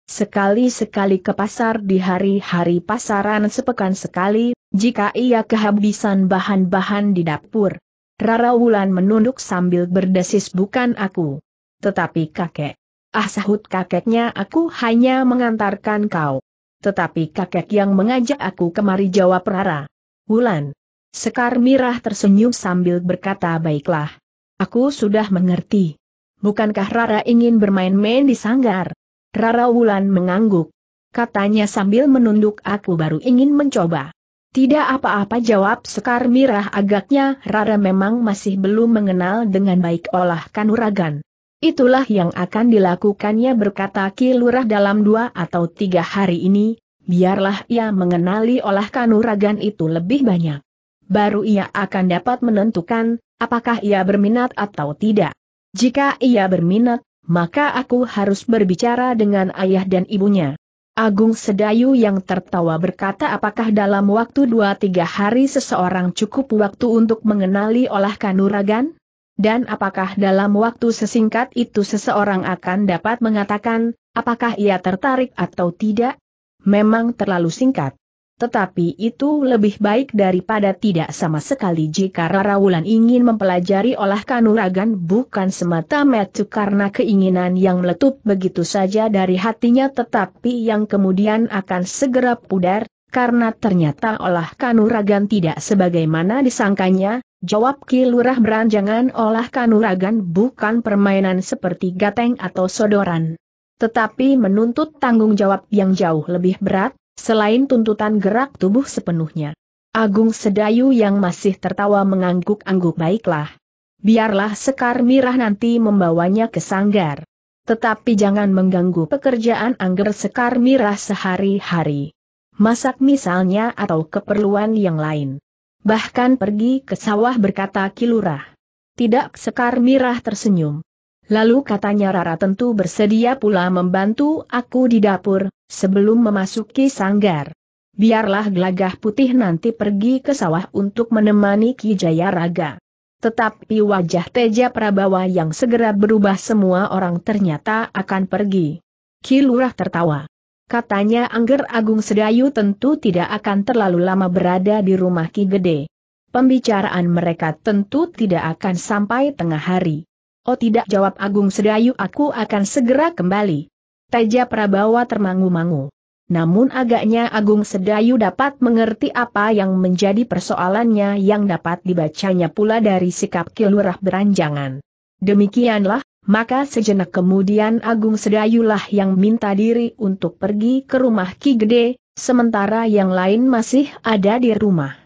Sekali-sekali ke pasar di hari-hari pasaran sepekan sekali, jika ia kehabisan bahan-bahan di dapur. Rara Wulan menunduk sambil berdesis bukan aku. Tetapi kakek. Ah sahut kakeknya aku hanya mengantarkan kau. Tetapi kakek yang mengajak aku kemari jawab Rara. Wulan. Sekar Mirah tersenyum sambil berkata baiklah. Aku sudah mengerti. Bukankah Rara ingin bermain-main di sanggar? Rara Wulan mengangguk. Katanya sambil menunduk aku baru ingin mencoba. Tidak apa-apa jawab Sekar Mirah agaknya Rara memang masih belum mengenal dengan baik olah kanuragan. Itulah yang akan dilakukannya berkata Kilurah dalam dua atau tiga hari ini, biarlah ia mengenali olah kanuragan itu lebih banyak. Baru ia akan dapat menentukan, apakah ia berminat atau tidak. Jika ia berminat, maka aku harus berbicara dengan ayah dan ibunya. Agung Sedayu yang tertawa berkata apakah dalam waktu 2 tiga hari seseorang cukup waktu untuk mengenali olah kanuragan? Dan apakah dalam waktu sesingkat itu seseorang akan dapat mengatakan, apakah ia tertarik atau tidak? Memang terlalu singkat. Tetapi itu lebih baik daripada tidak sama sekali jika Rara Wulan ingin mempelajari olah kanuragan bukan semata-mata karena keinginan yang meletup begitu saja dari hatinya tetapi yang kemudian akan segera pudar, karena ternyata olah kanuragan tidak sebagaimana disangkanya, jawab Ki Lurah Beranjangan olah kanuragan bukan permainan seperti gateng atau sodoran. Tetapi menuntut tanggung jawab yang jauh lebih berat, selain tuntutan gerak tubuh sepenuhnya. Agung Sedayu yang masih tertawa mengangguk-angguk baiklah. Biarlah Sekar Mirah nanti membawanya ke sanggar. Tetapi jangan mengganggu pekerjaan Angger Sekar Mirah sehari-hari. Masak misalnya atau keperluan yang lain. Bahkan pergi ke sawah berkata Kilurah. Tidak Sekar Mirah tersenyum. Lalu katanya Rara tentu bersedia pula membantu aku di dapur, sebelum memasuki sanggar. Biarlah gelagah putih nanti pergi ke sawah untuk menemani Ki Jayaraga. Tetapi wajah Teja Prabawa yang segera berubah semua orang ternyata akan pergi. Ki Lurah tertawa. Katanya Angger Agung Sedayu tentu tidak akan terlalu lama berada di rumah Ki Gede. Pembicaraan mereka tentu tidak akan sampai tengah hari. Oh tidak jawab Agung Sedayu aku akan segera kembali. Teja Prabawa termangu-mangu. Namun agaknya Agung Sedayu dapat mengerti apa yang menjadi persoalannya yang dapat dibacanya pula dari sikap kilurah beranjangan. Demikianlah, maka sejenak kemudian Agung Sedayulah yang minta diri untuk pergi ke rumah Ki Gede, sementara yang lain masih ada di rumah.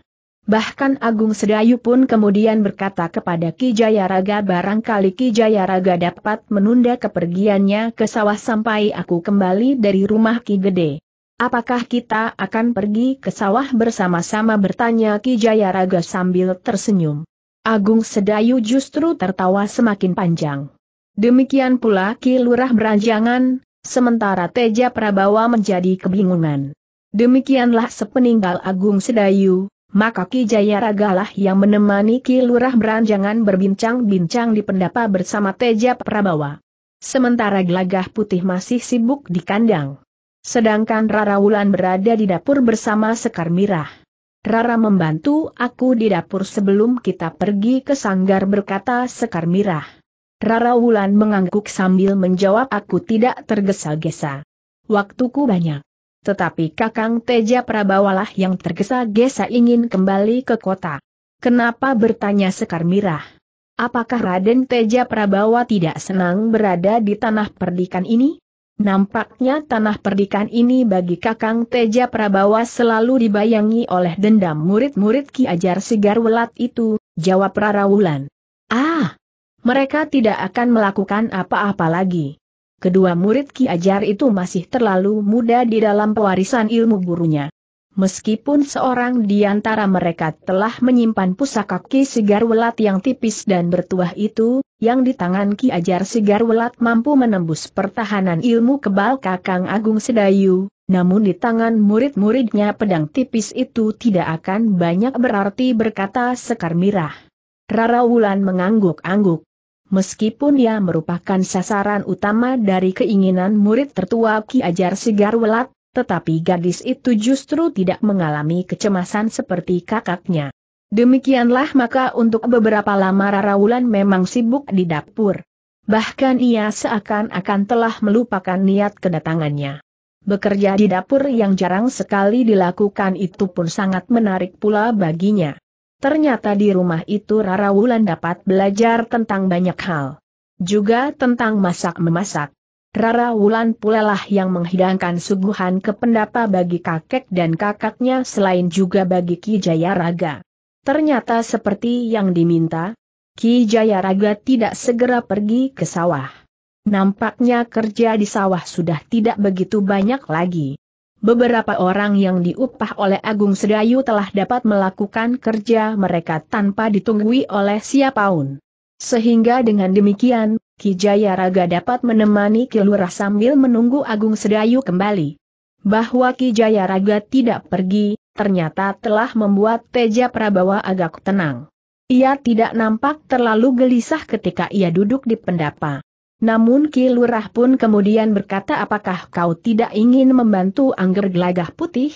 Bahkan Agung Sedayu pun kemudian berkata kepada Ki Jayaraga barangkali Ki Jayaraga dapat menunda kepergiannya ke sawah sampai aku kembali dari rumah Ki Gede. Apakah kita akan pergi ke sawah bersama-sama bertanya Ki Jayaraga sambil tersenyum. Agung Sedayu justru tertawa semakin panjang. Demikian pula Ki Lurah Beranjangan, sementara Teja Prabawa menjadi kebingungan. Demikianlah sepeninggal Agung Sedayu, maka Ki Jayaragalah yang menemani Ki Lurah Beranjangan berbincang-bincang di pendapa bersama Teja Prabawa. Sementara Gelagah Putih masih sibuk di kandang. Sedangkan Rara Wulan berada di dapur bersama Sekar Mirah. Rara membantu aku di dapur sebelum kita pergi ke sanggar berkata Sekar Mirah. Rara Wulan mengangguk sambil menjawab aku tidak tergesa-gesa. Waktuku banyak. Tetapi Kakang Teja Prabawalah yang tergesa-gesa ingin kembali ke kota. Kenapa bertanya Sekar Mirah? Apakah Raden Teja Prabawa tidak senang berada di tanah perdikan ini? Nampaknya tanah perdikan ini bagi Kakang Teja Prabawa selalu dibayangi oleh dendam murid-murid Ki Ajar Sigar Welat itu, jawab Rara Wulan. Ah! Mereka tidak akan melakukan apa-apa lagi kedua murid Ki Ajar itu masih terlalu muda di dalam pewarisan ilmu gurunya. Meskipun seorang di antara mereka telah menyimpan pusaka Ki Sigar Welat yang tipis dan bertuah itu, yang di tangan Ki Ajar Sigar Welat mampu menembus pertahanan ilmu kebal Kakang Agung Sedayu, namun di tangan murid-muridnya pedang tipis itu tidak akan banyak berarti berkata Sekar Mirah. Rara Wulan mengangguk-angguk. Meskipun ia merupakan sasaran utama dari keinginan murid tertua Ki Ajar Sigar Welat, tetapi gadis itu justru tidak mengalami kecemasan seperti kakaknya. Demikianlah maka untuk beberapa lama Raraulan memang sibuk di dapur. Bahkan ia seakan-akan telah melupakan niat kedatangannya. Bekerja di dapur yang jarang sekali dilakukan itu pun sangat menarik pula baginya. Ternyata di rumah itu Rara Wulan dapat belajar tentang banyak hal. Juga tentang masak-memasak. Rara Wulan pula lah yang menghidangkan suguhan kependapa bagi kakek dan kakaknya selain juga bagi Ki Jayaraga. Ternyata seperti yang diminta, Ki Jayaraga tidak segera pergi ke sawah. Nampaknya kerja di sawah sudah tidak begitu banyak lagi. Beberapa orang yang diupah oleh Agung Sedayu telah dapat melakukan kerja mereka tanpa ditunggui oleh siapapun. Sehingga dengan demikian, Ki Jaya Raga dapat menemani Ki sambil menunggu Agung Sedayu kembali. Bahwa Ki Jaya Raga tidak pergi, ternyata telah membuat Teja Prabawa agak tenang. Ia tidak nampak terlalu gelisah ketika ia duduk di pendapa. Namun Ki Lurah pun kemudian berkata apakah kau tidak ingin membantu Angger Gelagah Putih?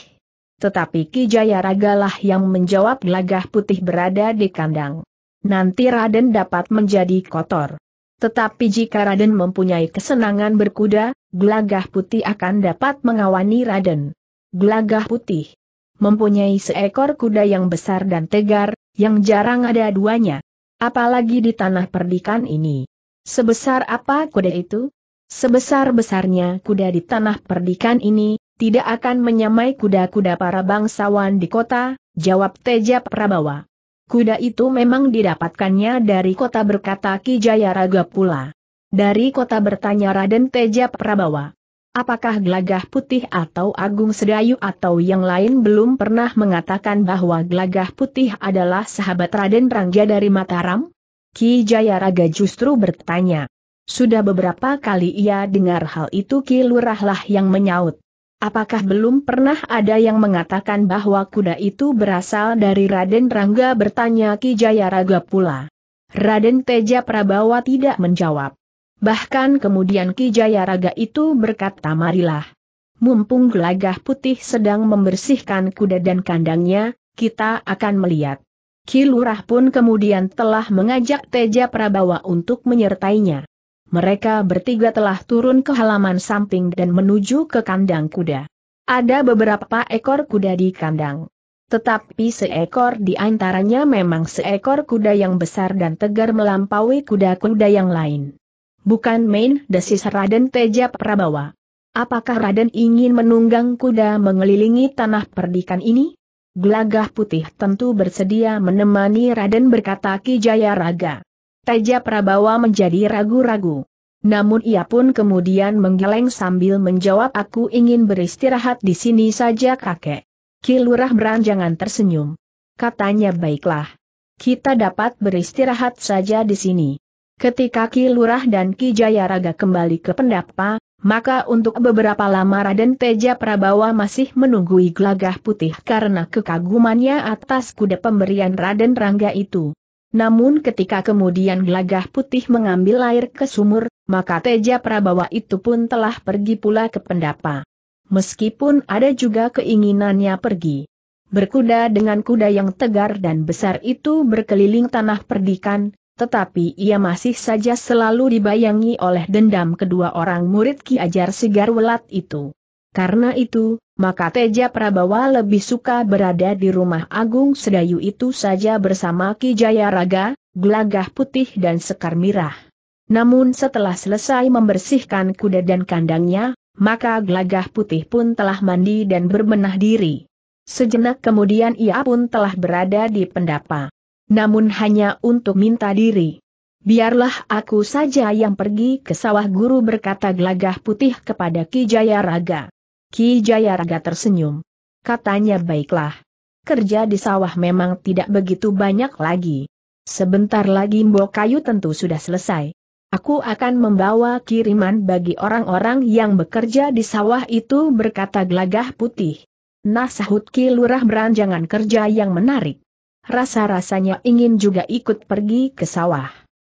Tetapi Ki Jaya lah yang menjawab Gelagah Putih berada di kandang. Nanti Raden dapat menjadi kotor. Tetapi jika Raden mempunyai kesenangan berkuda, Gelagah Putih akan dapat mengawani Raden. Gelagah Putih mempunyai seekor kuda yang besar dan tegar, yang jarang ada duanya. Apalagi di tanah perdikan ini. Sebesar apa kuda itu? Sebesar-besarnya kuda di tanah perdikan ini, tidak akan menyamai kuda-kuda para bangsawan di kota, jawab Teja Prabawa. Kuda itu memang didapatkannya dari kota berkata Ki Raga pula. Dari kota bertanya Raden Teja Prabawa. Apakah Glagah putih atau Agung Sedayu atau yang lain belum pernah mengatakan bahwa Glagah putih adalah sahabat Raden Rangja dari Mataram? Ki Jayaraga justru bertanya. Sudah beberapa kali ia dengar hal itu Ki Lurahlah yang menyaut. Apakah belum pernah ada yang mengatakan bahwa kuda itu berasal dari Raden Rangga bertanya Ki Jayaraga pula. Raden Teja Prabawa tidak menjawab. Bahkan kemudian Ki Jayaraga itu berkata marilah. Mumpung gelagah putih sedang membersihkan kuda dan kandangnya, kita akan melihat. Kilurah pun kemudian telah mengajak Teja Prabawa untuk menyertainya. Mereka bertiga telah turun ke halaman samping dan menuju ke kandang kuda. Ada beberapa ekor kuda di kandang. Tetapi seekor di antaranya memang seekor kuda yang besar dan tegar melampaui kuda-kuda yang lain. Bukan main desis Raden Teja Prabawa. Apakah Raden ingin menunggang kuda mengelilingi tanah perdikan ini? Gelagah putih tentu bersedia menemani Raden berkata Ki Jaya Raga. Teja Prabawa menjadi ragu-ragu. Namun ia pun kemudian menggeleng sambil menjawab aku ingin beristirahat di sini saja kakek. Ki Lurah beranjangan tersenyum. Katanya baiklah. Kita dapat beristirahat saja di sini. Ketika Ki Lurah dan Ki Jaya Raga kembali ke pendapa, maka untuk beberapa lama Raden Teja Prabawa masih menunggui gelagah putih karena kekagumannya atas kuda pemberian Raden Rangga itu. Namun ketika kemudian gelagah putih mengambil air ke sumur, maka Teja Prabawa itu pun telah pergi pula ke pendapa. Meskipun ada juga keinginannya pergi. Berkuda dengan kuda yang tegar dan besar itu berkeliling tanah perdikan, tetapi ia masih saja selalu dibayangi oleh dendam kedua orang murid Ki Ajar Welat itu. Karena itu, maka Teja Prabawa lebih suka berada di rumah Agung Sedayu itu saja bersama Ki Jayaraga, Glagah Putih dan Sekar Mirah. Namun setelah selesai membersihkan kuda dan kandangnya, maka Glagah Putih pun telah mandi dan berbenah diri. Sejenak kemudian ia pun telah berada di pendapa namun hanya untuk minta diri. Biarlah aku saja yang pergi ke sawah guru berkata gelagah putih kepada Ki Jayaraga. Ki Jayaraga tersenyum. Katanya baiklah. Kerja di sawah memang tidak begitu banyak lagi. Sebentar lagi mbok kayu tentu sudah selesai. Aku akan membawa kiriman bagi orang-orang yang bekerja di sawah itu berkata gelagah putih. Nah sahut Ki Lurah beranjangan kerja yang menarik rasa-rasanya ingin juga ikut pergi ke sawah.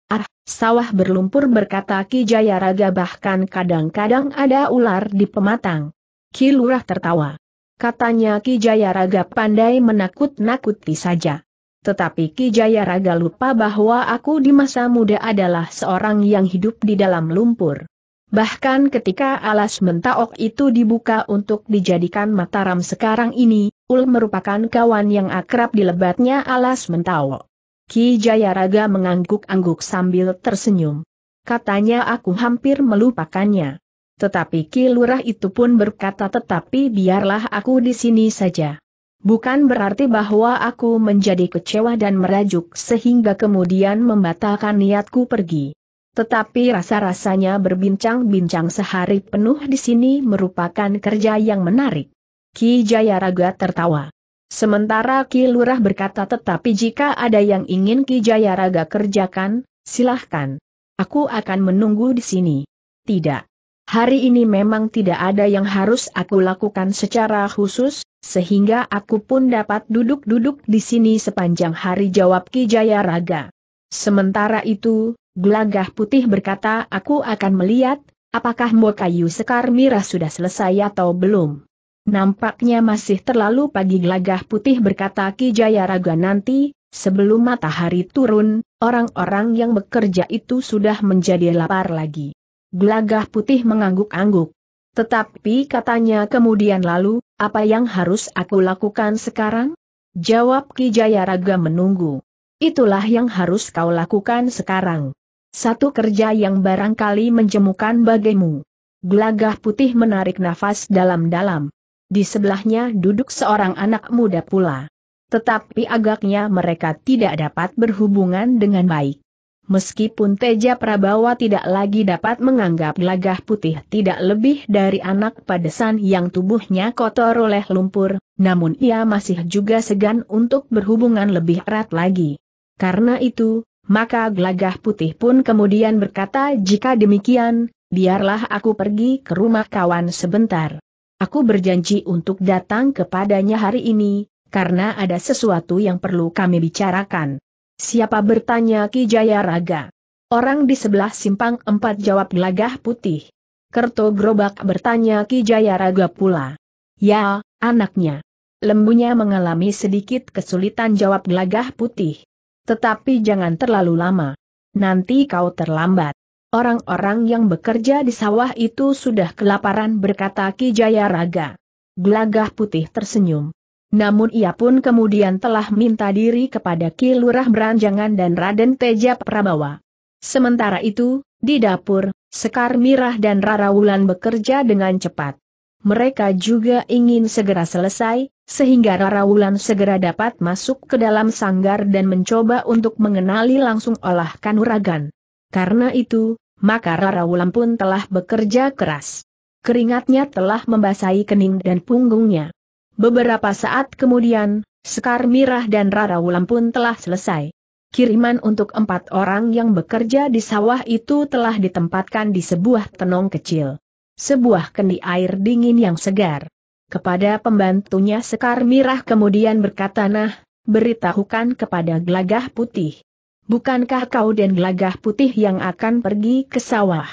Ah, sawah berlumpur berkata Ki Jayaraga bahkan kadang-kadang ada ular di pematang. Ki Lurah tertawa. Katanya Ki Jayaraga pandai menakut-nakuti saja. Tetapi Ki Jayaraga lupa bahwa aku di masa muda adalah seorang yang hidup di dalam lumpur. Bahkan ketika alas mentaok itu dibuka untuk dijadikan mataram sekarang ini, Ul merupakan kawan yang akrab di lebatnya alas mentawo. Ki Jayaraga mengangguk-angguk sambil tersenyum. Katanya aku hampir melupakannya. Tetapi Ki Lurah itu pun berkata tetapi biarlah aku di sini saja. Bukan berarti bahwa aku menjadi kecewa dan merajuk sehingga kemudian membatalkan niatku pergi. Tetapi rasa-rasanya berbincang-bincang sehari penuh di sini merupakan kerja yang menarik. Ki Jayaraga tertawa. Sementara Ki Lurah berkata tetapi jika ada yang ingin Ki Jayaraga kerjakan, silahkan. Aku akan menunggu di sini. Tidak. Hari ini memang tidak ada yang harus aku lakukan secara khusus, sehingga aku pun dapat duduk-duduk di sini sepanjang hari jawab Ki Jayaraga. Sementara itu, Glagah Putih berkata aku akan melihat, apakah Mokayu Sekar Mira sudah selesai atau belum. Nampaknya masih terlalu pagi gelagah putih berkata Ki Jaya nanti, sebelum matahari turun, orang-orang yang bekerja itu sudah menjadi lapar lagi. Gelagah putih mengangguk-angguk. Tetapi katanya kemudian lalu, apa yang harus aku lakukan sekarang? Jawab Ki Jaya menunggu. Itulah yang harus kau lakukan sekarang. Satu kerja yang barangkali menjemukan bagimu. Gelagah putih menarik nafas dalam-dalam. Di sebelahnya duduk seorang anak muda pula. Tetapi agaknya mereka tidak dapat berhubungan dengan baik. Meskipun Teja Prabawa tidak lagi dapat menganggap lagah putih tidak lebih dari anak padesan yang tubuhnya kotor oleh lumpur, namun ia masih juga segan untuk berhubungan lebih erat lagi. Karena itu, maka gelagah putih pun kemudian berkata jika demikian, biarlah aku pergi ke rumah kawan sebentar. Aku berjanji untuk datang kepadanya hari ini, karena ada sesuatu yang perlu kami bicarakan. Siapa bertanya Ki Jaya Raga? Orang di sebelah simpang empat jawab gelagah putih. Kerto Grobak bertanya Ki Jaya Raga pula. Ya, anaknya. Lembunya mengalami sedikit kesulitan jawab gelagah putih. Tetapi jangan terlalu lama. Nanti kau terlambat. Orang-orang yang bekerja di sawah itu sudah kelaparan berkata Ki Jayaraga. Gelagah putih tersenyum. Namun ia pun kemudian telah minta diri kepada Ki Lurah Beranjangan dan Raden Teja Prabawa. Sementara itu, di dapur, Sekar Mirah dan Rara Wulan bekerja dengan cepat. Mereka juga ingin segera selesai, sehingga Rara Wulan segera dapat masuk ke dalam sanggar dan mencoba untuk mengenali langsung olah kanuragan. Karena itu, maka Rara Wulan pun telah bekerja keras. Keringatnya telah membasahi kening dan punggungnya. Beberapa saat kemudian, Sekar Mirah dan Rara Wulan pun telah selesai. Kiriman untuk empat orang yang bekerja di sawah itu telah ditempatkan di sebuah tenong kecil. Sebuah kendi air dingin yang segar. Kepada pembantunya Sekar Mirah kemudian berkata nah, beritahukan kepada gelagah putih. Bukankah kau dan gelagah putih yang akan pergi ke sawah?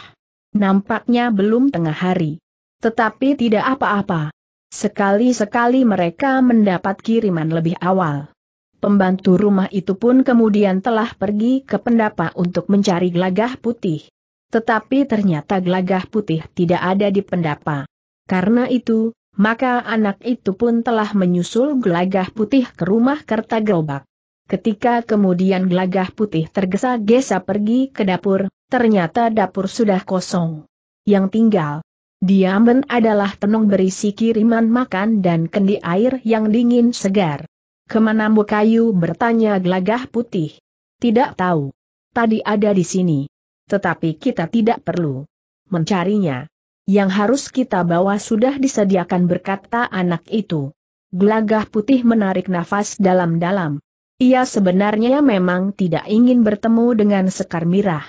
Nampaknya belum tengah hari. Tetapi tidak apa-apa. Sekali-sekali mereka mendapat kiriman lebih awal. Pembantu rumah itu pun kemudian telah pergi ke pendapa untuk mencari gelagah putih. Tetapi ternyata gelagah putih tidak ada di pendapa. Karena itu, maka anak itu pun telah menyusul gelagah putih ke rumah Kerta Gerobak. Ketika kemudian gelagah putih tergesa-gesa pergi ke dapur, ternyata dapur sudah kosong. Yang tinggal diamen adalah tenung berisi kiriman makan dan kendi air yang dingin segar. Kemana Bu Kayu bertanya gelagah putih? Tidak tahu. Tadi ada di sini. Tetapi kita tidak perlu mencarinya. Yang harus kita bawa sudah disediakan berkata anak itu. Gelagah putih menarik nafas dalam-dalam ia sebenarnya memang tidak ingin bertemu dengan Sekar Mirah.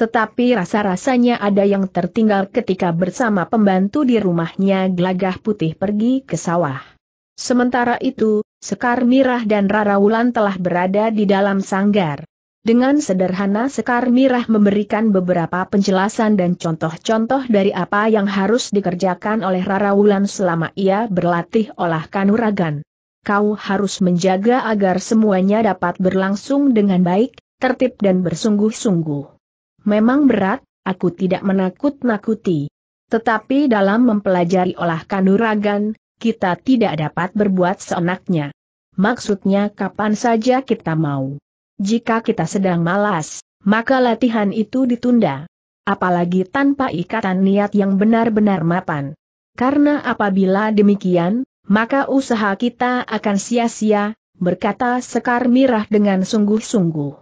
Tetapi rasa-rasanya ada yang tertinggal ketika bersama pembantu di rumahnya Gelagah Putih pergi ke sawah. Sementara itu, Sekar Mirah dan Rara Wulan telah berada di dalam sanggar. Dengan sederhana Sekar Mirah memberikan beberapa penjelasan dan contoh-contoh dari apa yang harus dikerjakan oleh Rara Wulan selama ia berlatih olah kanuragan kau harus menjaga agar semuanya dapat berlangsung dengan baik, tertib dan bersungguh-sungguh. Memang berat, aku tidak menakut-nakuti. Tetapi dalam mempelajari olah kanuragan, kita tidak dapat berbuat seenaknya. Maksudnya kapan saja kita mau. Jika kita sedang malas, maka latihan itu ditunda. Apalagi tanpa ikatan niat yang benar-benar mapan. Karena apabila demikian, maka usaha kita akan sia-sia, berkata Sekar Mirah dengan sungguh-sungguh.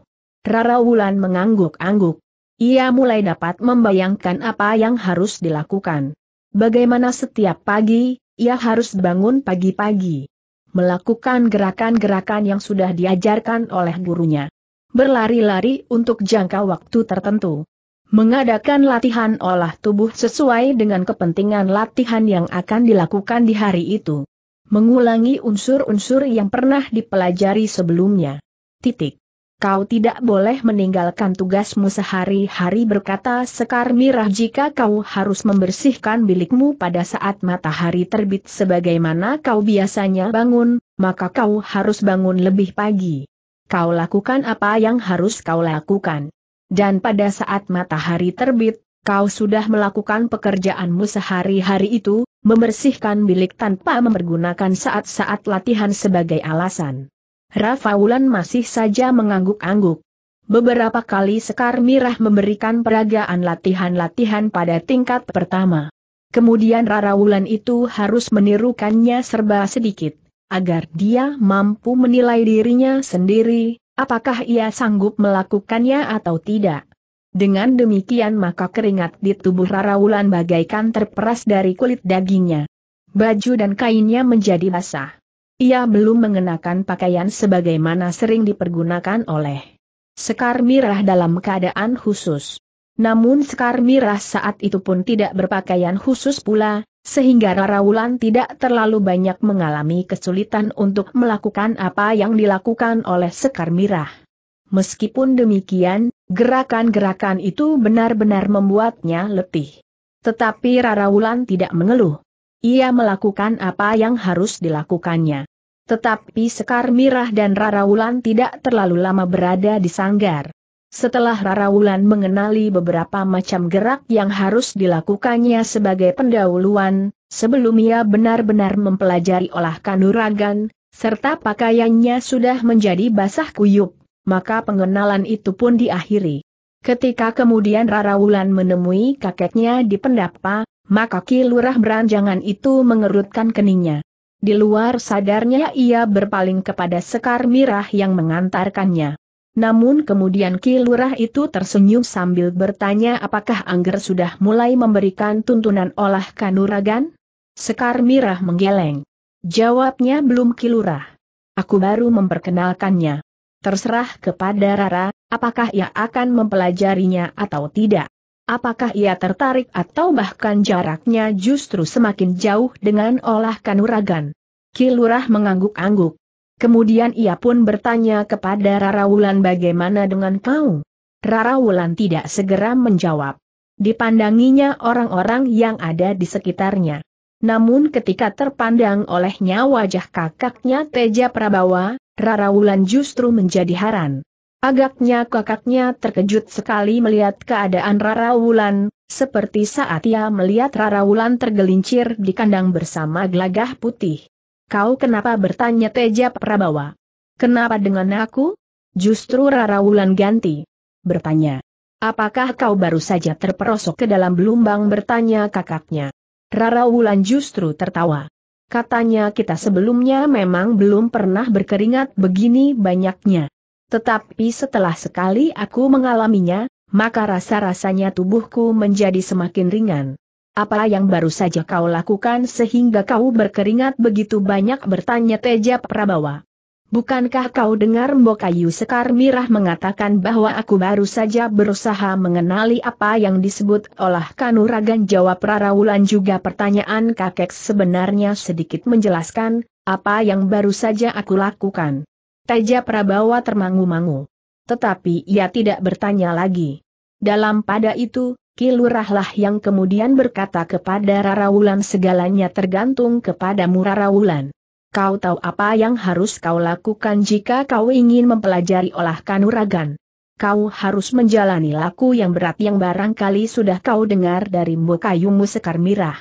Rara Wulan mengangguk-angguk. Ia mulai dapat membayangkan apa yang harus dilakukan. Bagaimana setiap pagi, ia harus bangun pagi-pagi. Melakukan gerakan-gerakan yang sudah diajarkan oleh gurunya. Berlari-lari untuk jangka waktu tertentu mengadakan latihan olah tubuh sesuai dengan kepentingan latihan yang akan dilakukan di hari itu. Mengulangi unsur-unsur yang pernah dipelajari sebelumnya. Titik. Kau tidak boleh meninggalkan tugasmu sehari-hari berkata Sekar Mirah jika kau harus membersihkan bilikmu pada saat matahari terbit sebagaimana kau biasanya bangun, maka kau harus bangun lebih pagi. Kau lakukan apa yang harus kau lakukan. Dan pada saat matahari terbit, kau sudah melakukan pekerjaanmu sehari-hari itu, membersihkan bilik tanpa mempergunakan saat-saat latihan sebagai alasan. Rafaulan masih saja mengangguk-angguk. Beberapa kali Sekar Mirah memberikan peragaan latihan-latihan pada tingkat pertama. Kemudian Raraulan itu harus menirukannya serba sedikit, agar dia mampu menilai dirinya sendiri, Apakah ia sanggup melakukannya atau tidak? Dengan demikian maka keringat di tubuh Rara Wulan bagaikan terperas dari kulit dagingnya. Baju dan kainnya menjadi basah. Ia belum mengenakan pakaian sebagaimana sering dipergunakan oleh Sekar Mirah dalam keadaan khusus. Namun Sekar Mirah saat itu pun tidak berpakaian khusus pula, sehingga Rara Wulan tidak terlalu banyak mengalami kesulitan untuk melakukan apa yang dilakukan oleh Sekar Mirah. Meskipun demikian, gerakan-gerakan itu benar-benar membuatnya letih. Tetapi Rara Wulan tidak mengeluh. Ia melakukan apa yang harus dilakukannya. Tetapi Sekar Mirah dan Rara Wulan tidak terlalu lama berada di sanggar. Setelah Rara Wulan mengenali beberapa macam gerak yang harus dilakukannya sebagai pendahuluan, sebelum ia benar-benar mempelajari olah kanuragan, serta pakaiannya sudah menjadi basah kuyup, maka pengenalan itu pun diakhiri. Ketika kemudian Rara Wulan menemui kakeknya di pendapa, maka Ki beranjangan itu mengerutkan keningnya. Di luar sadarnya ia berpaling kepada Sekar Mirah yang mengantarkannya. Namun kemudian Ki Lurah itu tersenyum sambil bertanya apakah Angger sudah mulai memberikan tuntunan olah kanuragan? Sekar Mirah menggeleng. Jawabnya belum Ki Lurah. Aku baru memperkenalkannya. Terserah kepada Rara, apakah ia akan mempelajarinya atau tidak. Apakah ia tertarik atau bahkan jaraknya justru semakin jauh dengan olah kanuragan? Kilurah mengangguk-angguk. Kemudian ia pun bertanya kepada Rara Wulan bagaimana dengan kau? Rara Wulan tidak segera menjawab. Dipandanginya orang-orang yang ada di sekitarnya. Namun ketika terpandang olehnya wajah kakaknya Teja Prabawa, Rara Wulan justru menjadi haran. Agaknya kakaknya terkejut sekali melihat keadaan Rara Wulan, seperti saat ia melihat Rara Wulan tergelincir di kandang bersama gelagah putih. Kau kenapa bertanya Teja Prabawa? Kenapa dengan aku? Justru Rara Wulan ganti. Bertanya. Apakah kau baru saja terperosok ke dalam belumbang bertanya kakaknya? Rara Wulan justru tertawa. Katanya kita sebelumnya memang belum pernah berkeringat begini banyaknya. Tetapi setelah sekali aku mengalaminya, maka rasa-rasanya tubuhku menjadi semakin ringan. Apa yang baru saja kau lakukan sehingga kau berkeringat begitu banyak bertanya Teja Prabawa? Bukankah kau dengar Mbokayu Sekar Mirah mengatakan bahwa aku baru saja berusaha mengenali apa yang disebut olah kanuragan jawab Rarawulan juga pertanyaan kakek sebenarnya sedikit menjelaskan, apa yang baru saja aku lakukan. Teja Prabawa termangu-mangu. Tetapi ia tidak bertanya lagi. Dalam pada itu, Kilurahlah yang kemudian berkata kepada Rarawulan segalanya tergantung kepadamu Rarawulan. Kau tahu apa yang harus kau lakukan jika kau ingin mempelajari olah kanuragan. Kau harus menjalani laku yang berat yang barangkali sudah kau dengar dari Mbokayumu Sekar Mirah.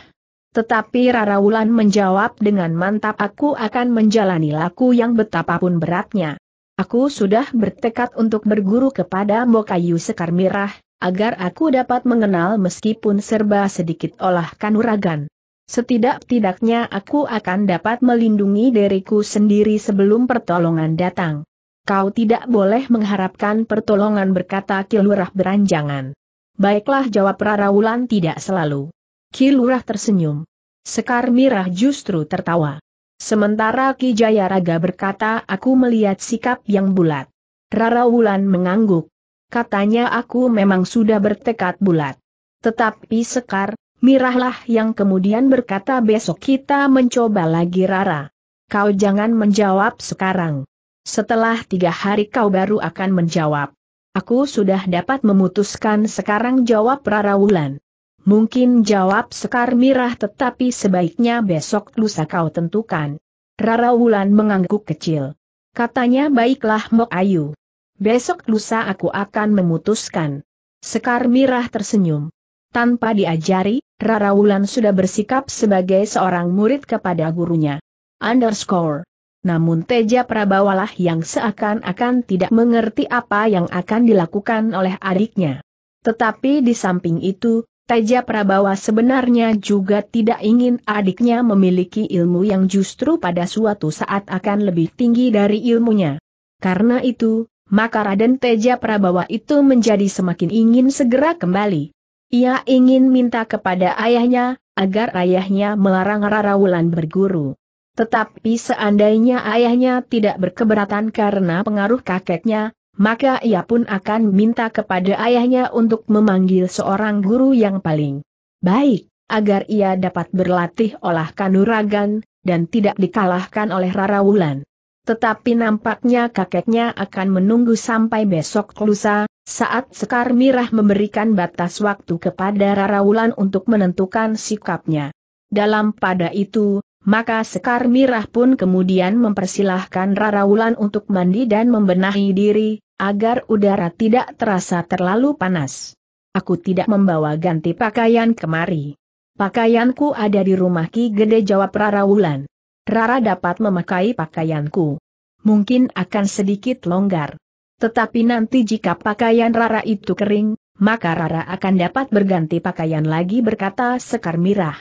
Tetapi Rarawulan menjawab dengan mantap aku akan menjalani laku yang betapapun beratnya. Aku sudah bertekad untuk berguru kepada Mbokayu Sekar Mirah, agar aku dapat mengenal meskipun serba sedikit olah kanuragan. Setidak-tidaknya aku akan dapat melindungi diriku sendiri sebelum pertolongan datang. Kau tidak boleh mengharapkan pertolongan berkata Kilurah beranjangan. Baiklah jawab Rarawulan tidak selalu. Kilurah tersenyum. Sekar Mirah justru tertawa. Sementara Ki Jayaraga berkata aku melihat sikap yang bulat. Rarawulan mengangguk katanya aku memang sudah bertekad bulat. Tetapi Sekar, Mirahlah yang kemudian berkata besok kita mencoba lagi Rara. Kau jangan menjawab sekarang. Setelah tiga hari kau baru akan menjawab. Aku sudah dapat memutuskan sekarang jawab Rara Wulan. Mungkin jawab Sekar Mirah tetapi sebaiknya besok lusa kau tentukan. Rara Wulan mengangguk kecil. Katanya baiklah Mok Ayu. Besok lusa aku akan memutuskan. Sekar Mirah tersenyum. Tanpa diajari, Rara Wulan sudah bersikap sebagai seorang murid kepada gurunya. Underscore. Namun Teja Prabawalah yang seakan-akan tidak mengerti apa yang akan dilakukan oleh adiknya. Tetapi di samping itu, Teja Prabawa sebenarnya juga tidak ingin adiknya memiliki ilmu yang justru pada suatu saat akan lebih tinggi dari ilmunya. Karena itu, maka Raden Teja Prabawa itu menjadi semakin ingin segera kembali. Ia ingin minta kepada ayahnya, agar ayahnya melarang Rara Wulan berguru. Tetapi seandainya ayahnya tidak berkeberatan karena pengaruh kakeknya, maka ia pun akan minta kepada ayahnya untuk memanggil seorang guru yang paling baik, agar ia dapat berlatih olah kanuragan, dan tidak dikalahkan oleh Rara Wulan. Tetapi nampaknya kakeknya akan menunggu sampai besok lusa, saat Sekar Mirah memberikan batas waktu kepada Rara Wulan untuk menentukan sikapnya. Dalam pada itu, maka Sekar Mirah pun kemudian mempersilahkan Rara Wulan untuk mandi dan membenahi diri, agar udara tidak terasa terlalu panas. Aku tidak membawa ganti pakaian kemari. Pakaianku ada di rumah Ki Gede jawab Rara Wulan. Rara dapat memakai pakaianku. Mungkin akan sedikit longgar. Tetapi nanti jika pakaian Rara itu kering, maka Rara akan dapat berganti pakaian lagi berkata Sekar Mirah.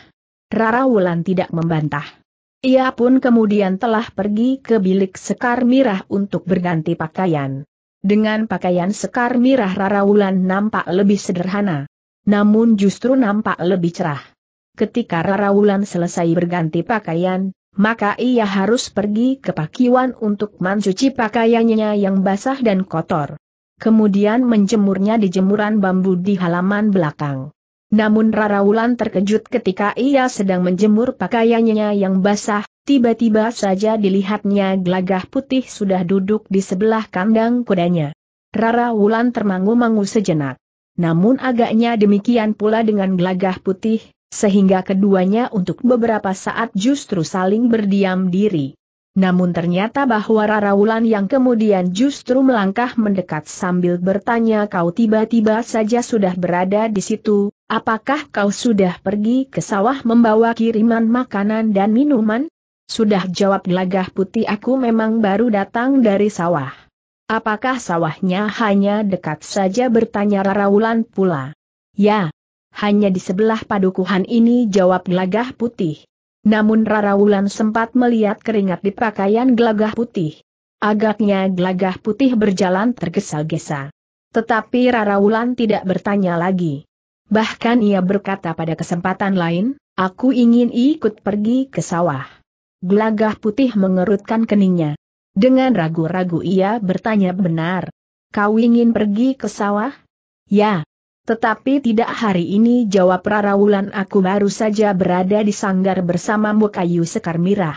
Rara Wulan tidak membantah. Ia pun kemudian telah pergi ke bilik Sekar Mirah untuk berganti pakaian. Dengan pakaian Sekar Mirah Rara Wulan nampak lebih sederhana. Namun justru nampak lebih cerah. Ketika Rara Wulan selesai berganti pakaian, maka ia harus pergi ke pakiwan untuk mencuci pakaiannya yang basah dan kotor. Kemudian menjemurnya di jemuran bambu di halaman belakang. Namun Rara Wulan terkejut ketika ia sedang menjemur pakaiannya yang basah, tiba-tiba saja dilihatnya gelagah putih sudah duduk di sebelah kandang kudanya. Rara Wulan termangu-mangu sejenak. Namun agaknya demikian pula dengan gelagah putih, sehingga keduanya untuk beberapa saat justru saling berdiam diri. Namun ternyata bahwa Rara Wulan yang kemudian justru melangkah mendekat sambil bertanya kau tiba-tiba saja sudah berada di situ, apakah kau sudah pergi ke sawah membawa kiriman makanan dan minuman? Sudah jawab gelagah putih aku memang baru datang dari sawah. Apakah sawahnya hanya dekat saja bertanya Rara Wulan pula. Ya, hanya di sebelah padukuhan ini jawab gelagah putih. Namun Rara Wulan sempat melihat keringat di pakaian gelagah putih. Agaknya gelagah putih berjalan tergesa-gesa. Tetapi Rara Wulan tidak bertanya lagi. Bahkan ia berkata pada kesempatan lain, aku ingin ikut pergi ke sawah. Gelagah putih mengerutkan keningnya. Dengan ragu-ragu ia bertanya benar. Kau ingin pergi ke sawah? Ya, tetapi tidak hari ini jawab Rarawulan aku baru saja berada di sanggar bersama Mbokayu Sekar Mirah.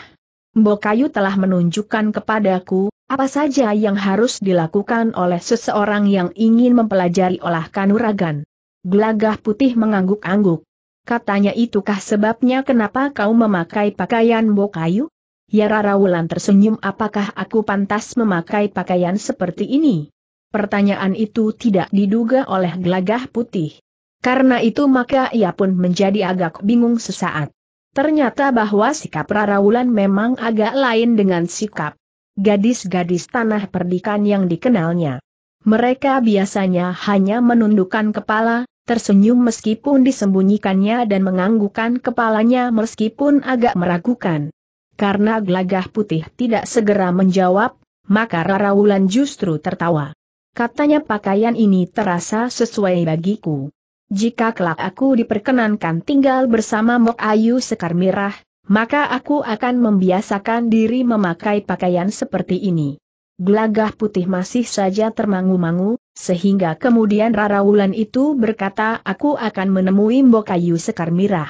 Mbokayu telah menunjukkan kepadaku, apa saja yang harus dilakukan oleh seseorang yang ingin mempelajari olah kanuragan. Gelagah putih mengangguk-angguk. Katanya itukah sebabnya kenapa kau memakai pakaian Mbokayu? Ya Rarawulan tersenyum apakah aku pantas memakai pakaian seperti ini? Pertanyaan itu tidak diduga oleh gelagah putih. Karena itu maka ia pun menjadi agak bingung sesaat. Ternyata bahwa sikap Raraulan memang agak lain dengan sikap gadis-gadis tanah perdikan yang dikenalnya. Mereka biasanya hanya menundukkan kepala, tersenyum meskipun disembunyikannya dan menganggukkan kepalanya meskipun agak meragukan. Karena gelagah putih tidak segera menjawab, maka Rara Wulan justru tertawa katanya pakaian ini terasa sesuai bagiku. Jika kelak aku diperkenankan tinggal bersama Mok Ayu Sekar Mirah, maka aku akan membiasakan diri memakai pakaian seperti ini. Gelagah putih masih saja termangu-mangu, sehingga kemudian Rara Wulan itu berkata aku akan menemui Mok Ayu Sekar Mirah.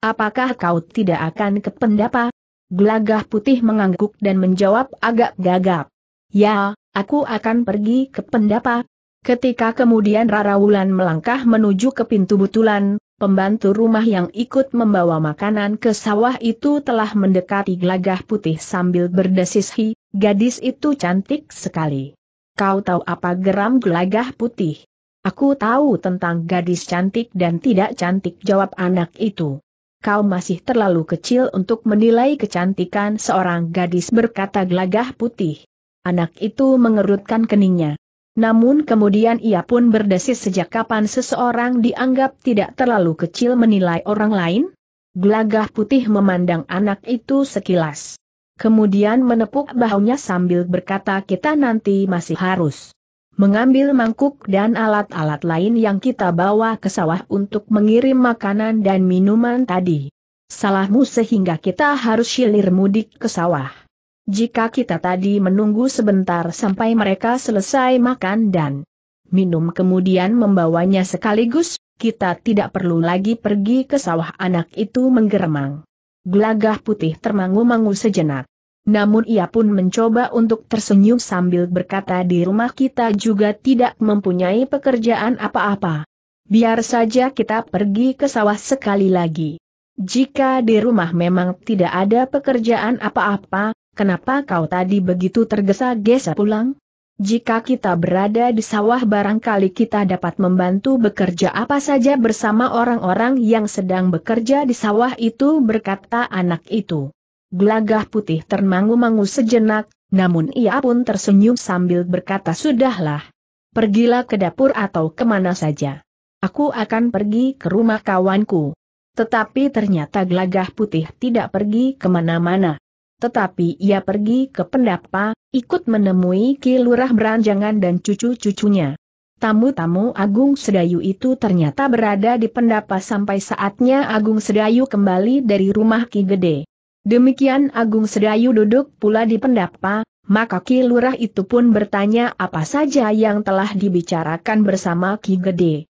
Apakah kau tidak akan kependapa? Gelagah putih mengangguk dan menjawab agak gagap. Ya, aku akan pergi ke pendapa. Ketika kemudian Rara Wulan melangkah menuju ke pintu butulan, pembantu rumah yang ikut membawa makanan ke sawah itu telah mendekati gelagah putih sambil berdesis hi, gadis itu cantik sekali. Kau tahu apa geram gelagah putih? Aku tahu tentang gadis cantik dan tidak cantik jawab anak itu. Kau masih terlalu kecil untuk menilai kecantikan seorang gadis berkata gelagah putih. Anak itu mengerutkan keningnya. Namun kemudian ia pun berdesis sejak kapan seseorang dianggap tidak terlalu kecil menilai orang lain? Gelagah putih memandang anak itu sekilas. Kemudian menepuk bahunya sambil berkata kita nanti masih harus mengambil mangkuk dan alat-alat lain yang kita bawa ke sawah untuk mengirim makanan dan minuman tadi. Salahmu sehingga kita harus hilir mudik ke sawah. Jika kita tadi menunggu sebentar sampai mereka selesai makan dan minum kemudian membawanya sekaligus, kita tidak perlu lagi pergi ke sawah anak itu menggeremang. Gelagah putih termangu-mangu sejenak. Namun ia pun mencoba untuk tersenyum sambil berkata di rumah kita juga tidak mempunyai pekerjaan apa-apa. Biar saja kita pergi ke sawah sekali lagi. Jika di rumah memang tidak ada pekerjaan apa-apa, Kenapa kau tadi begitu tergesa-gesa pulang? Jika kita berada di sawah barangkali kita dapat membantu bekerja apa saja bersama orang-orang yang sedang bekerja di sawah itu berkata anak itu. Gelagah putih termangu-mangu sejenak, namun ia pun tersenyum sambil berkata sudahlah. Pergilah ke dapur atau kemana saja. Aku akan pergi ke rumah kawanku. Tetapi ternyata gelagah putih tidak pergi kemana-mana. Tetapi ia pergi ke pendapa, ikut menemui Ki Beranjangan dan cucu-cucunya. Tamu-tamu Agung Sedayu itu ternyata berada di pendapa sampai saatnya Agung Sedayu kembali dari rumah Ki Gede. Demikian Agung Sedayu duduk pula di pendapa, maka Ki Lurah itu pun bertanya apa saja yang telah dibicarakan bersama Ki Gede.